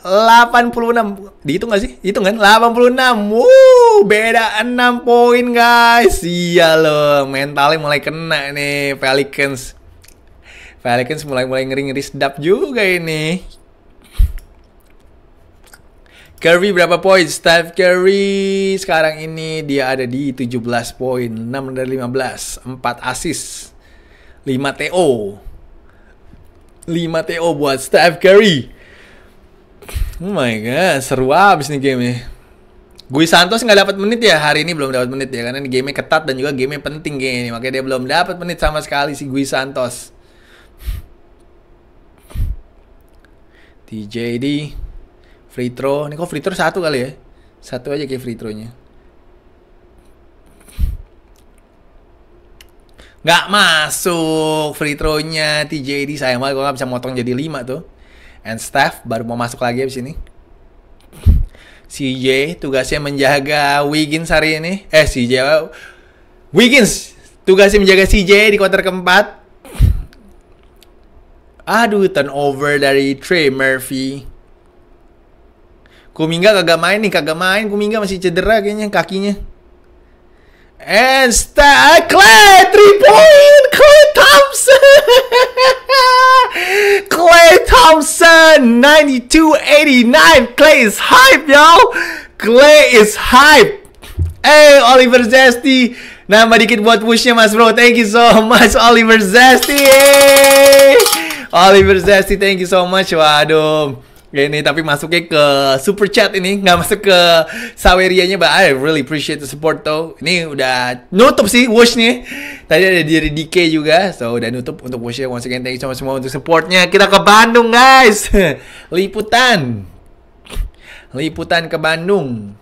S1: 86 dihitung gak sih? Hitung kan? 86 Wuh, beda 6 poin guys Iya loh mentalnya mulai kena nih Pelicans Pelicans mulai-mulai ngeri-ngeri sedap juga ini Curry berapa poin? Steph Curry sekarang ini dia ada di 17 poin, 6 dari 15, 4 asis, 5 TO. 5 TO buat Steph Curry. Oh my god, seru abis nih game ini. Gui Santos nggak dapat menit ya hari ini belum dapat menit ya karena ini game ketat dan juga game penting game ini makanya dia belum dapat menit sama sekali si Gui Santos. TJD Free throw. Ini kok free throw satu kali ya? Satu aja kayak free throw-nya. Nggak masuk free throw-nya TJD. Sayang banget gue nggak bisa motong jadi lima tuh. And staff baru mau masuk lagi abis ini. CJ tugasnya menjaga Wiggins hari ini. Eh, CJ. Oh. Wiggins tugasnya menjaga CJ di kuarter keempat. Aduh, turnover dari Trey Murphy. Kuminga kagak main nih, kagak main. Kuminga masih cedera kayaknya kakinya. And sta Clay three point Clay Thompson Clay Thompson 92-89 Clay is hype y'all. Clay is hype Hey Oliver Zesty Nambah dikit buat pushnya mas bro Thank you so much Oliver Zesty hey. Oliver Zesty thank you so much Waduh ini tapi masuknya ke super chat ini nggak masuk ke sawerianya but I really appreciate the support tuh ini udah nutup sih wash nih tadi ada dari DK juga so udah nutup untuk ya. once again thank you so much semua untuk supportnya kita ke Bandung guys liputan liputan ke Bandung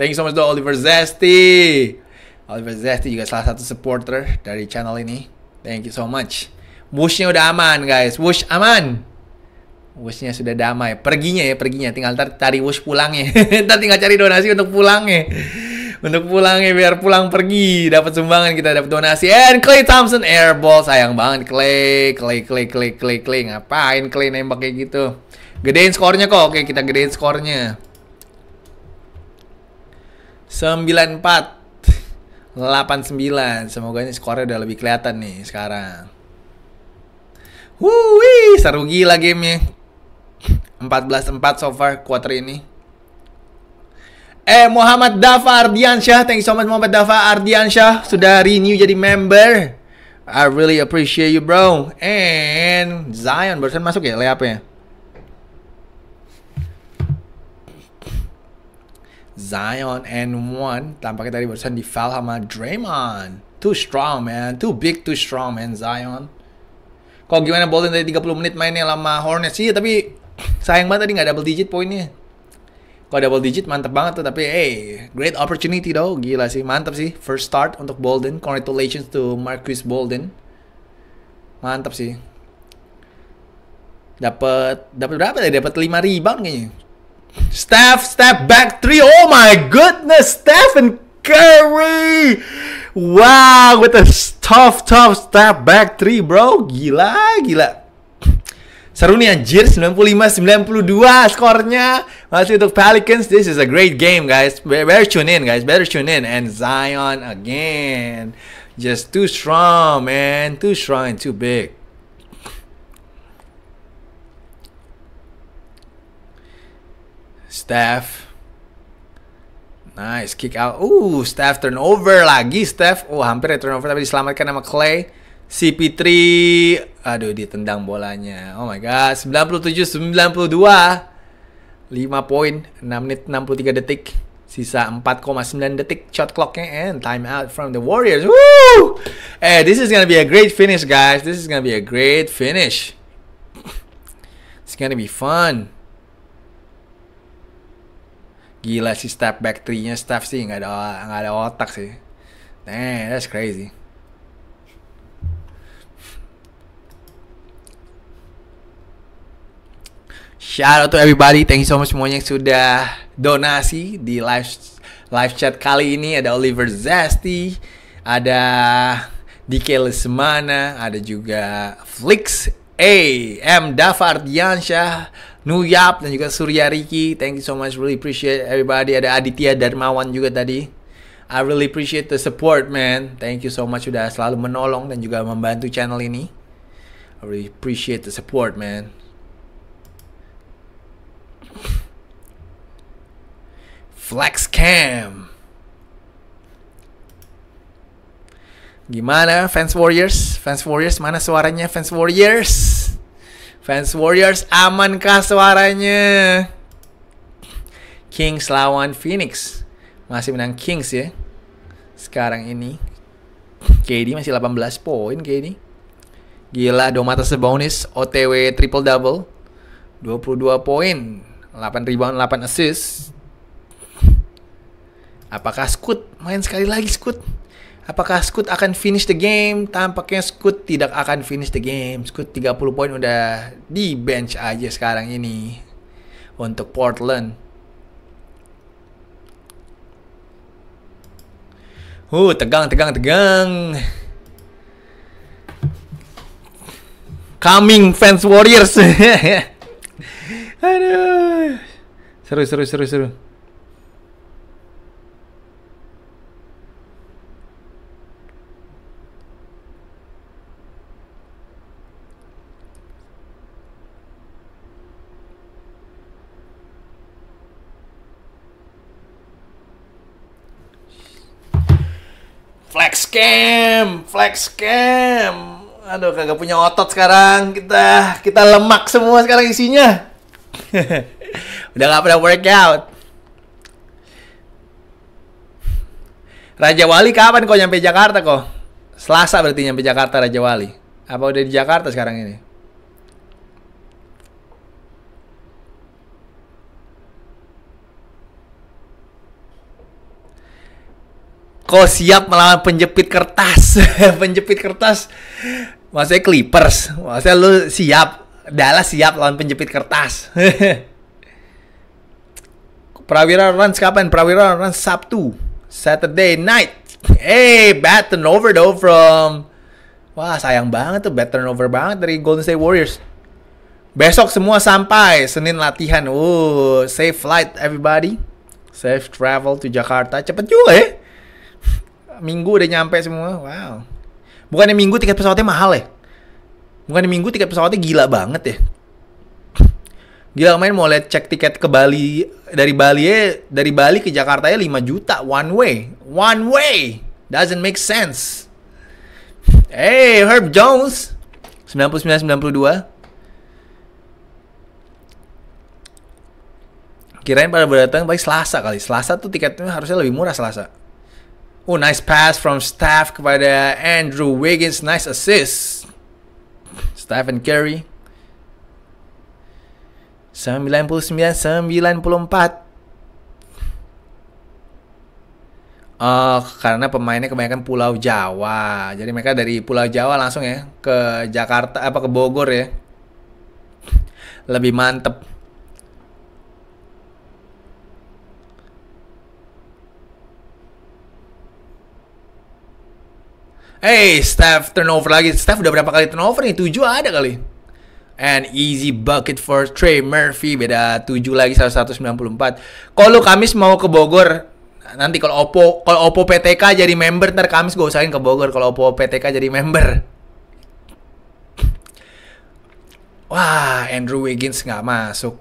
S1: thank you so much to Oliver Zesty Oliver Zesty juga salah satu supporter dari channel ini thank you so much Wushnya udah aman guys wush aman Wushnya sudah damai. Perginya ya, perginya. Tinggal ntar cari wush pulangnya. ntar tinggal cari donasi untuk pulangnya. untuk pulangnya biar pulang pergi dapat sumbangan kita dapat donasi and Clay Thompson airball sayang banget Clay Clay Clay Clay Clay Clay ngapain Clay nembak kayak gitu gedein skornya kok oke kita gedein skornya 94 89 semoga ini skornya udah lebih kelihatan nih sekarang Wuih, seru gila gamenya 14-4 so far quarter ini. Eh Muhammad Dafa Ardiansyah, thank you so much Muhammad Dafa Ardiansyah sudah renew jadi member. I really appreciate you bro. And Zion barusan masuk ya layupnya. Zion and one tampaknya tadi barusan di foul sama Draymond. Too strong man, too big, too strong man Zion. Kok gimana Bolton tadi 30 menit mainnya lama Hornets sih, iya, tapi sayang banget tadi nggak double digit poinnya kalau double digit mantep banget tuh tapi hey great opportunity tau gila sih mantep sih first start untuk Bolden congratulations to Marquis Bolden mantep sih dapat dapat berapa ya dapat 5 rebound kayaknya Steph step back three oh my goodness Stephen Curry wow with a tough tough step back three bro gila gila Seru nih anjir 95-92 skornya Masih untuk Pelicans This is a great game guys Better tune in guys Better tune in And Zion again Just too strong man Too strong and too big Steph Nice kick out. Uh, Steph turnover lagi Steph. Oh, hampir ya turnover tapi diselamatkan sama Clay si 3 aduh ditendang bolanya. Oh my god, 97 92. 5 poin, 6 menit 63 detik. Sisa 4,9 detik shot clocknya and time out from the Warriors. Woo! Eh, this is gonna be a great finish, guys. This is gonna be a great finish. It's gonna be fun. Gila si step back 3-nya Steph sih nggak ada nggak ada otak sih. Nah, that's crazy. Shout out to everybody, thank you so much semuanya yang sudah donasi di live live chat kali ini ada Oliver Zesty, ada Dike Lesmana, ada juga Flix A, M Dafardiansyah, Nuyap dan juga Surya Riki. Thank you so much, really appreciate everybody. Ada Aditya Darmawan juga tadi. I really appreciate the support, man. Thank you so much sudah selalu menolong dan juga membantu channel ini. I really appreciate the support, man. Flex Cam. Gimana fans Warriors? Fans Warriors mana suaranya fans Warriors? Fans Warriors amankah suaranya? Kings lawan Phoenix. Masih menang Kings ya. Sekarang ini KD masih 18 poin KD. Gila Domata Sebonis OTW triple double. 22 poin, 8 rebound, 8 assist. Apakah Scoot main sekali lagi Scoot? Apakah Scoot akan finish the game? Tampaknya Scoot tidak akan finish the game. Scoot 30 poin udah di bench aja sekarang ini untuk Portland. Uh, tegang, tegang, tegang. Coming fans Warriors. Aduh. Seru, seru, seru, seru. scam, flex scam. Aduh, kagak punya otot sekarang. Kita kita lemak semua sekarang isinya. Udah gak pernah workout. Raja Wali kapan kok nyampe Jakarta kok? Selasa berarti nyampe Jakarta Raja Wali. Apa udah di Jakarta sekarang ini? Kau siap melawan penjepit kertas? penjepit kertas. Maksudnya Clippers. Maksudnya lu siap. Dallas siap lawan penjepit kertas. Prawira Runs kapan? Prawira Runs Sabtu. Saturday night. Hey, bad turnover though from... Wah, sayang banget tuh. Bad turnover banget dari Golden State Warriors. Besok semua sampai. Senin latihan. Oh, safe flight everybody. Safe travel to Jakarta. Cepet juga ya minggu udah nyampe semua. Wow. Bukannya minggu tiket pesawatnya mahal ya? Bukannya minggu tiket pesawatnya gila banget ya? Gila main mau lihat cek tiket ke Bali dari Bali ya dari Bali ke Jakarta ya 5 juta one way. One way. Doesn't make sense. Hey, Herb Jones. 99 92. Kirain pada berdatang baik Selasa kali. Selasa tuh tiketnya harusnya lebih murah Selasa. Oh, nice pass from Staff kepada Andrew Wiggins. Nice assist. Stephen Curry. 99 94. Uh, karena pemainnya kebanyakan Pulau Jawa. Jadi mereka dari Pulau Jawa langsung ya ke Jakarta apa ke Bogor ya. Lebih mantep. Hey, Steph turnover lagi. Steph udah berapa kali turnover nih? Tujuh ada kali. And easy bucket for Trey Murphy beda tujuh lagi 194. Kalau Kamis mau ke Bogor, nanti kalau Oppo kalau Oppo PTK jadi member ntar Kamis gue usahain ke Bogor kalau Oppo PTK jadi member. Wah, Andrew Wiggins nggak masuk.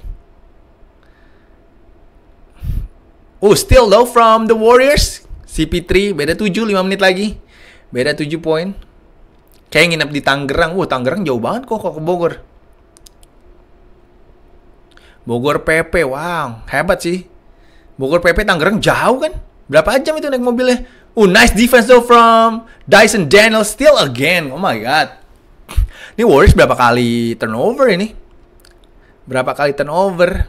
S1: Oh, still though from the Warriors. CP3 beda tujuh lima menit lagi. Beda 7 poin. Kayak nginep di Tangerang. Wah, Tangerang jauh banget kok, ke Bogor. Bogor PP, wow, hebat sih. Bogor PP Tangerang jauh kan? Berapa jam itu naik mobilnya? Oh, nice defense though from Dyson Daniel still again. Oh my god. Ini Warriors berapa kali turnover ini? Berapa kali turnover?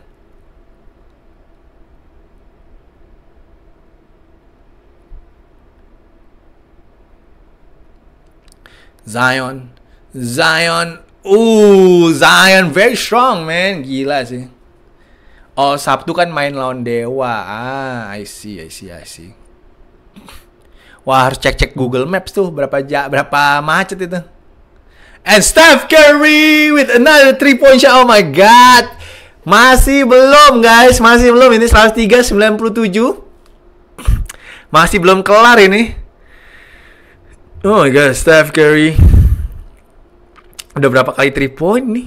S1: Zion, Zion, uh, Zion very strong man, gila sih. Oh Sabtu kan main lawan Dewa, ah, I see, I see, I see. Wah harus cek cek Google Maps tuh berapa jak berapa macet itu. And Steph Curry with another three point shot. Oh my god. Masih belum guys, masih belum ini 103 97. Masih belum kelar ini. Oh my god, Steph Curry. Udah berapa kali 3 point nih?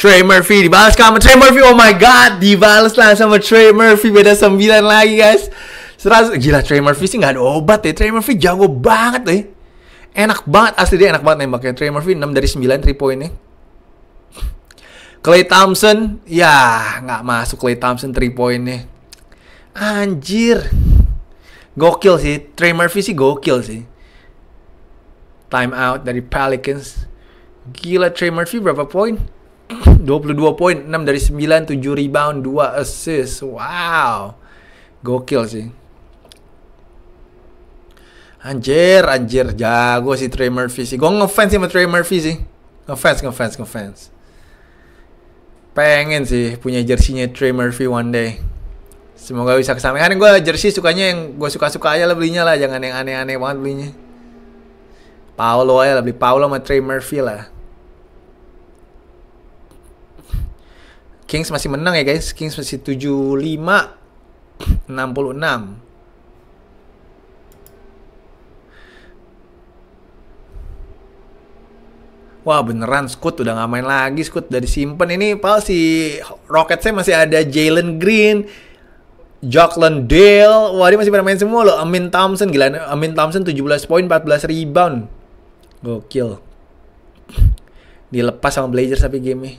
S1: Trey Murphy dibalas sama Trey Murphy. Oh my god, dibalas lah sama Trey Murphy beda 9 lagi, guys. Seras gila Trey Murphy sih nggak ada obat ya. Trey Murphy jago banget deh. Enak banget asli dia enak banget nembaknya. Trey Murphy 6 dari 9 3 nih. Clay Thompson, ya nggak masuk Clay Thompson 3 nih, Anjir. Gokil sih, Trey Murphy sih gokil sih. Time out dari Pelicans. Gila Trey Murphy berapa poin? 22 poin, 6 dari 9, 7 rebound, 2 assist. Wow. Gokil sih. Anjir, anjir, jago sih Trey Murphy sih. Gue ngefans sih sama Trey Murphy sih. Ngefans, ngefans, ngefans pengen sih punya jersinya Trey Murphy one day. Semoga bisa kesampaian. Gue jersey sukanya yang gue suka-suka aja lah belinya lah, jangan yang aneh-aneh banget belinya. Paulo aja lah, beli Paulo sama Trey Murphy lah. Kings masih menang ya guys, Kings masih 75 66. Wah beneran Scoot udah gak main lagi Scoot dari simpen ini pal si saya masih ada Jalen Green Jocelyn Dale Wah dia masih pada main semua loh Amin Thompson gila Amin Thompson 17 poin 14 rebound Gokil Dilepas sama Blazers tapi game -nya.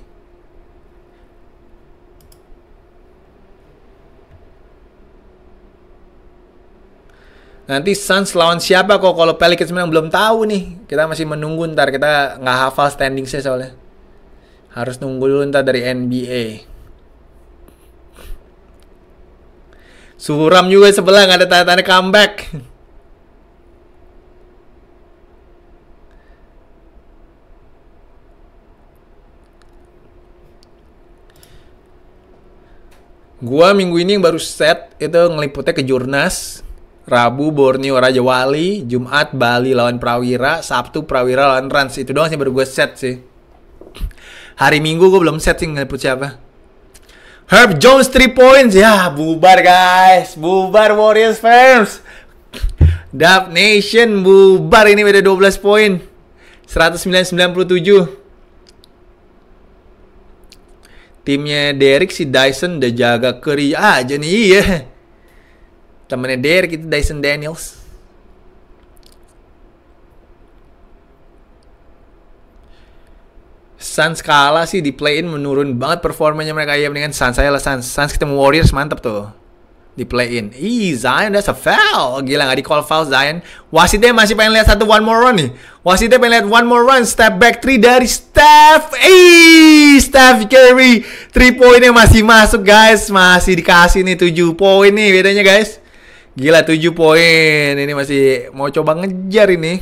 S1: Nanti Suns lawan siapa kok kalau Pelicans menang belum tahu nih. Kita masih menunggu ntar kita nggak hafal standingsnya soalnya. Harus nunggu dulu ntar dari NBA. Suram juga sebelah nggak ada tanda-tanda comeback. Gua minggu ini yang baru set itu ngeliputnya ke Jurnas Rabu Borneo Raja Wali, Jumat Bali lawan Prawira, Sabtu Prawira lawan Rans. Itu doang sih baru gue set sih. Hari Minggu gue belum set sih ngeliput siapa. Herb Jones 3 points ya bubar guys, bubar Warriors fans. Dap Nation bubar ini beda 12 poin.
S2: 1997.
S1: Timnya Derek si Dyson udah jaga keri aja nih iya temennya Derek itu Dyson Daniels Suns kalah sih di play-in menurun banget performanya mereka ya dengan Suns saya lah Suns Suns ketemu Warriors mantep tuh di play-in ih Zion that's a gila nggak di call foul Zion wasitnya masih pengen lihat satu one more run nih wasitnya pengen lihat one more run step back three dari Steph ih Steph Curry three poinnya masih masuk guys masih dikasih nih 7 poin nih bedanya guys Gila 7 poin. Ini masih mau coba ngejar ini.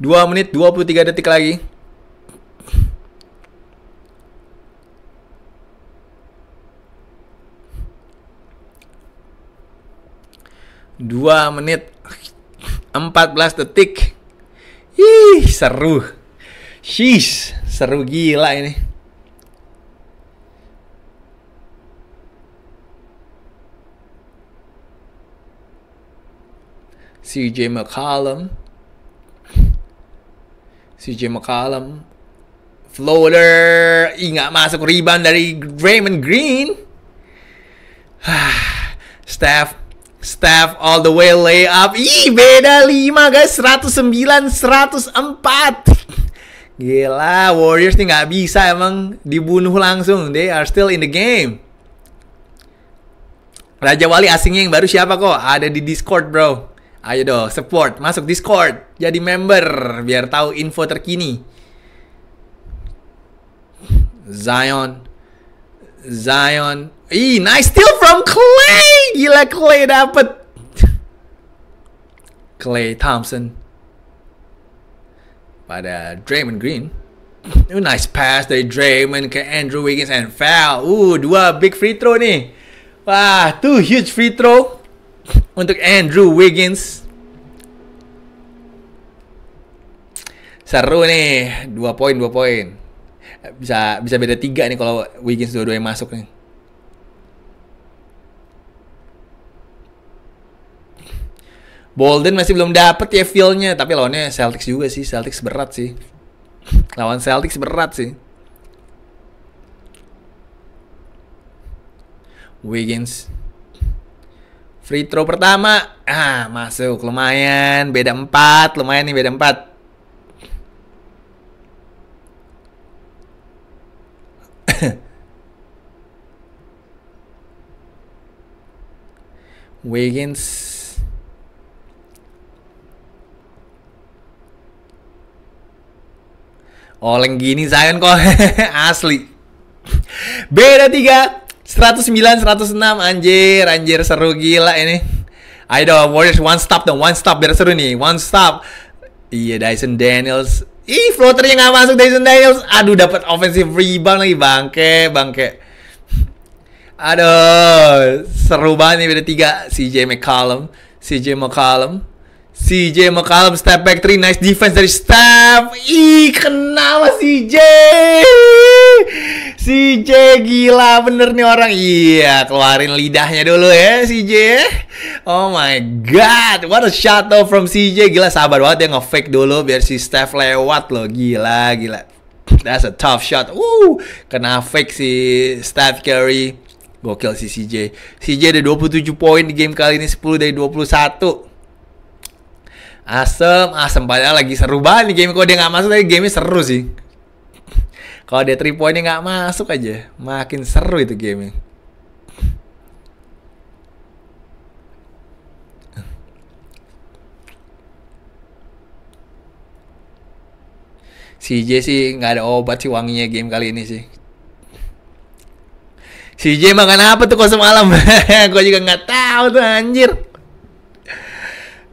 S1: 2 menit 23 detik lagi. Dua menit 14 detik. Ih, seru. Sheesh, seru gila ini. CJ McCollum. CJ McCollum. Floater. ingat masuk rebound dari Raymond Green. Staff Staff all the way lay up, Ih, beda 5 guys. 109, 104. Gila, Warriors nih nggak bisa emang dibunuh langsung. They are still in the game. Raja Wali asingnya yang baru siapa kok? Ada di Discord, bro. Ayo dong, support, masuk Discord, jadi member biar tahu info terkini. Zion, Zion. Ih, nice steal from Clay. Gila Clay dapet. Clay Thompson. Pada Draymond Green. Ooh, nice pass dari Draymond ke Andrew Wiggins and foul. Uh, dua big free throw nih. Wah, two huge free throw untuk Andrew Wiggins. Seru nih, dua poin, dua poin. Bisa bisa beda tiga nih kalau Wiggins dua-duanya masuk nih. Bolden masih belum dapet ya feel-nya, tapi lawannya Celtics juga sih, Celtics berat sih. Lawan Celtics berat sih. Wiggins Free throw pertama. Ah, masuk. Lumayan. Beda 4. Lumayan nih beda 4. Wiggins Oleng gini Zion kok asli. Beda tiga 109, 106 anjir, anjir seru gila ini. Ayo dong Warriors one stop dong, one stop biar seru nih, one stop. Iya Dyson Daniels. Ih, floaternya nggak masuk Dyson Daniels. Aduh, dapat offensive rebound lagi bangke, bangke. Aduh, seru banget nih beda tiga CJ McCollum, CJ McCollum. CJ McCallum step back three nice defense dari Steph. Ih, kenapa CJ? CJ gila bener nih orang. Iya, keluarin lidahnya dulu ya CJ. Oh my god, what a shot though from CJ. Gila sabar banget ya nge-fake dulu biar si Steph lewat lo Gila, gila. That's a tough shot. Woo, kena fake si Steph Curry. Gokil si CJ. CJ ada 27 poin di game kali ini 10 dari 21. Asem, asem padahal lagi seru banget nih game. kok dia nggak masuk tapi game seru sih. Kalau dia three pointnya nggak masuk aja, makin seru itu game si CJ sih nggak ada obat sih wanginya game kali ini sih. CJ makan apa tuh kok semalam? Gue juga nggak tahu tuh anjir.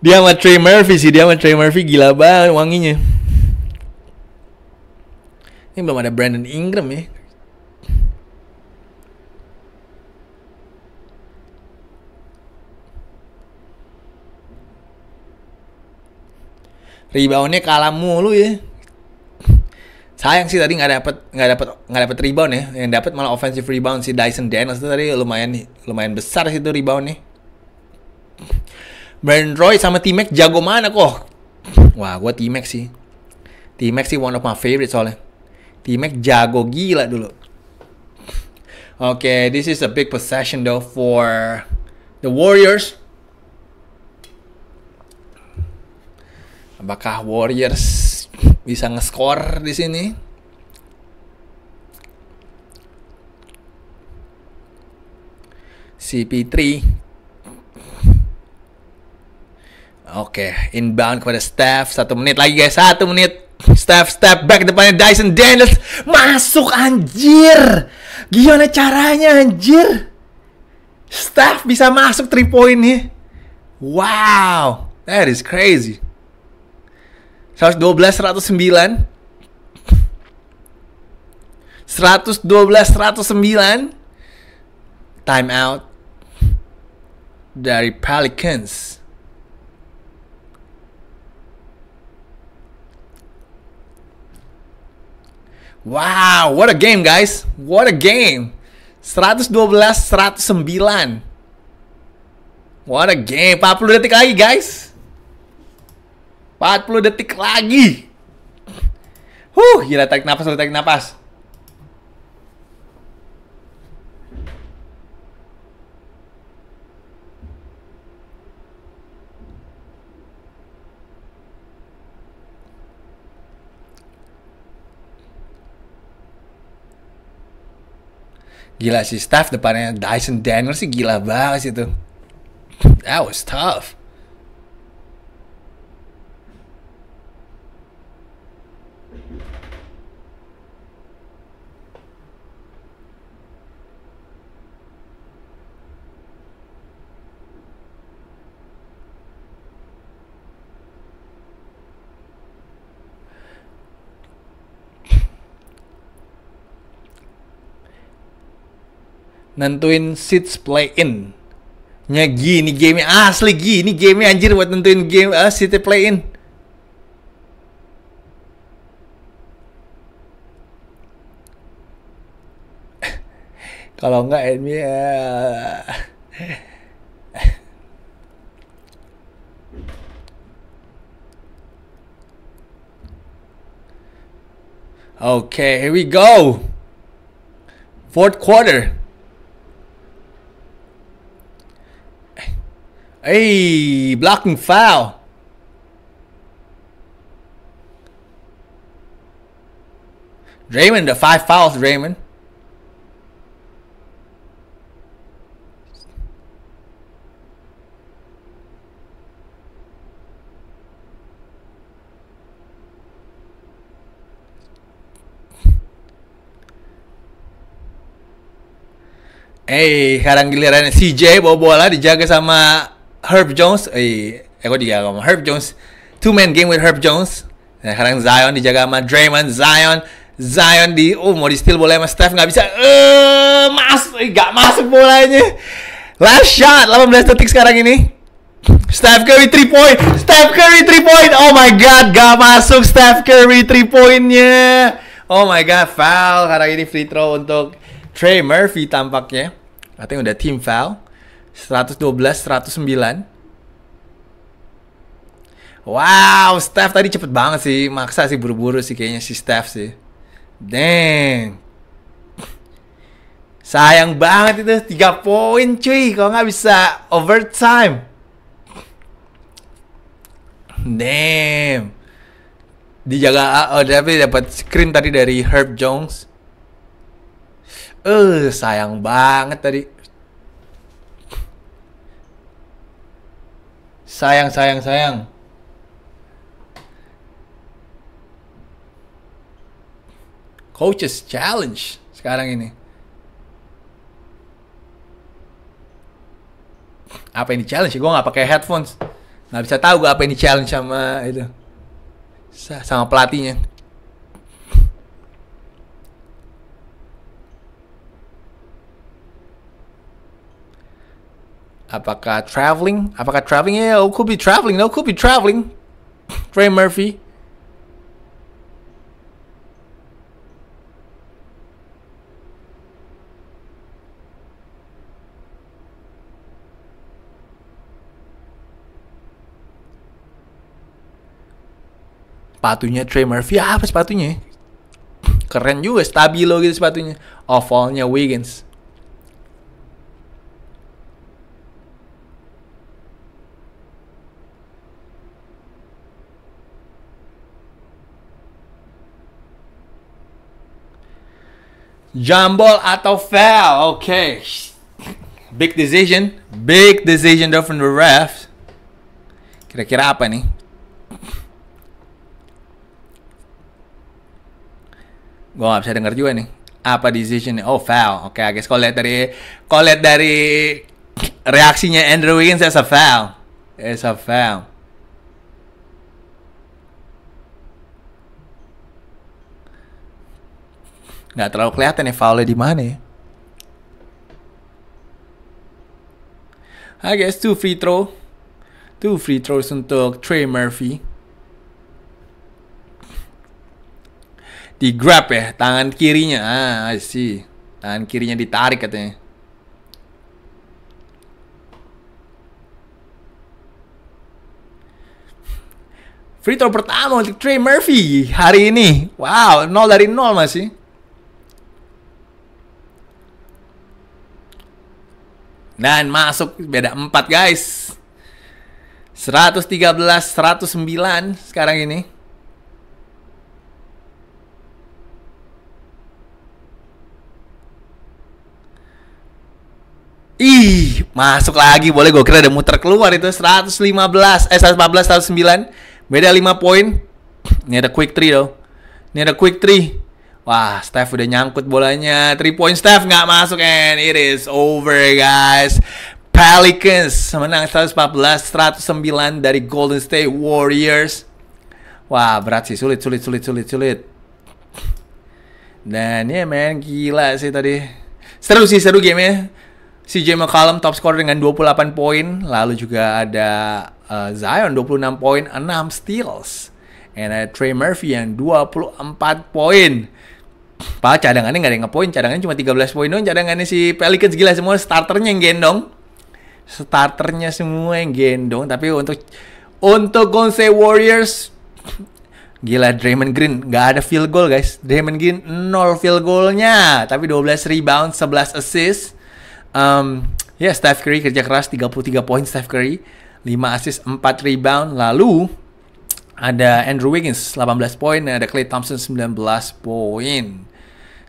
S1: Dia sama Trey Murphy sih, dia sama Trey Murphy gila banget wanginya. Ini belum ada Brandon Ingram ya. reboundnya kalah mulu ya sayang sih tadi nggak dapet nggak dapet nggak dapet rebound ya yang dapet malah offensive rebound si Dyson Daniels itu tadi lumayan lumayan besar sih itu reboundnya Brandon Roy sama T-Mac jago mana kok? Wah, gue T-Mac sih. T-Mac sih one of my favorite soalnya. T-Mac jago gila dulu. okay, this is a big possession though for the Warriors. Apakah Warriors bisa ngeskor di sini? CP3 Oke, okay. inbound kepada Steph. Satu menit lagi guys, satu menit. Steph, step back depannya Dyson Daniels. Masuk anjir. Gimana caranya anjir? Steph bisa masuk 3 point nih. Wow, that is crazy. 112, 109. 112, 109. Time out dari Pelicans. Wow, what a game guys. What a game. 112-109. What a game. 40 detik lagi guys. 40 detik lagi. Huh, gila tarik nafas, tarik nafas. Gila sih staff depannya Dyson Daniels sih gila banget sih tuh. That was tough. nentuin seats play in nya gini game asli gini game anjir buat nentuin game uh, eh, seats play in kalau enggak NBA eh, Okay, here we go. Fourth quarter. Hey, blocking foul. Draymond, the five fouls, Draymond. hey, sekarang giliran CJ bawa bola dijaga sama Herb Jones, eh, eh kok dijaga sama Herb Jones, two man game with Herb Jones. Nah, sekarang Zion dijaga sama Draymond, Zion, Zion di, oh mau di steal boleh sama Steph nggak bisa, eh mas, eh, nggak masuk bolanya. Last shot, 18 detik sekarang ini. Steph Curry 3 point, Steph Curry 3 point, oh my god, nggak masuk Steph Curry 3 pointnya. Oh my god, foul karena ini free throw untuk Trey Murphy tampaknya. Katanya udah team foul. 112, 109. Wow, Steph tadi cepet banget sih. Maksa sih buru-buru sih kayaknya si Steph sih. Dang. Sayang banget itu tiga poin cuy kalau nggak bisa overtime. Damn. Dijaga oh tapi dapat screen tadi dari Herb Jones. Eh, uh, sayang banget tadi. Sayang, sayang, sayang. Coaches Challenge sekarang ini. Apa ini challenge? Gue nggak pakai headphones, nggak bisa tahu gue apa ini challenge sama itu, sama pelatihnya. Apakah traveling? Apakah traveling? Yeah, could be traveling. No, could be traveling. Trey Murphy. sepatunya Trey Murphy apa sepatunya keren juga stabilo gitu sepatunya ovalnya Wiggins Jambol atau foul. Oke. Okay. Big decision. Big decision though from the ref. Kira-kira apa nih? Gua gak bisa denger juga nih. Apa decision Oh, foul. Oke, okay, guys. lihat dari kalau lihat dari reaksinya Andrew Wiggins, it's a foul. It's a foul. nggak terlalu kelihatan ya foulnya di mana ya. I guess two free throw. Two free throws untuk Trey Murphy. Di grab ya, tangan kirinya. Ah, I see. Tangan kirinya ditarik katanya. Free throw pertama untuk Trey Murphy hari ini. Wow, 0 dari 0 masih. Dan masuk beda 4 guys. 113 109 sekarang ini. Ih, masuk lagi. Boleh gue kira ada muter keluar itu 115 eh 114 109. Beda 5 poin. Ini ada quick 3 dong Ini ada quick 3. Wah, Steph udah nyangkut bolanya. 3 point Steph nggak masuk and it is over guys. Pelicans menang 114-109 dari Golden State Warriors. Wah, berat sih, sulit, sulit, sulit, sulit, sulit. Dan ya yeah, men, gila sih tadi. Seru sih, seru game gamenya. CJ McCollum top scorer dengan 28 poin, lalu juga ada uh, Zion 26 poin, 6 steals. And ada Trey Murphy yang 24 poin. Padahal cadangannya nggak ada yang ngepoin, cadangannya cuma 13 poin doang, cadangannya si Pelicans gila semua starternya yang gendong. Starternya semua yang gendong, tapi untuk untuk Gonse Warriors gila Draymond Green nggak ada field goal guys. Draymond Green 0 field goalnya, tapi 12 rebound, 11 assist. Um, ya yeah, Steph Curry kerja keras 33 poin Steph Curry, 5 assist, 4 rebound. Lalu ada Andrew Wiggins 18 poin, ada Clay Thompson 19 poin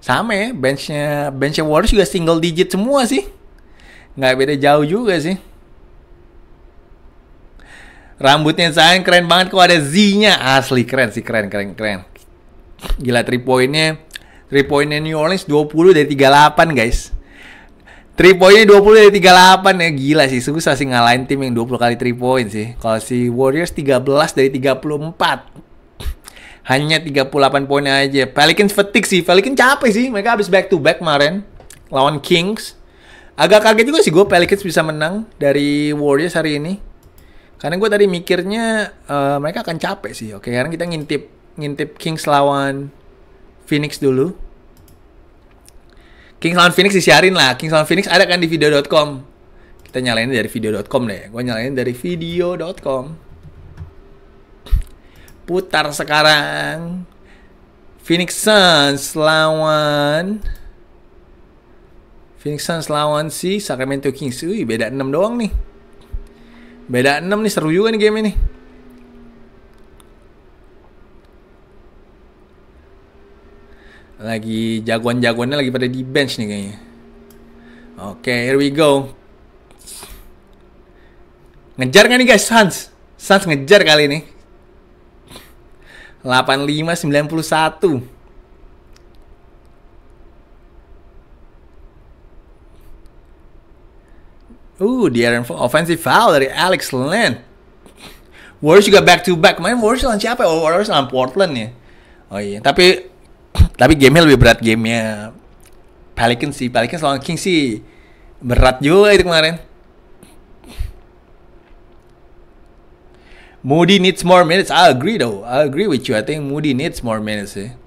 S1: sama ya benchnya benchnya Warriors juga single digit semua sih nggak beda jauh juga sih rambutnya saya keren banget kok ada Z-nya asli keren sih keren keren keren gila 3 poinnya 3 poinnya New Orleans 20 dari 38 guys 3 poinnya 20 dari 38 ya gila sih susah sih ngalahin tim yang 20 kali 3 point sih kalau si Warriors 13 dari 34 hanya 38 poin aja. Pelicans fatigue sih, Pelicans capek sih. Mereka habis back to back kemarin lawan Kings. Agak kaget juga sih gue Pelicans bisa menang dari Warriors hari ini. Karena gue tadi mikirnya uh, mereka akan capek sih. Oke, sekarang kita ngintip ngintip Kings lawan Phoenix dulu. Kings lawan Phoenix disiarin lah. Kings lawan Phoenix ada kan di video.com. Kita nyalain dari video.com deh. Gue nyalain dari video.com putar sekarang. Phoenix Suns lawan Phoenix Suns lawan si Sacramento Kings. Ui, beda 6 doang nih. Beda 6 nih seru juga nih game ini. Lagi jagoan-jagoannya lagi pada di bench nih kayaknya. Oke, okay, here we go. Ngejar kan nih guys Suns? Suns ngejar kali ini. 8591. Uh, the Aaron offensive foul dari Alex Len. Warriors juga back to back. Main Warriors lawan siapa? Ya? Oh, Warriors lawan Portland ya. Oh iya, tapi tapi game lebih berat gamenya Pelicans sih. Pelicans lawan Kings sih berat juga itu kemarin. Moody needs more minutes. I agree though. I agree with you. I think Moody needs more minutes. Eh?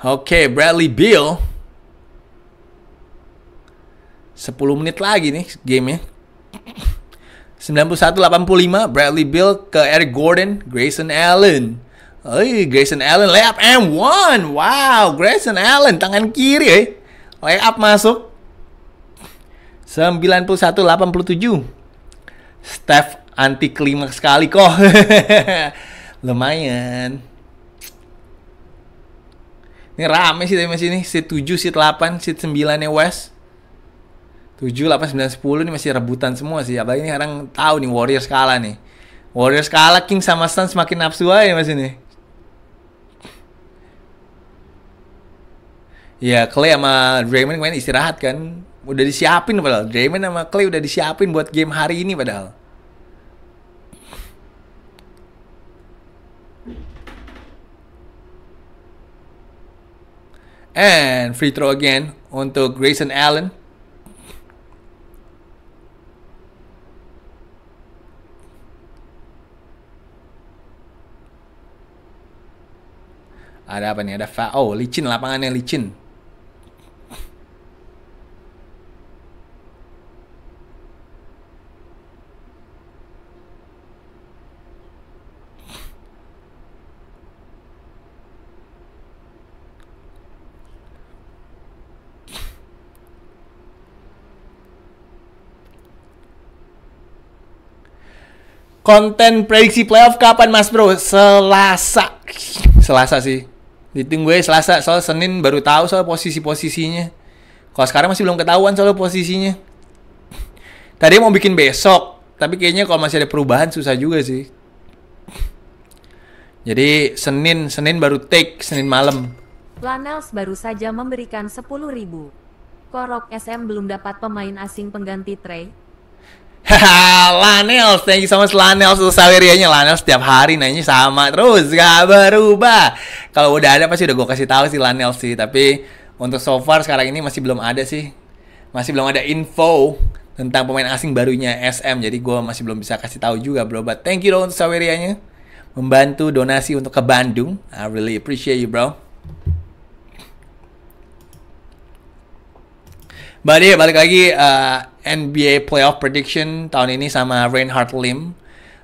S1: Oke, okay, Bradley Beal. 10 menit lagi nih game-nya. Eh. 91-85, Bradley Beal ke Eric Gordon, Grayson Allen. Oi, Grayson Allen layup and one. Wow, Grayson Allen tangan kiri, eh. Layup masuk. 91-87. Steph anti klimak sekali kok. Lumayan. Ini rame sih tapi ini. Seat 7, seat 8, seat 9 nya West. 7, 8, 9, 10 ini masih rebutan semua sih. Apalagi ini orang tahu nih Warriors kalah nih. Warriors kalah, King sama Sun semakin nafsu aja mas ini. Ya, Clay sama Draymond kemarin istirahat kan udah disiapin padahal. Draymond sama Clay udah disiapin buat game hari ini padahal. And free throw again untuk Grayson Allen. Ada apa nih? Ada fa Oh, licin lapangannya licin. konten prediksi playoff kapan Mas Bro? Selasa. Selasa sih. ditunggu gue Selasa, soal Senin baru tahu soal posisi-posisinya. Kalau sekarang masih belum ketahuan soal posisinya. Tadi mau bikin besok, tapi kayaknya kalau masih ada perubahan susah juga sih. Jadi Senin, Senin baru take, Senin malam.
S2: Lanels baru saja memberikan 10.000. Korok SM belum dapat pemain asing pengganti Trey,
S1: Lanels, thank you so much Lanels untuk sawerianya Lanels setiap hari nanya sama terus gak berubah Kalau udah ada pasti udah gue kasih tahu sih Lanels sih Tapi untuk so far sekarang ini masih belum ada sih Masih belum ada info tentang pemain asing barunya SM Jadi gue masih belum bisa kasih tahu juga bro But thank you loh untuk sawerianya Membantu donasi untuk ke Bandung I really appreciate you bro Balik balik lagi uh, NBA playoff prediction tahun ini sama Reinhard Lim.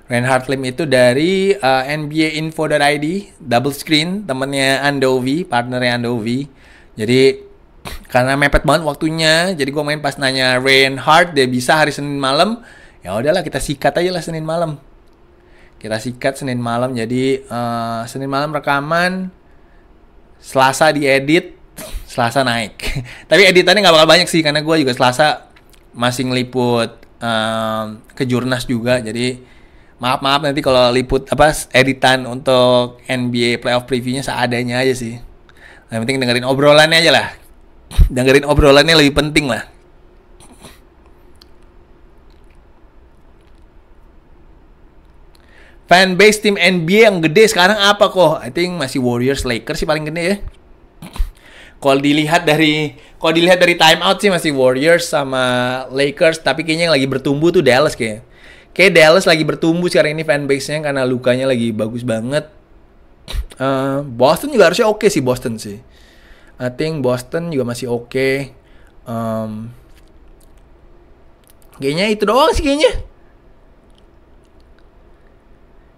S1: Reinhard Lim itu dari uh, ID double screen, temennya Andovi, partnernya Andovi. Jadi karena mepet banget waktunya, jadi gue main pas nanya Reinhard dia bisa hari Senin malam. Ya udahlah kita sikat aja lah Senin malam. Kita sikat Senin malam. Jadi uh, Senin malam rekaman, Selasa diedit, Selasa naik. Tapi editannya nggak bakal banyak sih karena gue juga Selasa masih ngeliput um, ke Jurnas juga. Jadi maaf maaf nanti kalau liput apa editan untuk NBA playoff previewnya seadanya aja sih. Yang penting dengerin obrolannya aja lah. dengerin obrolannya lebih penting lah. Fanbase tim NBA yang gede sekarang apa kok? I think masih Warriors Lakers sih paling gede ya kalau dilihat dari kalau dilihat dari time out sih masih Warriors sama Lakers tapi kayaknya yang lagi bertumbuh tuh Dallas kayaknya kayak Dallas lagi bertumbuh sekarang ini fanbase-nya karena lukanya lagi bagus banget uh, Boston juga harusnya oke okay sih Boston sih I think Boston juga masih oke okay. um, kayaknya itu doang sih kayaknya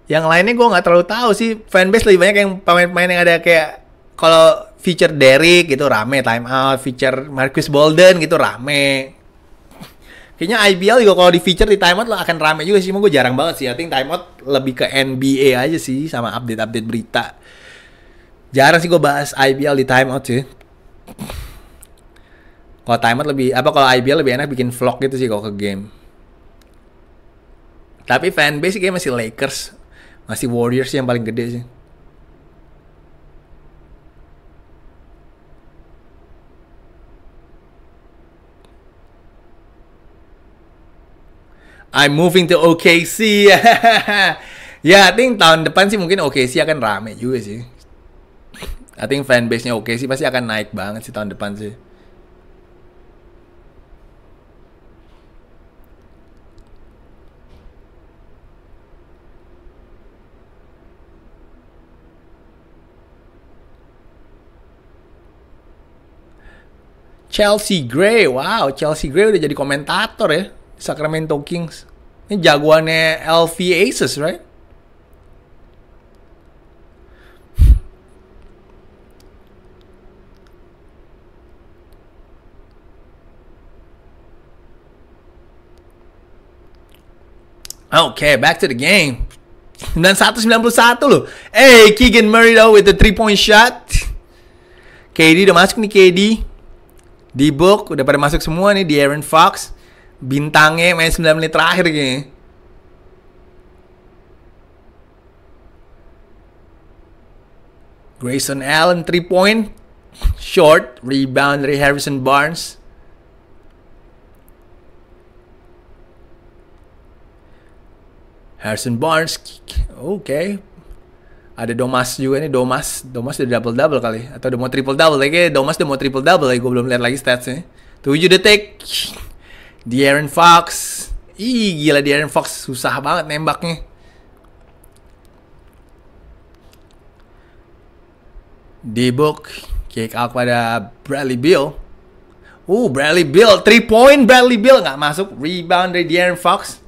S1: yang lainnya gue nggak terlalu tahu sih fanbase lebih banyak yang pemain-pemain yang ada kayak kalau feature Derek gitu rame time out, feature Marcus Bolden gitu rame. Kayaknya IBL juga kalau di feature di timeout lo akan rame juga sih, mau gue jarang banget sih. I think timeout lebih ke NBA aja sih sama update-update berita. Jarang sih gue bahas IBL di timeout sih. Kalau timeout lebih apa kalau IBL lebih enak bikin vlog gitu sih kalau ke game. Tapi fanbase kayaknya masih Lakers, masih Warriors yang paling gede sih. I'm moving to OKC. ya, I think tahun depan sih mungkin OKC akan rame juga sih. I think fanbase-nya OKC pasti akan naik banget sih tahun depan sih. Chelsea Gray, wow Chelsea Gray udah jadi komentator ya Sacramento Kings. Ini jagoannya LV Aces, right? Okay, back to the game. Dan 191 loh. Eh, Hey, Keegan Murray though with the three point shot. KD udah masuk nih KD. Di book udah pada masuk semua nih di Aaron Fox bintangnya main 9 menit terakhir kayaknya. Grayson Allen 3 point short rebound dari Harrison Barnes. Harrison Barnes, oke. Okay. Ada Domas juga nih, Domas. Domas udah double-double kali. Atau udah mau triple-double. lagi? Domas udah mau triple-double lagi. Gue belum lihat lagi statsnya. Tujuh detik. De'Aaron Fox. Ih, gila De'Aaron Fox susah banget nembaknya. D-Book. kick out pada Bradley Beal. Uh, Bradley Beal, 3 point Bradley Beal nggak masuk. Rebound dari De'Aaron Fox.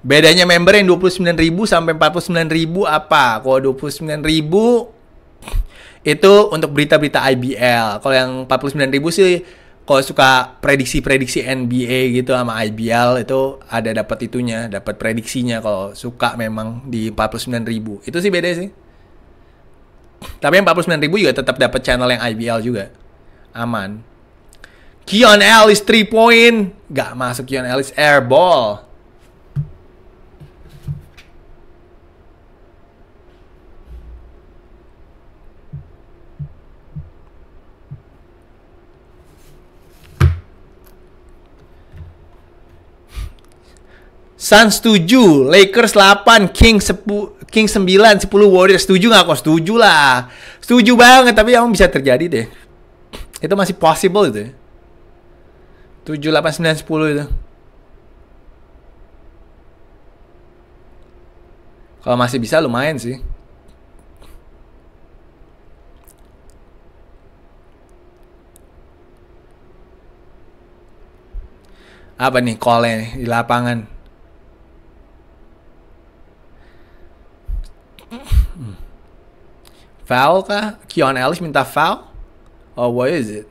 S1: Bedanya member yang 29.000 sampai ribu apa? Kalau ribu itu untuk berita-berita IBL. Kalau yang 49.000 sih kalau suka prediksi-prediksi NBA gitu sama IBL itu ada dapat itunya, dapat prediksinya kalau suka memang di 49.000. Itu sih beda sih. Tapi yang 49.000 juga tetap dapat channel yang IBL juga. Aman. Kion Ellis 3 point. Gak masuk Kion Ellis airball. Suns 7, Lakers 8, King 10, King 9, 10 Warriors. Setuju nggak kok? Setuju lah. Setuju banget, tapi emang bisa terjadi deh. Itu masih possible itu ya. 7, 8, 9, 10 itu. Kalau masih bisa lumayan sih. Apa nih call-nya di lapangan? Foul kah? Keon Ellis minta foul? Oh, what is it?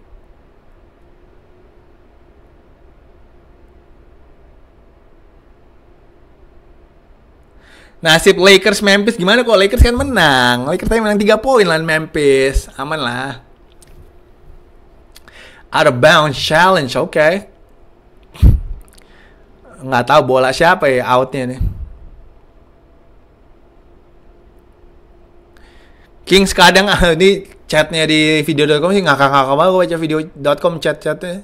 S1: Nasib Lakers Memphis gimana kok Lakers kan menang. Lakers tadi menang 3 poin lawan Memphis. Aman lah. Out of bounds challenge, oke. Okay. Nggak tahu bola siapa ya outnya nih. Kings kadang ah, ini chatnya di video.com sih ngakak-ngakak banget gue baca video.com chat-chatnya.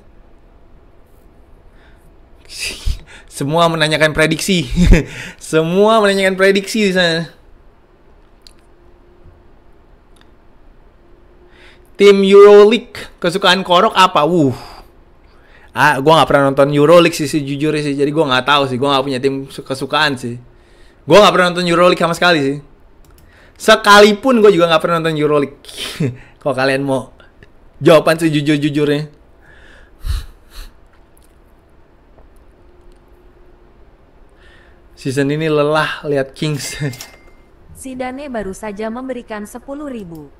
S1: Semua menanyakan prediksi. Semua menanyakan prediksi di sana. Tim Euroleague kesukaan Korok apa? Wuh. Ah, gue nggak pernah nonton Euroleague sih jujur sih. Jadi gue nggak tahu sih. Gue nggak punya tim kesukaan sih. Gue nggak pernah nonton Euroleague sama sekali sih. Sekalipun gue juga gak pernah nonton Euroleague. Kalau kalian mau jawaban sejujur-jujurnya. Season ini lelah lihat Kings.
S2: Zidane baru saja memberikan 10 ribu.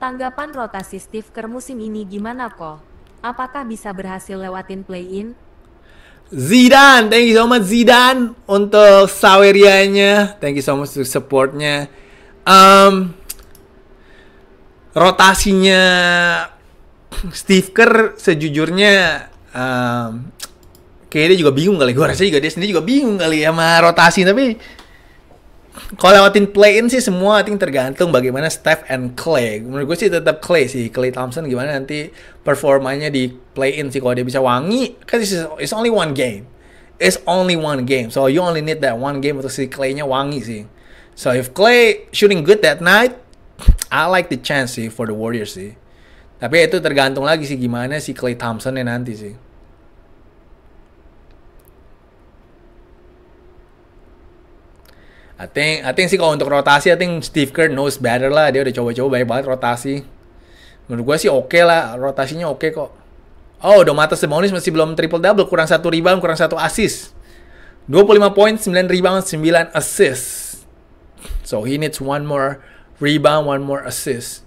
S2: Tanggapan rotasi Steve Kerr musim ini gimana kok? Apakah bisa berhasil lewatin play-in?
S1: Zidane, thank you so much Zidane untuk sawerianya. Thank you so much untuk supportnya um, rotasinya Steve Kerr sejujurnya um, kayaknya dia juga bingung kali. Gue rasa juga dia sendiri juga bingung kali ya sama rotasi. Tapi kalau lewatin play-in sih semua I think tergantung bagaimana Steph and Clay. Menurut gue sih tetap Clay sih. Clay Thompson gimana nanti performanya di play-in sih. Kalau dia bisa wangi, kan it's only one game. It's only one game. So you only need that one game untuk si Claynya wangi sih. So if Clay shooting good that night, I like the chance sih for the Warriors sih. Tapi itu tergantung lagi sih gimana si Clay Thompson Thompsonnya nanti sih. I think, I think sih kalau untuk rotasi, I think Steve Kerr knows better lah. Dia udah coba-coba banyak banget rotasi. Menurut gue sih oke okay lah, rotasinya oke okay kok. Oh, Domantas Sabonis masih belum triple double, kurang satu rebound, kurang satu assist. 25 poin, 9 rebound, 9 assist. So he needs one more rebound, one more assist.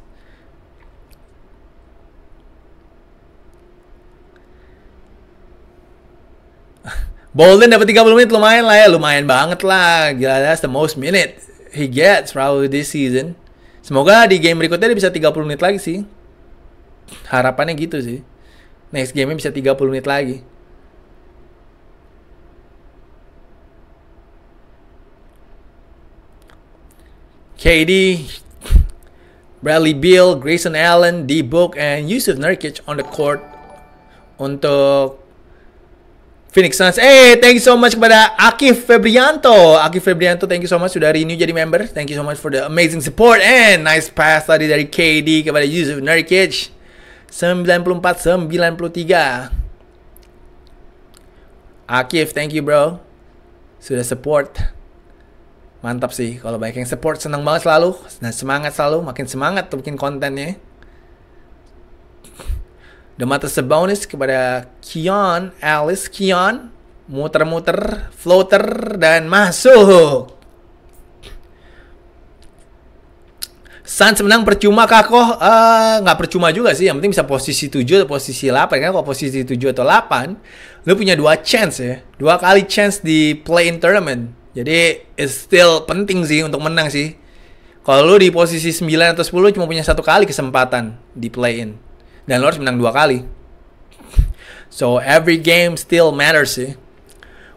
S1: Bolden dapat 30 menit lumayan lah ya, lumayan banget lah. Gila, that's the most minute he gets probably this season. Semoga di game berikutnya dia bisa 30 menit lagi sih. Harapannya gitu sih. Next game bisa 30 menit lagi. KD, Bradley Beal, Grayson Allen, D Book, and Yusuf Nurkic on the court untuk Phoenix Suns. Eh, hey, thank you so much kepada Akif Febrianto. Akif Febrianto, thank you so much sudah renew jadi member. Thank you so much for the amazing support and nice pass tadi dari KD kepada Yusuf Nurkic. 94 93. Akif, thank you bro. Sudah support mantap sih kalau banyak yang support senang banget selalu dan nah, semangat selalu makin semangat tuh bikin kontennya The atas bonus kepada Kion Alice Kion muter-muter floater dan masuk San menang percuma kakoh eh, nggak percuma juga sih yang penting bisa posisi 7 atau posisi 8 karena kalau posisi 7 atau 8 lu punya dua chance ya dua kali chance di play in tournament jadi it's still penting sih untuk menang sih. Kalau lu di posisi 9 atau 10 cuma punya satu kali kesempatan di play in. Dan lu harus menang dua kali. So every game still matters sih.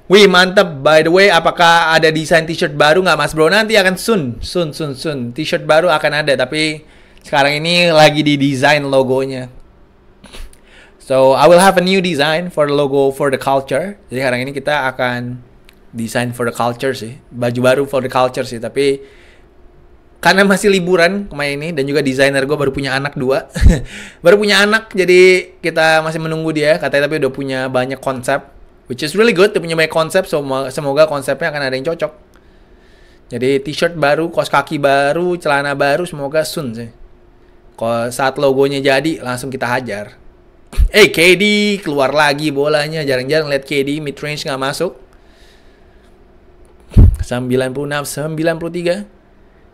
S1: Wih mantap by the way apakah ada desain t-shirt baru nggak Mas Bro nanti akan soon soon soon soon t-shirt baru akan ada tapi sekarang ini lagi di desain logonya so I will have a new design for the logo for the culture jadi sekarang ini kita akan design for the culture sih baju baru for the culture sih tapi karena masih liburan kemarin ini dan juga desainer gue baru punya anak dua baru punya anak jadi kita masih menunggu dia katanya tapi udah punya banyak konsep which is really good dia punya banyak konsep semoga, konsepnya akan ada yang cocok jadi t-shirt baru kos kaki baru celana baru semoga soon sih kalau saat logonya jadi langsung kita hajar eh hey, KD keluar lagi bolanya jarang-jarang lihat KD mid range nggak masuk 96, 93.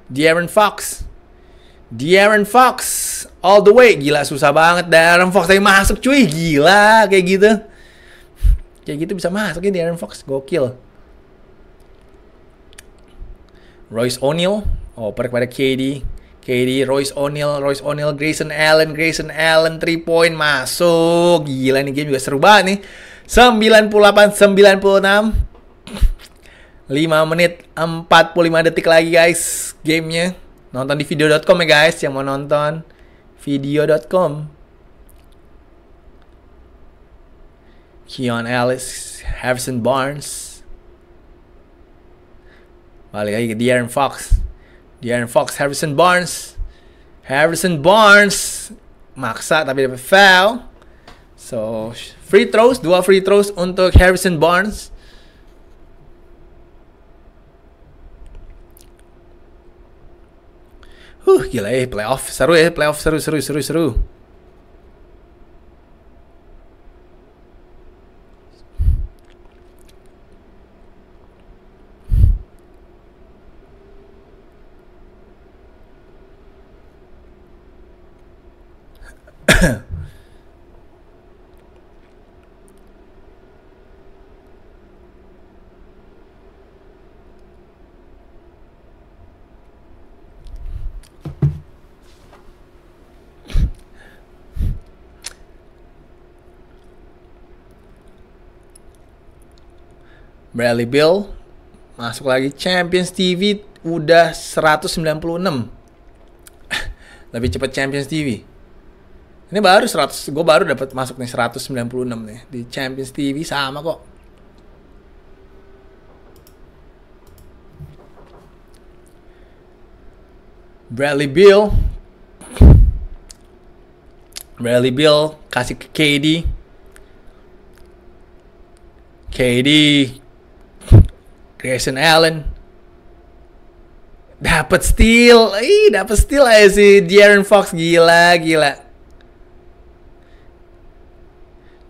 S1: De'Aaron Fox. De'Aaron Fox. All the way. Gila, susah banget. De'Aaron Fox tadi masuk cuy. Gila, kayak gitu. Kayak gitu bisa masuk ya De'Aaron Fox. Gokil. Royce O'Neal. Oper oh, kepada KD. KD, Royce O'Neal, Royce O'Neal, Grayson Allen, Grayson Allen, 3 point masuk. Gila ini game juga seru banget nih. 98 96 5 menit 45 detik lagi guys gamenya. Nonton di video.com ya guys yang mau nonton video.com. Keon Ellis, Harrison Barnes. Balik lagi ke De'Aaron Fox. De'Aaron Fox, Harrison Barnes. Harrison Barnes maksa tapi dapat foul. So, free throws, dua free throws untuk Harrison Barnes. Huh, gila ya playoff seru ya playoff seru seru seru seru. Bradley Bill masuk lagi Champions TV udah 196 lebih cepat Champions TV ini baru 100 gue baru dapat masuk nih 196 nih di Champions TV sama kok Bradley Bill Bradley Bill kasih ke KD KD Grayson Allen. Dapat steal. Ih, dapat steal aja si Jaren Fox. Gila, gila.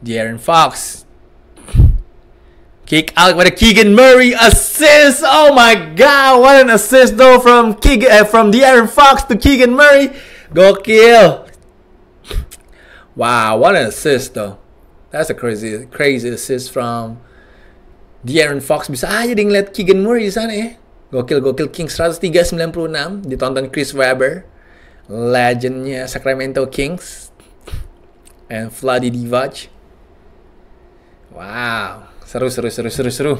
S1: Jaren Fox. Kick out with a Keegan Murray assist. Oh my god, what an assist though from Keegan uh, from De'Aaron Fox to Keegan Murray. Go kill. Wow, what an assist though. That's a crazy crazy assist from De'Aaron Fox bisa aja di ngeliat Keegan Murray di sana ya. Gokil-gokil King 1396 ditonton Chris Webber. Legendnya Sacramento Kings. And Vladi Divac. Wow, seru seru seru seru seru.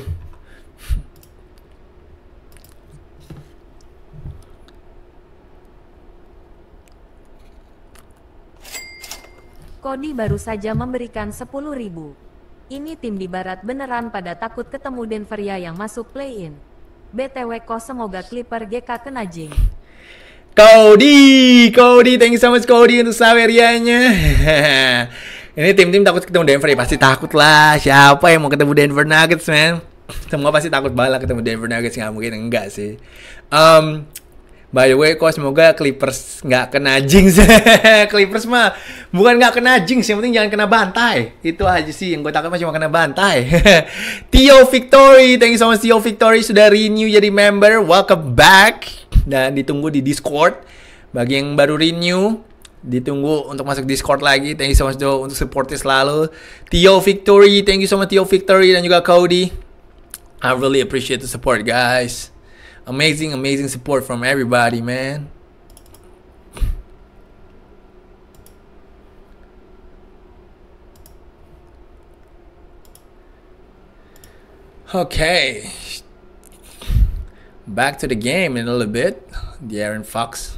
S2: Kodi baru saja memberikan 10.000. Ini tim di barat beneran pada takut ketemu Denver ya yang masuk play-in. BTW kok semoga Clipper GK kena jing.
S1: Cody, Cody, thank you so much Cody untuk saverianya. Ini tim-tim takut ketemu Denver ya pasti takut lah. Siapa yang mau ketemu Denver Nuggets man? Semua pasti takut banget ketemu Denver Nuggets nggak mungkin enggak sih. Um, By the way, kok semoga Clippers nggak kena jinx. Clippers mah bukan nggak kena jinx, yang penting jangan kena bantai. Itu aja sih yang gue takut mah cuma kena bantai. Tio Victory, thank you so much Tio Victory sudah renew jadi member. Welcome back dan ditunggu di Discord. Bagi yang baru renew, ditunggu untuk masuk Discord lagi. Thank you so much Joe untuk supportnya selalu. Tio Victory, thank you so much Tio Victory dan juga Cody. I really appreciate the support guys. amazing, amazing support from everybody, man. Okay. Back to the game in a little bit. The Aaron Fox.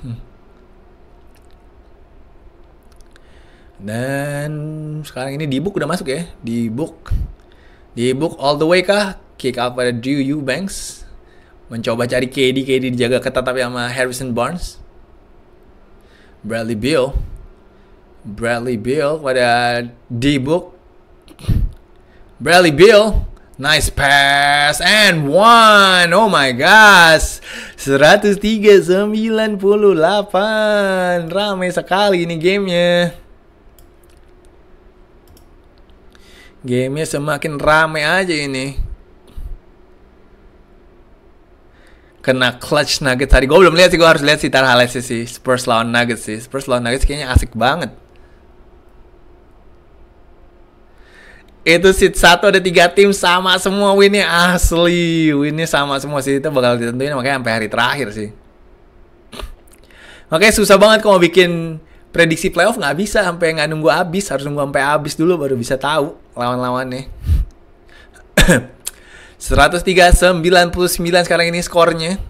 S1: Dan sekarang ini di book udah masuk ya. Di book. Di book all the way kah? Kick out pada Drew Eubanks. mencoba cari KD KD dijaga ketat tapi sama Harrison Barnes Bradley Beal Bradley Beal pada D-Book Bradley Beal Nice pass and one. Oh my gosh. 103 98. Ramai sekali ini gamenya. Gamenya semakin ramai aja ini. kena clutch Nuggets hari gue belum lihat sih gue harus lihat sih tar highlightnya sih Spurs lawan Nuggets sih Spurs lawan Nuggets kayaknya asik banget itu seat satu ada tiga tim sama semua winnya asli winnya sama semua sih itu bakal ditentuin makanya sampai hari terakhir sih makanya susah banget kalau bikin prediksi playoff nggak bisa sampai nggak nunggu abis harus nunggu sampai abis dulu baru bisa tahu lawan-lawannya 103-99 sekarang ini skornya.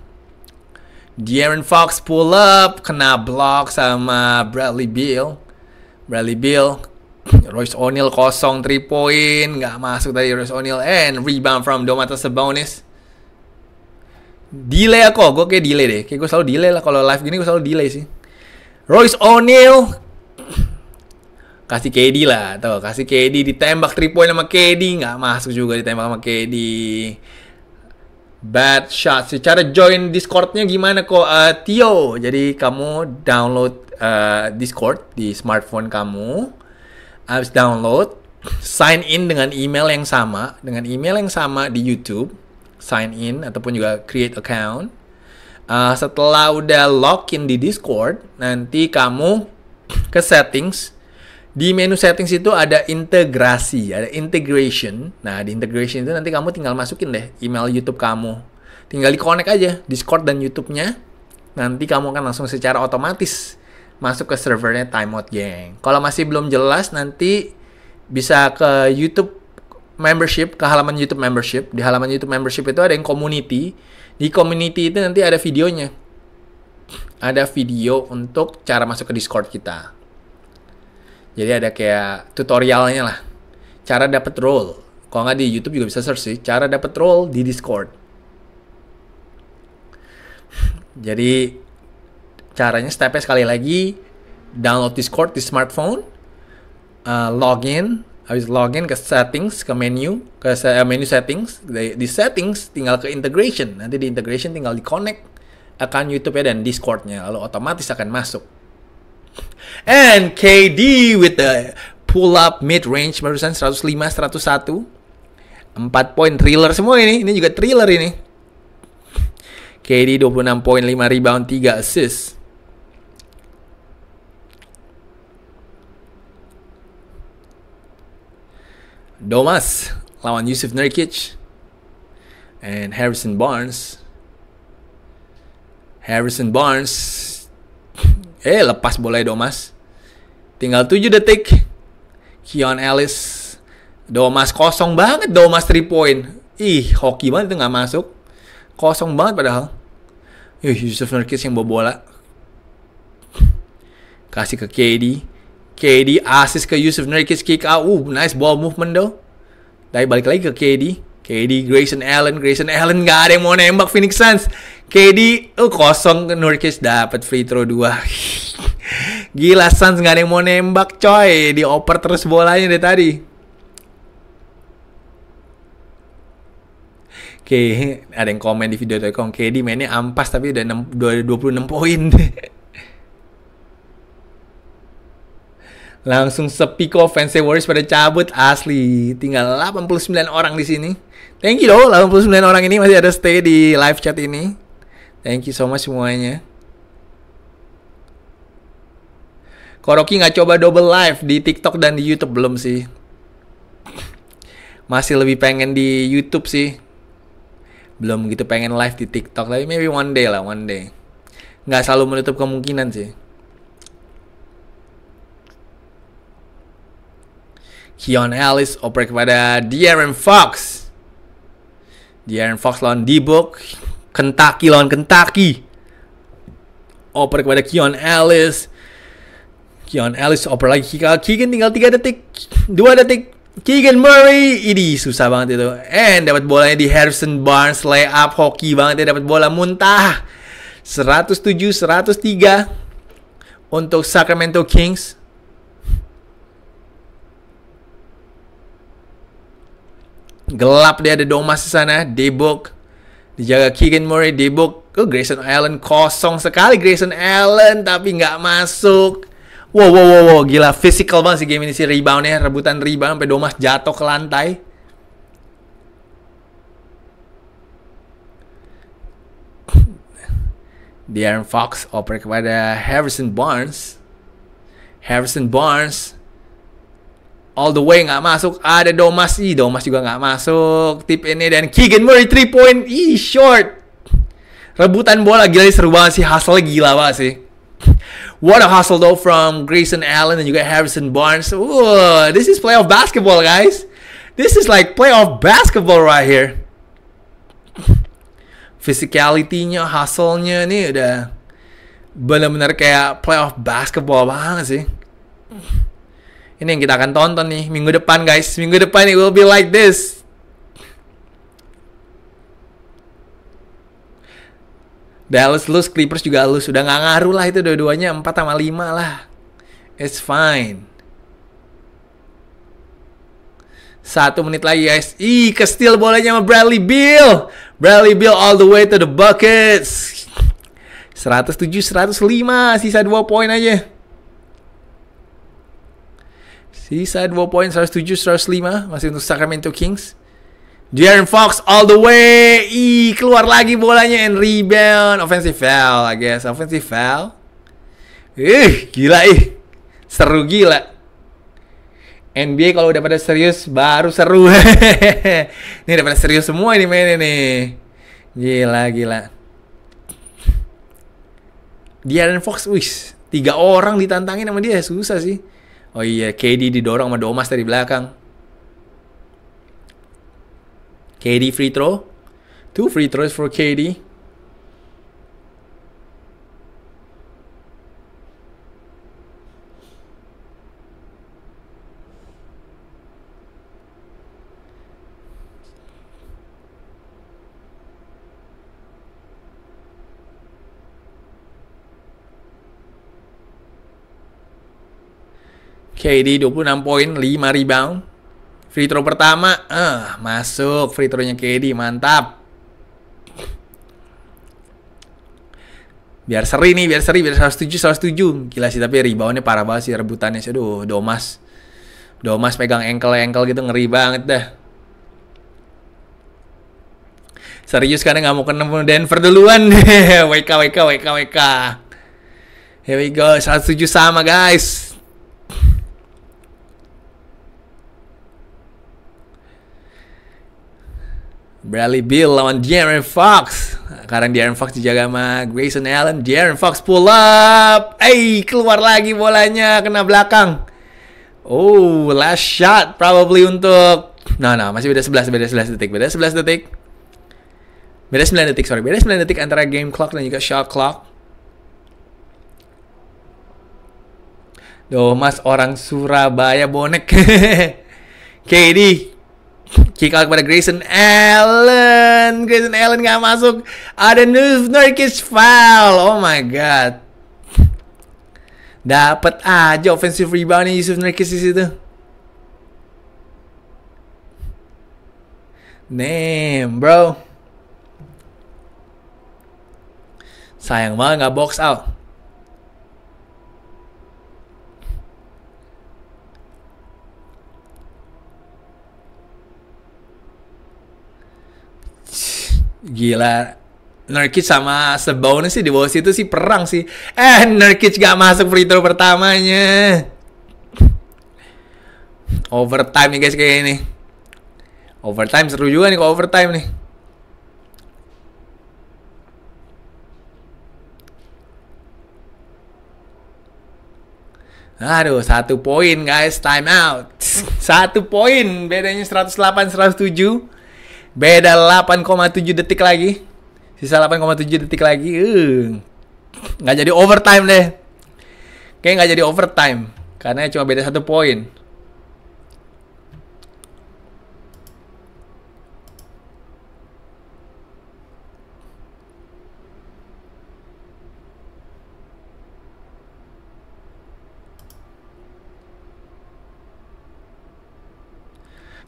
S1: De'Aaron Fox pull up, kena block sama Bradley Beal. Bradley Beal, Royce O'Neal kosong 3 point, nggak masuk tadi Royce O'Neal and rebound from Domantas Sabonis. Delay aku, gue kayak delay deh. Kayak gue selalu delay lah kalau live gini gue selalu delay sih. Royce O'Neal kasih KD lah tuh kasih KD ditembak 3 point sama KD nggak masuk juga ditembak sama KD bad shot secara join discordnya gimana kok uh, Tio jadi kamu download uh, discord di smartphone kamu habis download sign in dengan email yang sama dengan email yang sama di YouTube sign in ataupun juga create account uh, setelah udah login di Discord nanti kamu ke settings di menu settings itu ada integrasi, ada integration. Nah, di integration itu nanti kamu tinggal masukin deh email YouTube kamu. Tinggal di-connect aja Discord dan YouTube-nya. Nanti kamu akan langsung secara otomatis masuk ke servernya Timeout Gang. Kalau masih belum jelas, nanti bisa ke YouTube membership, ke halaman YouTube membership. Di halaman YouTube membership itu ada yang community. Di community itu nanti ada videonya. Ada video untuk cara masuk ke Discord kita. Jadi ada kayak tutorialnya lah. Cara dapet role. Kalau nggak di YouTube juga bisa search sih. Cara dapet role di Discord. Jadi caranya stepnya sekali lagi download Discord di smartphone, uh, login, habis login ke settings, ke menu, ke eh, menu settings, di, di settings tinggal ke integration. Nanti di integration tinggal di connect akan YouTube-nya dan Discord-nya lalu otomatis akan masuk. And KD with the pull up mid range barusan 105 101. 4 poin thriller semua ini. Ini juga thriller ini. KD 26 poin, 5 rebound, 3 assist. Domas lawan Yusuf Nurkic and Harrison Barnes. Harrison Barnes Eh, lepas bola Domas. Tinggal 7 detik. Kion Ellis. Domas kosong banget Domas 3 point. Ih, hoki banget itu nggak masuk. Kosong banget padahal. Yuh, Yusuf Nurkic yang bawa bola. Kasih ke KD. KD assist ke Yusuf Nurkic kick out. Uh, nice ball movement though. Tapi balik lagi ke KD. KD Grayson Allen Grayson Allen nggak ada yang mau nembak Phoenix Suns KD oh kosong Nurkic dapat free throw dua gila Suns nggak ada yang mau nembak coy dioper terus bolanya dari tadi Oke, ada yang komen di video Tekong KD mainnya ampas tapi udah 6, 26 poin. Langsung sepi kok fansnya Warriors pada cabut asli. Tinggal 89 orang di sini. Thank you loh 89 orang ini masih ada stay di live chat ini. Thank you so much semuanya. Koroki nggak coba double live di TikTok dan di YouTube belum sih. Masih lebih pengen di YouTube sih. Belum gitu pengen live di TikTok, tapi maybe one day lah, one day. Nggak selalu menutup kemungkinan sih. Keon Ellis oper kepada De'Aaron Fox. De'Aaron Fox lawan D-Book. Kentucky lawan Kentucky. Oper kepada Keon Ellis. Keon Ellis oper lagi Keegan tinggal 3 detik 2 detik Keegan Murray ini susah banget itu and dapat bolanya di Harrison Barnes lay up hoki banget dia dapat bola muntah 107 103 untuk Sacramento Kings Gelap dia ada Domas di sana, Debok. Dijaga Keegan Murray, Debok. Ke oh, Grayson Allen kosong sekali Grayson Allen tapi nggak masuk. Wow, wow, wow, wow, gila physical banget sih game ini sih reboundnya, rebutan rebound sampai Domas jatuh ke lantai. Darren Fox oper kepada Harrison Barnes. Harrison Barnes all the way nggak masuk. Ada Domas, ih Domas juga nggak masuk. Tip ini dan Keegan Murray 3 point, ih short. Rebutan bola gila seru banget sih, hustle gila banget sih. What a hustle though from Grayson Allen dan juga Harrison Barnes. Ooh, this is playoff basketball guys. This is like playoff basketball right here. Physicality-nya, hustle-nya nih udah bener-bener kayak playoff basketball banget sih. Ini yang kita akan tonton nih minggu depan guys. Minggu depan it will be like this. Dallas lose, Clippers juga lose. Sudah nggak ngaruh lah itu dua-duanya 4 sama 5 lah. It's fine. Satu menit lagi guys. Ih, steal bolanya sama Bradley Beal. Bradley Beal all the way to the buckets. 107-105, sisa 2 poin aja. Sisa 2 poin 107 105 masih untuk Sacramento Kings. De'Aaron Fox all the way. Ih, keluar lagi bolanya and rebound. Offensive foul, I guess. Offensive foul. Ih, gila ih. Seru gila. NBA kalau udah pada serius baru seru. ini udah pada serius semua ini mainnya nih. Gila, gila. De'Aaron Fox, wih, tiga orang ditantangin sama dia susah sih. Oh iya, KD didorong sama Domas dari belakang. KD free throw. Two free throws for KD. KD 26 poin, 5 rebound. Free throw pertama, ah, uh, masuk free throw-nya KD, mantap. Biar seri nih, biar seri, biar 107, 107. Gila sih, tapi reboundnya parah banget sih rebutannya. sih Aduh, Domas. Domas pegang engkel engkel gitu, ngeri banget dah. Serius karena nggak mau ketemu Denver duluan. WK, WK, WK, WK. Here we go, 107 sama guys. Bradley Bill lawan Darren Fox. Sekarang Darren Fox dijaga sama Grayson Allen. Darren Fox pull up. Eh, keluar lagi bolanya. Kena belakang. Oh, last shot probably untuk... No, no, masih beda 11, beda 11 detik. Beda 11 detik. Beda 9 detik, sorry. Beda 9 detik antara game clock dan juga shot clock. Duh, mas orang Surabaya bonek. KD Kick out kepada Grayson Allen. Grayson Allen gak masuk. Ada Nurkic foul. Oh my god. Dapat aja offensive reboundnya Yusuf Nurkic di situ. Damn, bro. Sayang banget gak box out. Gila, Nurkic sama Sabonis sih di bawah situ sih perang sih. Eh, Nurkic gak masuk free throw pertamanya. Overtime nih guys kayak ini. Overtime seru juga nih kok overtime nih. Aduh, satu poin guys, time out. Satu poin, bedanya 108 107. Beda 8,7 detik lagi. Sisa 8,7 detik lagi. Uh. Nggak jadi overtime deh. Kayaknya nggak jadi overtime. Karena cuma beda satu poin.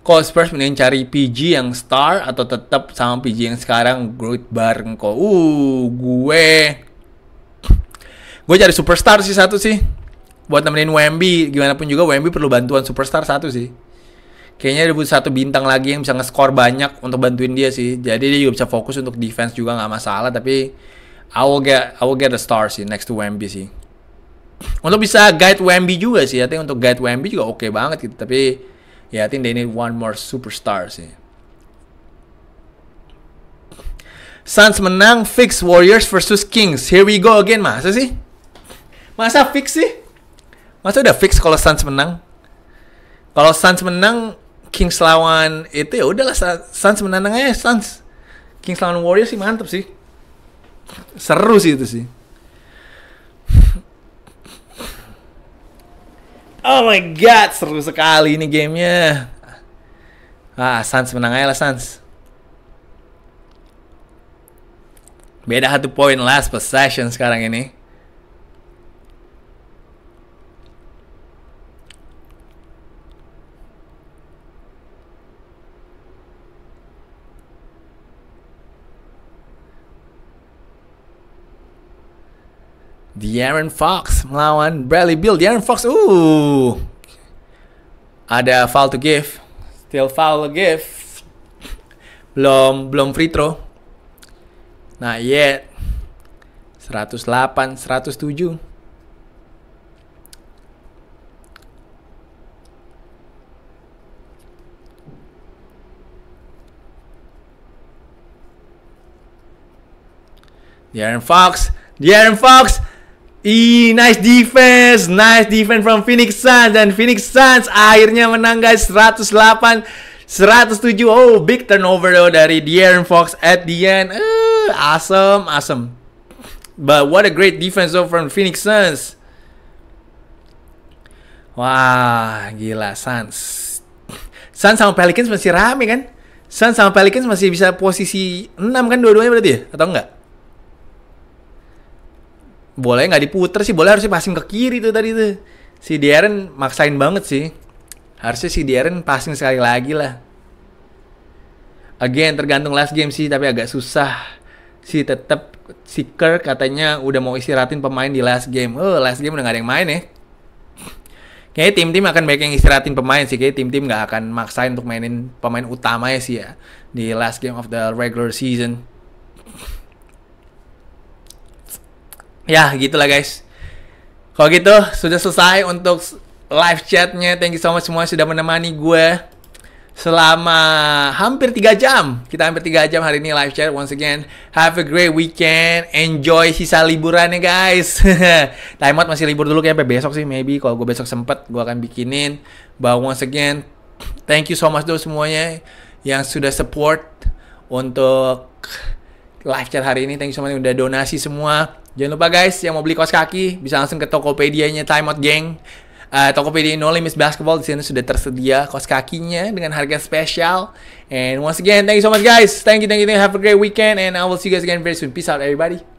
S1: Kalau Spurs mending cari PG yang star atau tetap sama PG yang sekarang growth bareng kok. Uh, gue gue cari superstar sih satu sih buat nemenin Wemby gimana pun juga Wemby perlu bantuan superstar satu sih kayaknya ada satu bintang lagi yang bisa nge nge-score banyak untuk bantuin dia sih jadi dia juga bisa fokus untuk defense juga nggak masalah tapi I will get I will get the star sih next to Wemby sih untuk bisa guide Wemby juga sih, I untuk guide Wemby juga oke okay banget gitu. Tapi Yeah, I think they need one more superstar sih. Suns menang fix Warriors versus Kings. Here we go again. Masa sih? Masa fix sih? Masa udah fix kalau Suns menang? Kalau Suns menang, Kings lawan itu ya udahlah Suns menang aja Suns. Kings lawan Warriors sih mantep sih. Seru sih itu sih. Oh my god, seru sekali ini gamenya. Ah, Sans menang aja lah Sans. Beda satu poin last possession sekarang ini. The De'Aaron Fox melawan Bradley Bill. De'Aaron Fox, uh, ada foul to give, still foul to give, belum belum free throw. Nah, yet 108, 107. De'Aaron Fox, De'Aaron Fox, Ih, nice defense, nice defense from Phoenix Suns dan Phoenix Suns akhirnya menang guys 108 107. Oh, big turnover though dari De'Aaron Fox at the end. Uh, awesome, awesome. But what a great defense though from Phoenix Suns. Wah, gila Suns. Suns sama Pelicans masih rame kan? Suns sama Pelicans masih bisa posisi 6 kan dua-duanya berarti ya? Atau enggak? boleh nggak diputer sih boleh harusnya passing ke kiri tuh tadi tuh si Darren maksain banget sih harusnya si Darren passing sekali lagi lah again tergantung last game sih tapi agak susah si tetap si Kirk katanya udah mau istirahatin pemain di last game oh last game udah gak ada yang main ya Kayaknya tim-tim akan baik yang istirahatin pemain sih. Kayaknya tim-tim nggak akan maksain untuk mainin pemain utamanya sih ya. Di last game of the regular season. ya gitulah guys kalau gitu sudah selesai untuk live chatnya thank you so much semua sudah menemani gue selama hampir tiga jam kita hampir tiga jam hari ini live chat once again have a great weekend enjoy sisa liburannya guys time out masih libur dulu kayaknya sampai besok sih maybe kalau gue besok sempet gue akan bikinin but once again thank you so much dulu semuanya yang sudah support untuk live chat hari ini thank you so much udah donasi semua Jangan lupa guys, yang mau beli kaos kaki bisa langsung ke Tokopedia-nya Time Out Gang. Uh, Tokopedia No Limits Basketball di sini sudah tersedia kaos kakinya dengan harga spesial. And once again, thank you so much guys. Thank you, thank you, thank you. Have a great weekend and I will see you guys again very soon. Peace out everybody.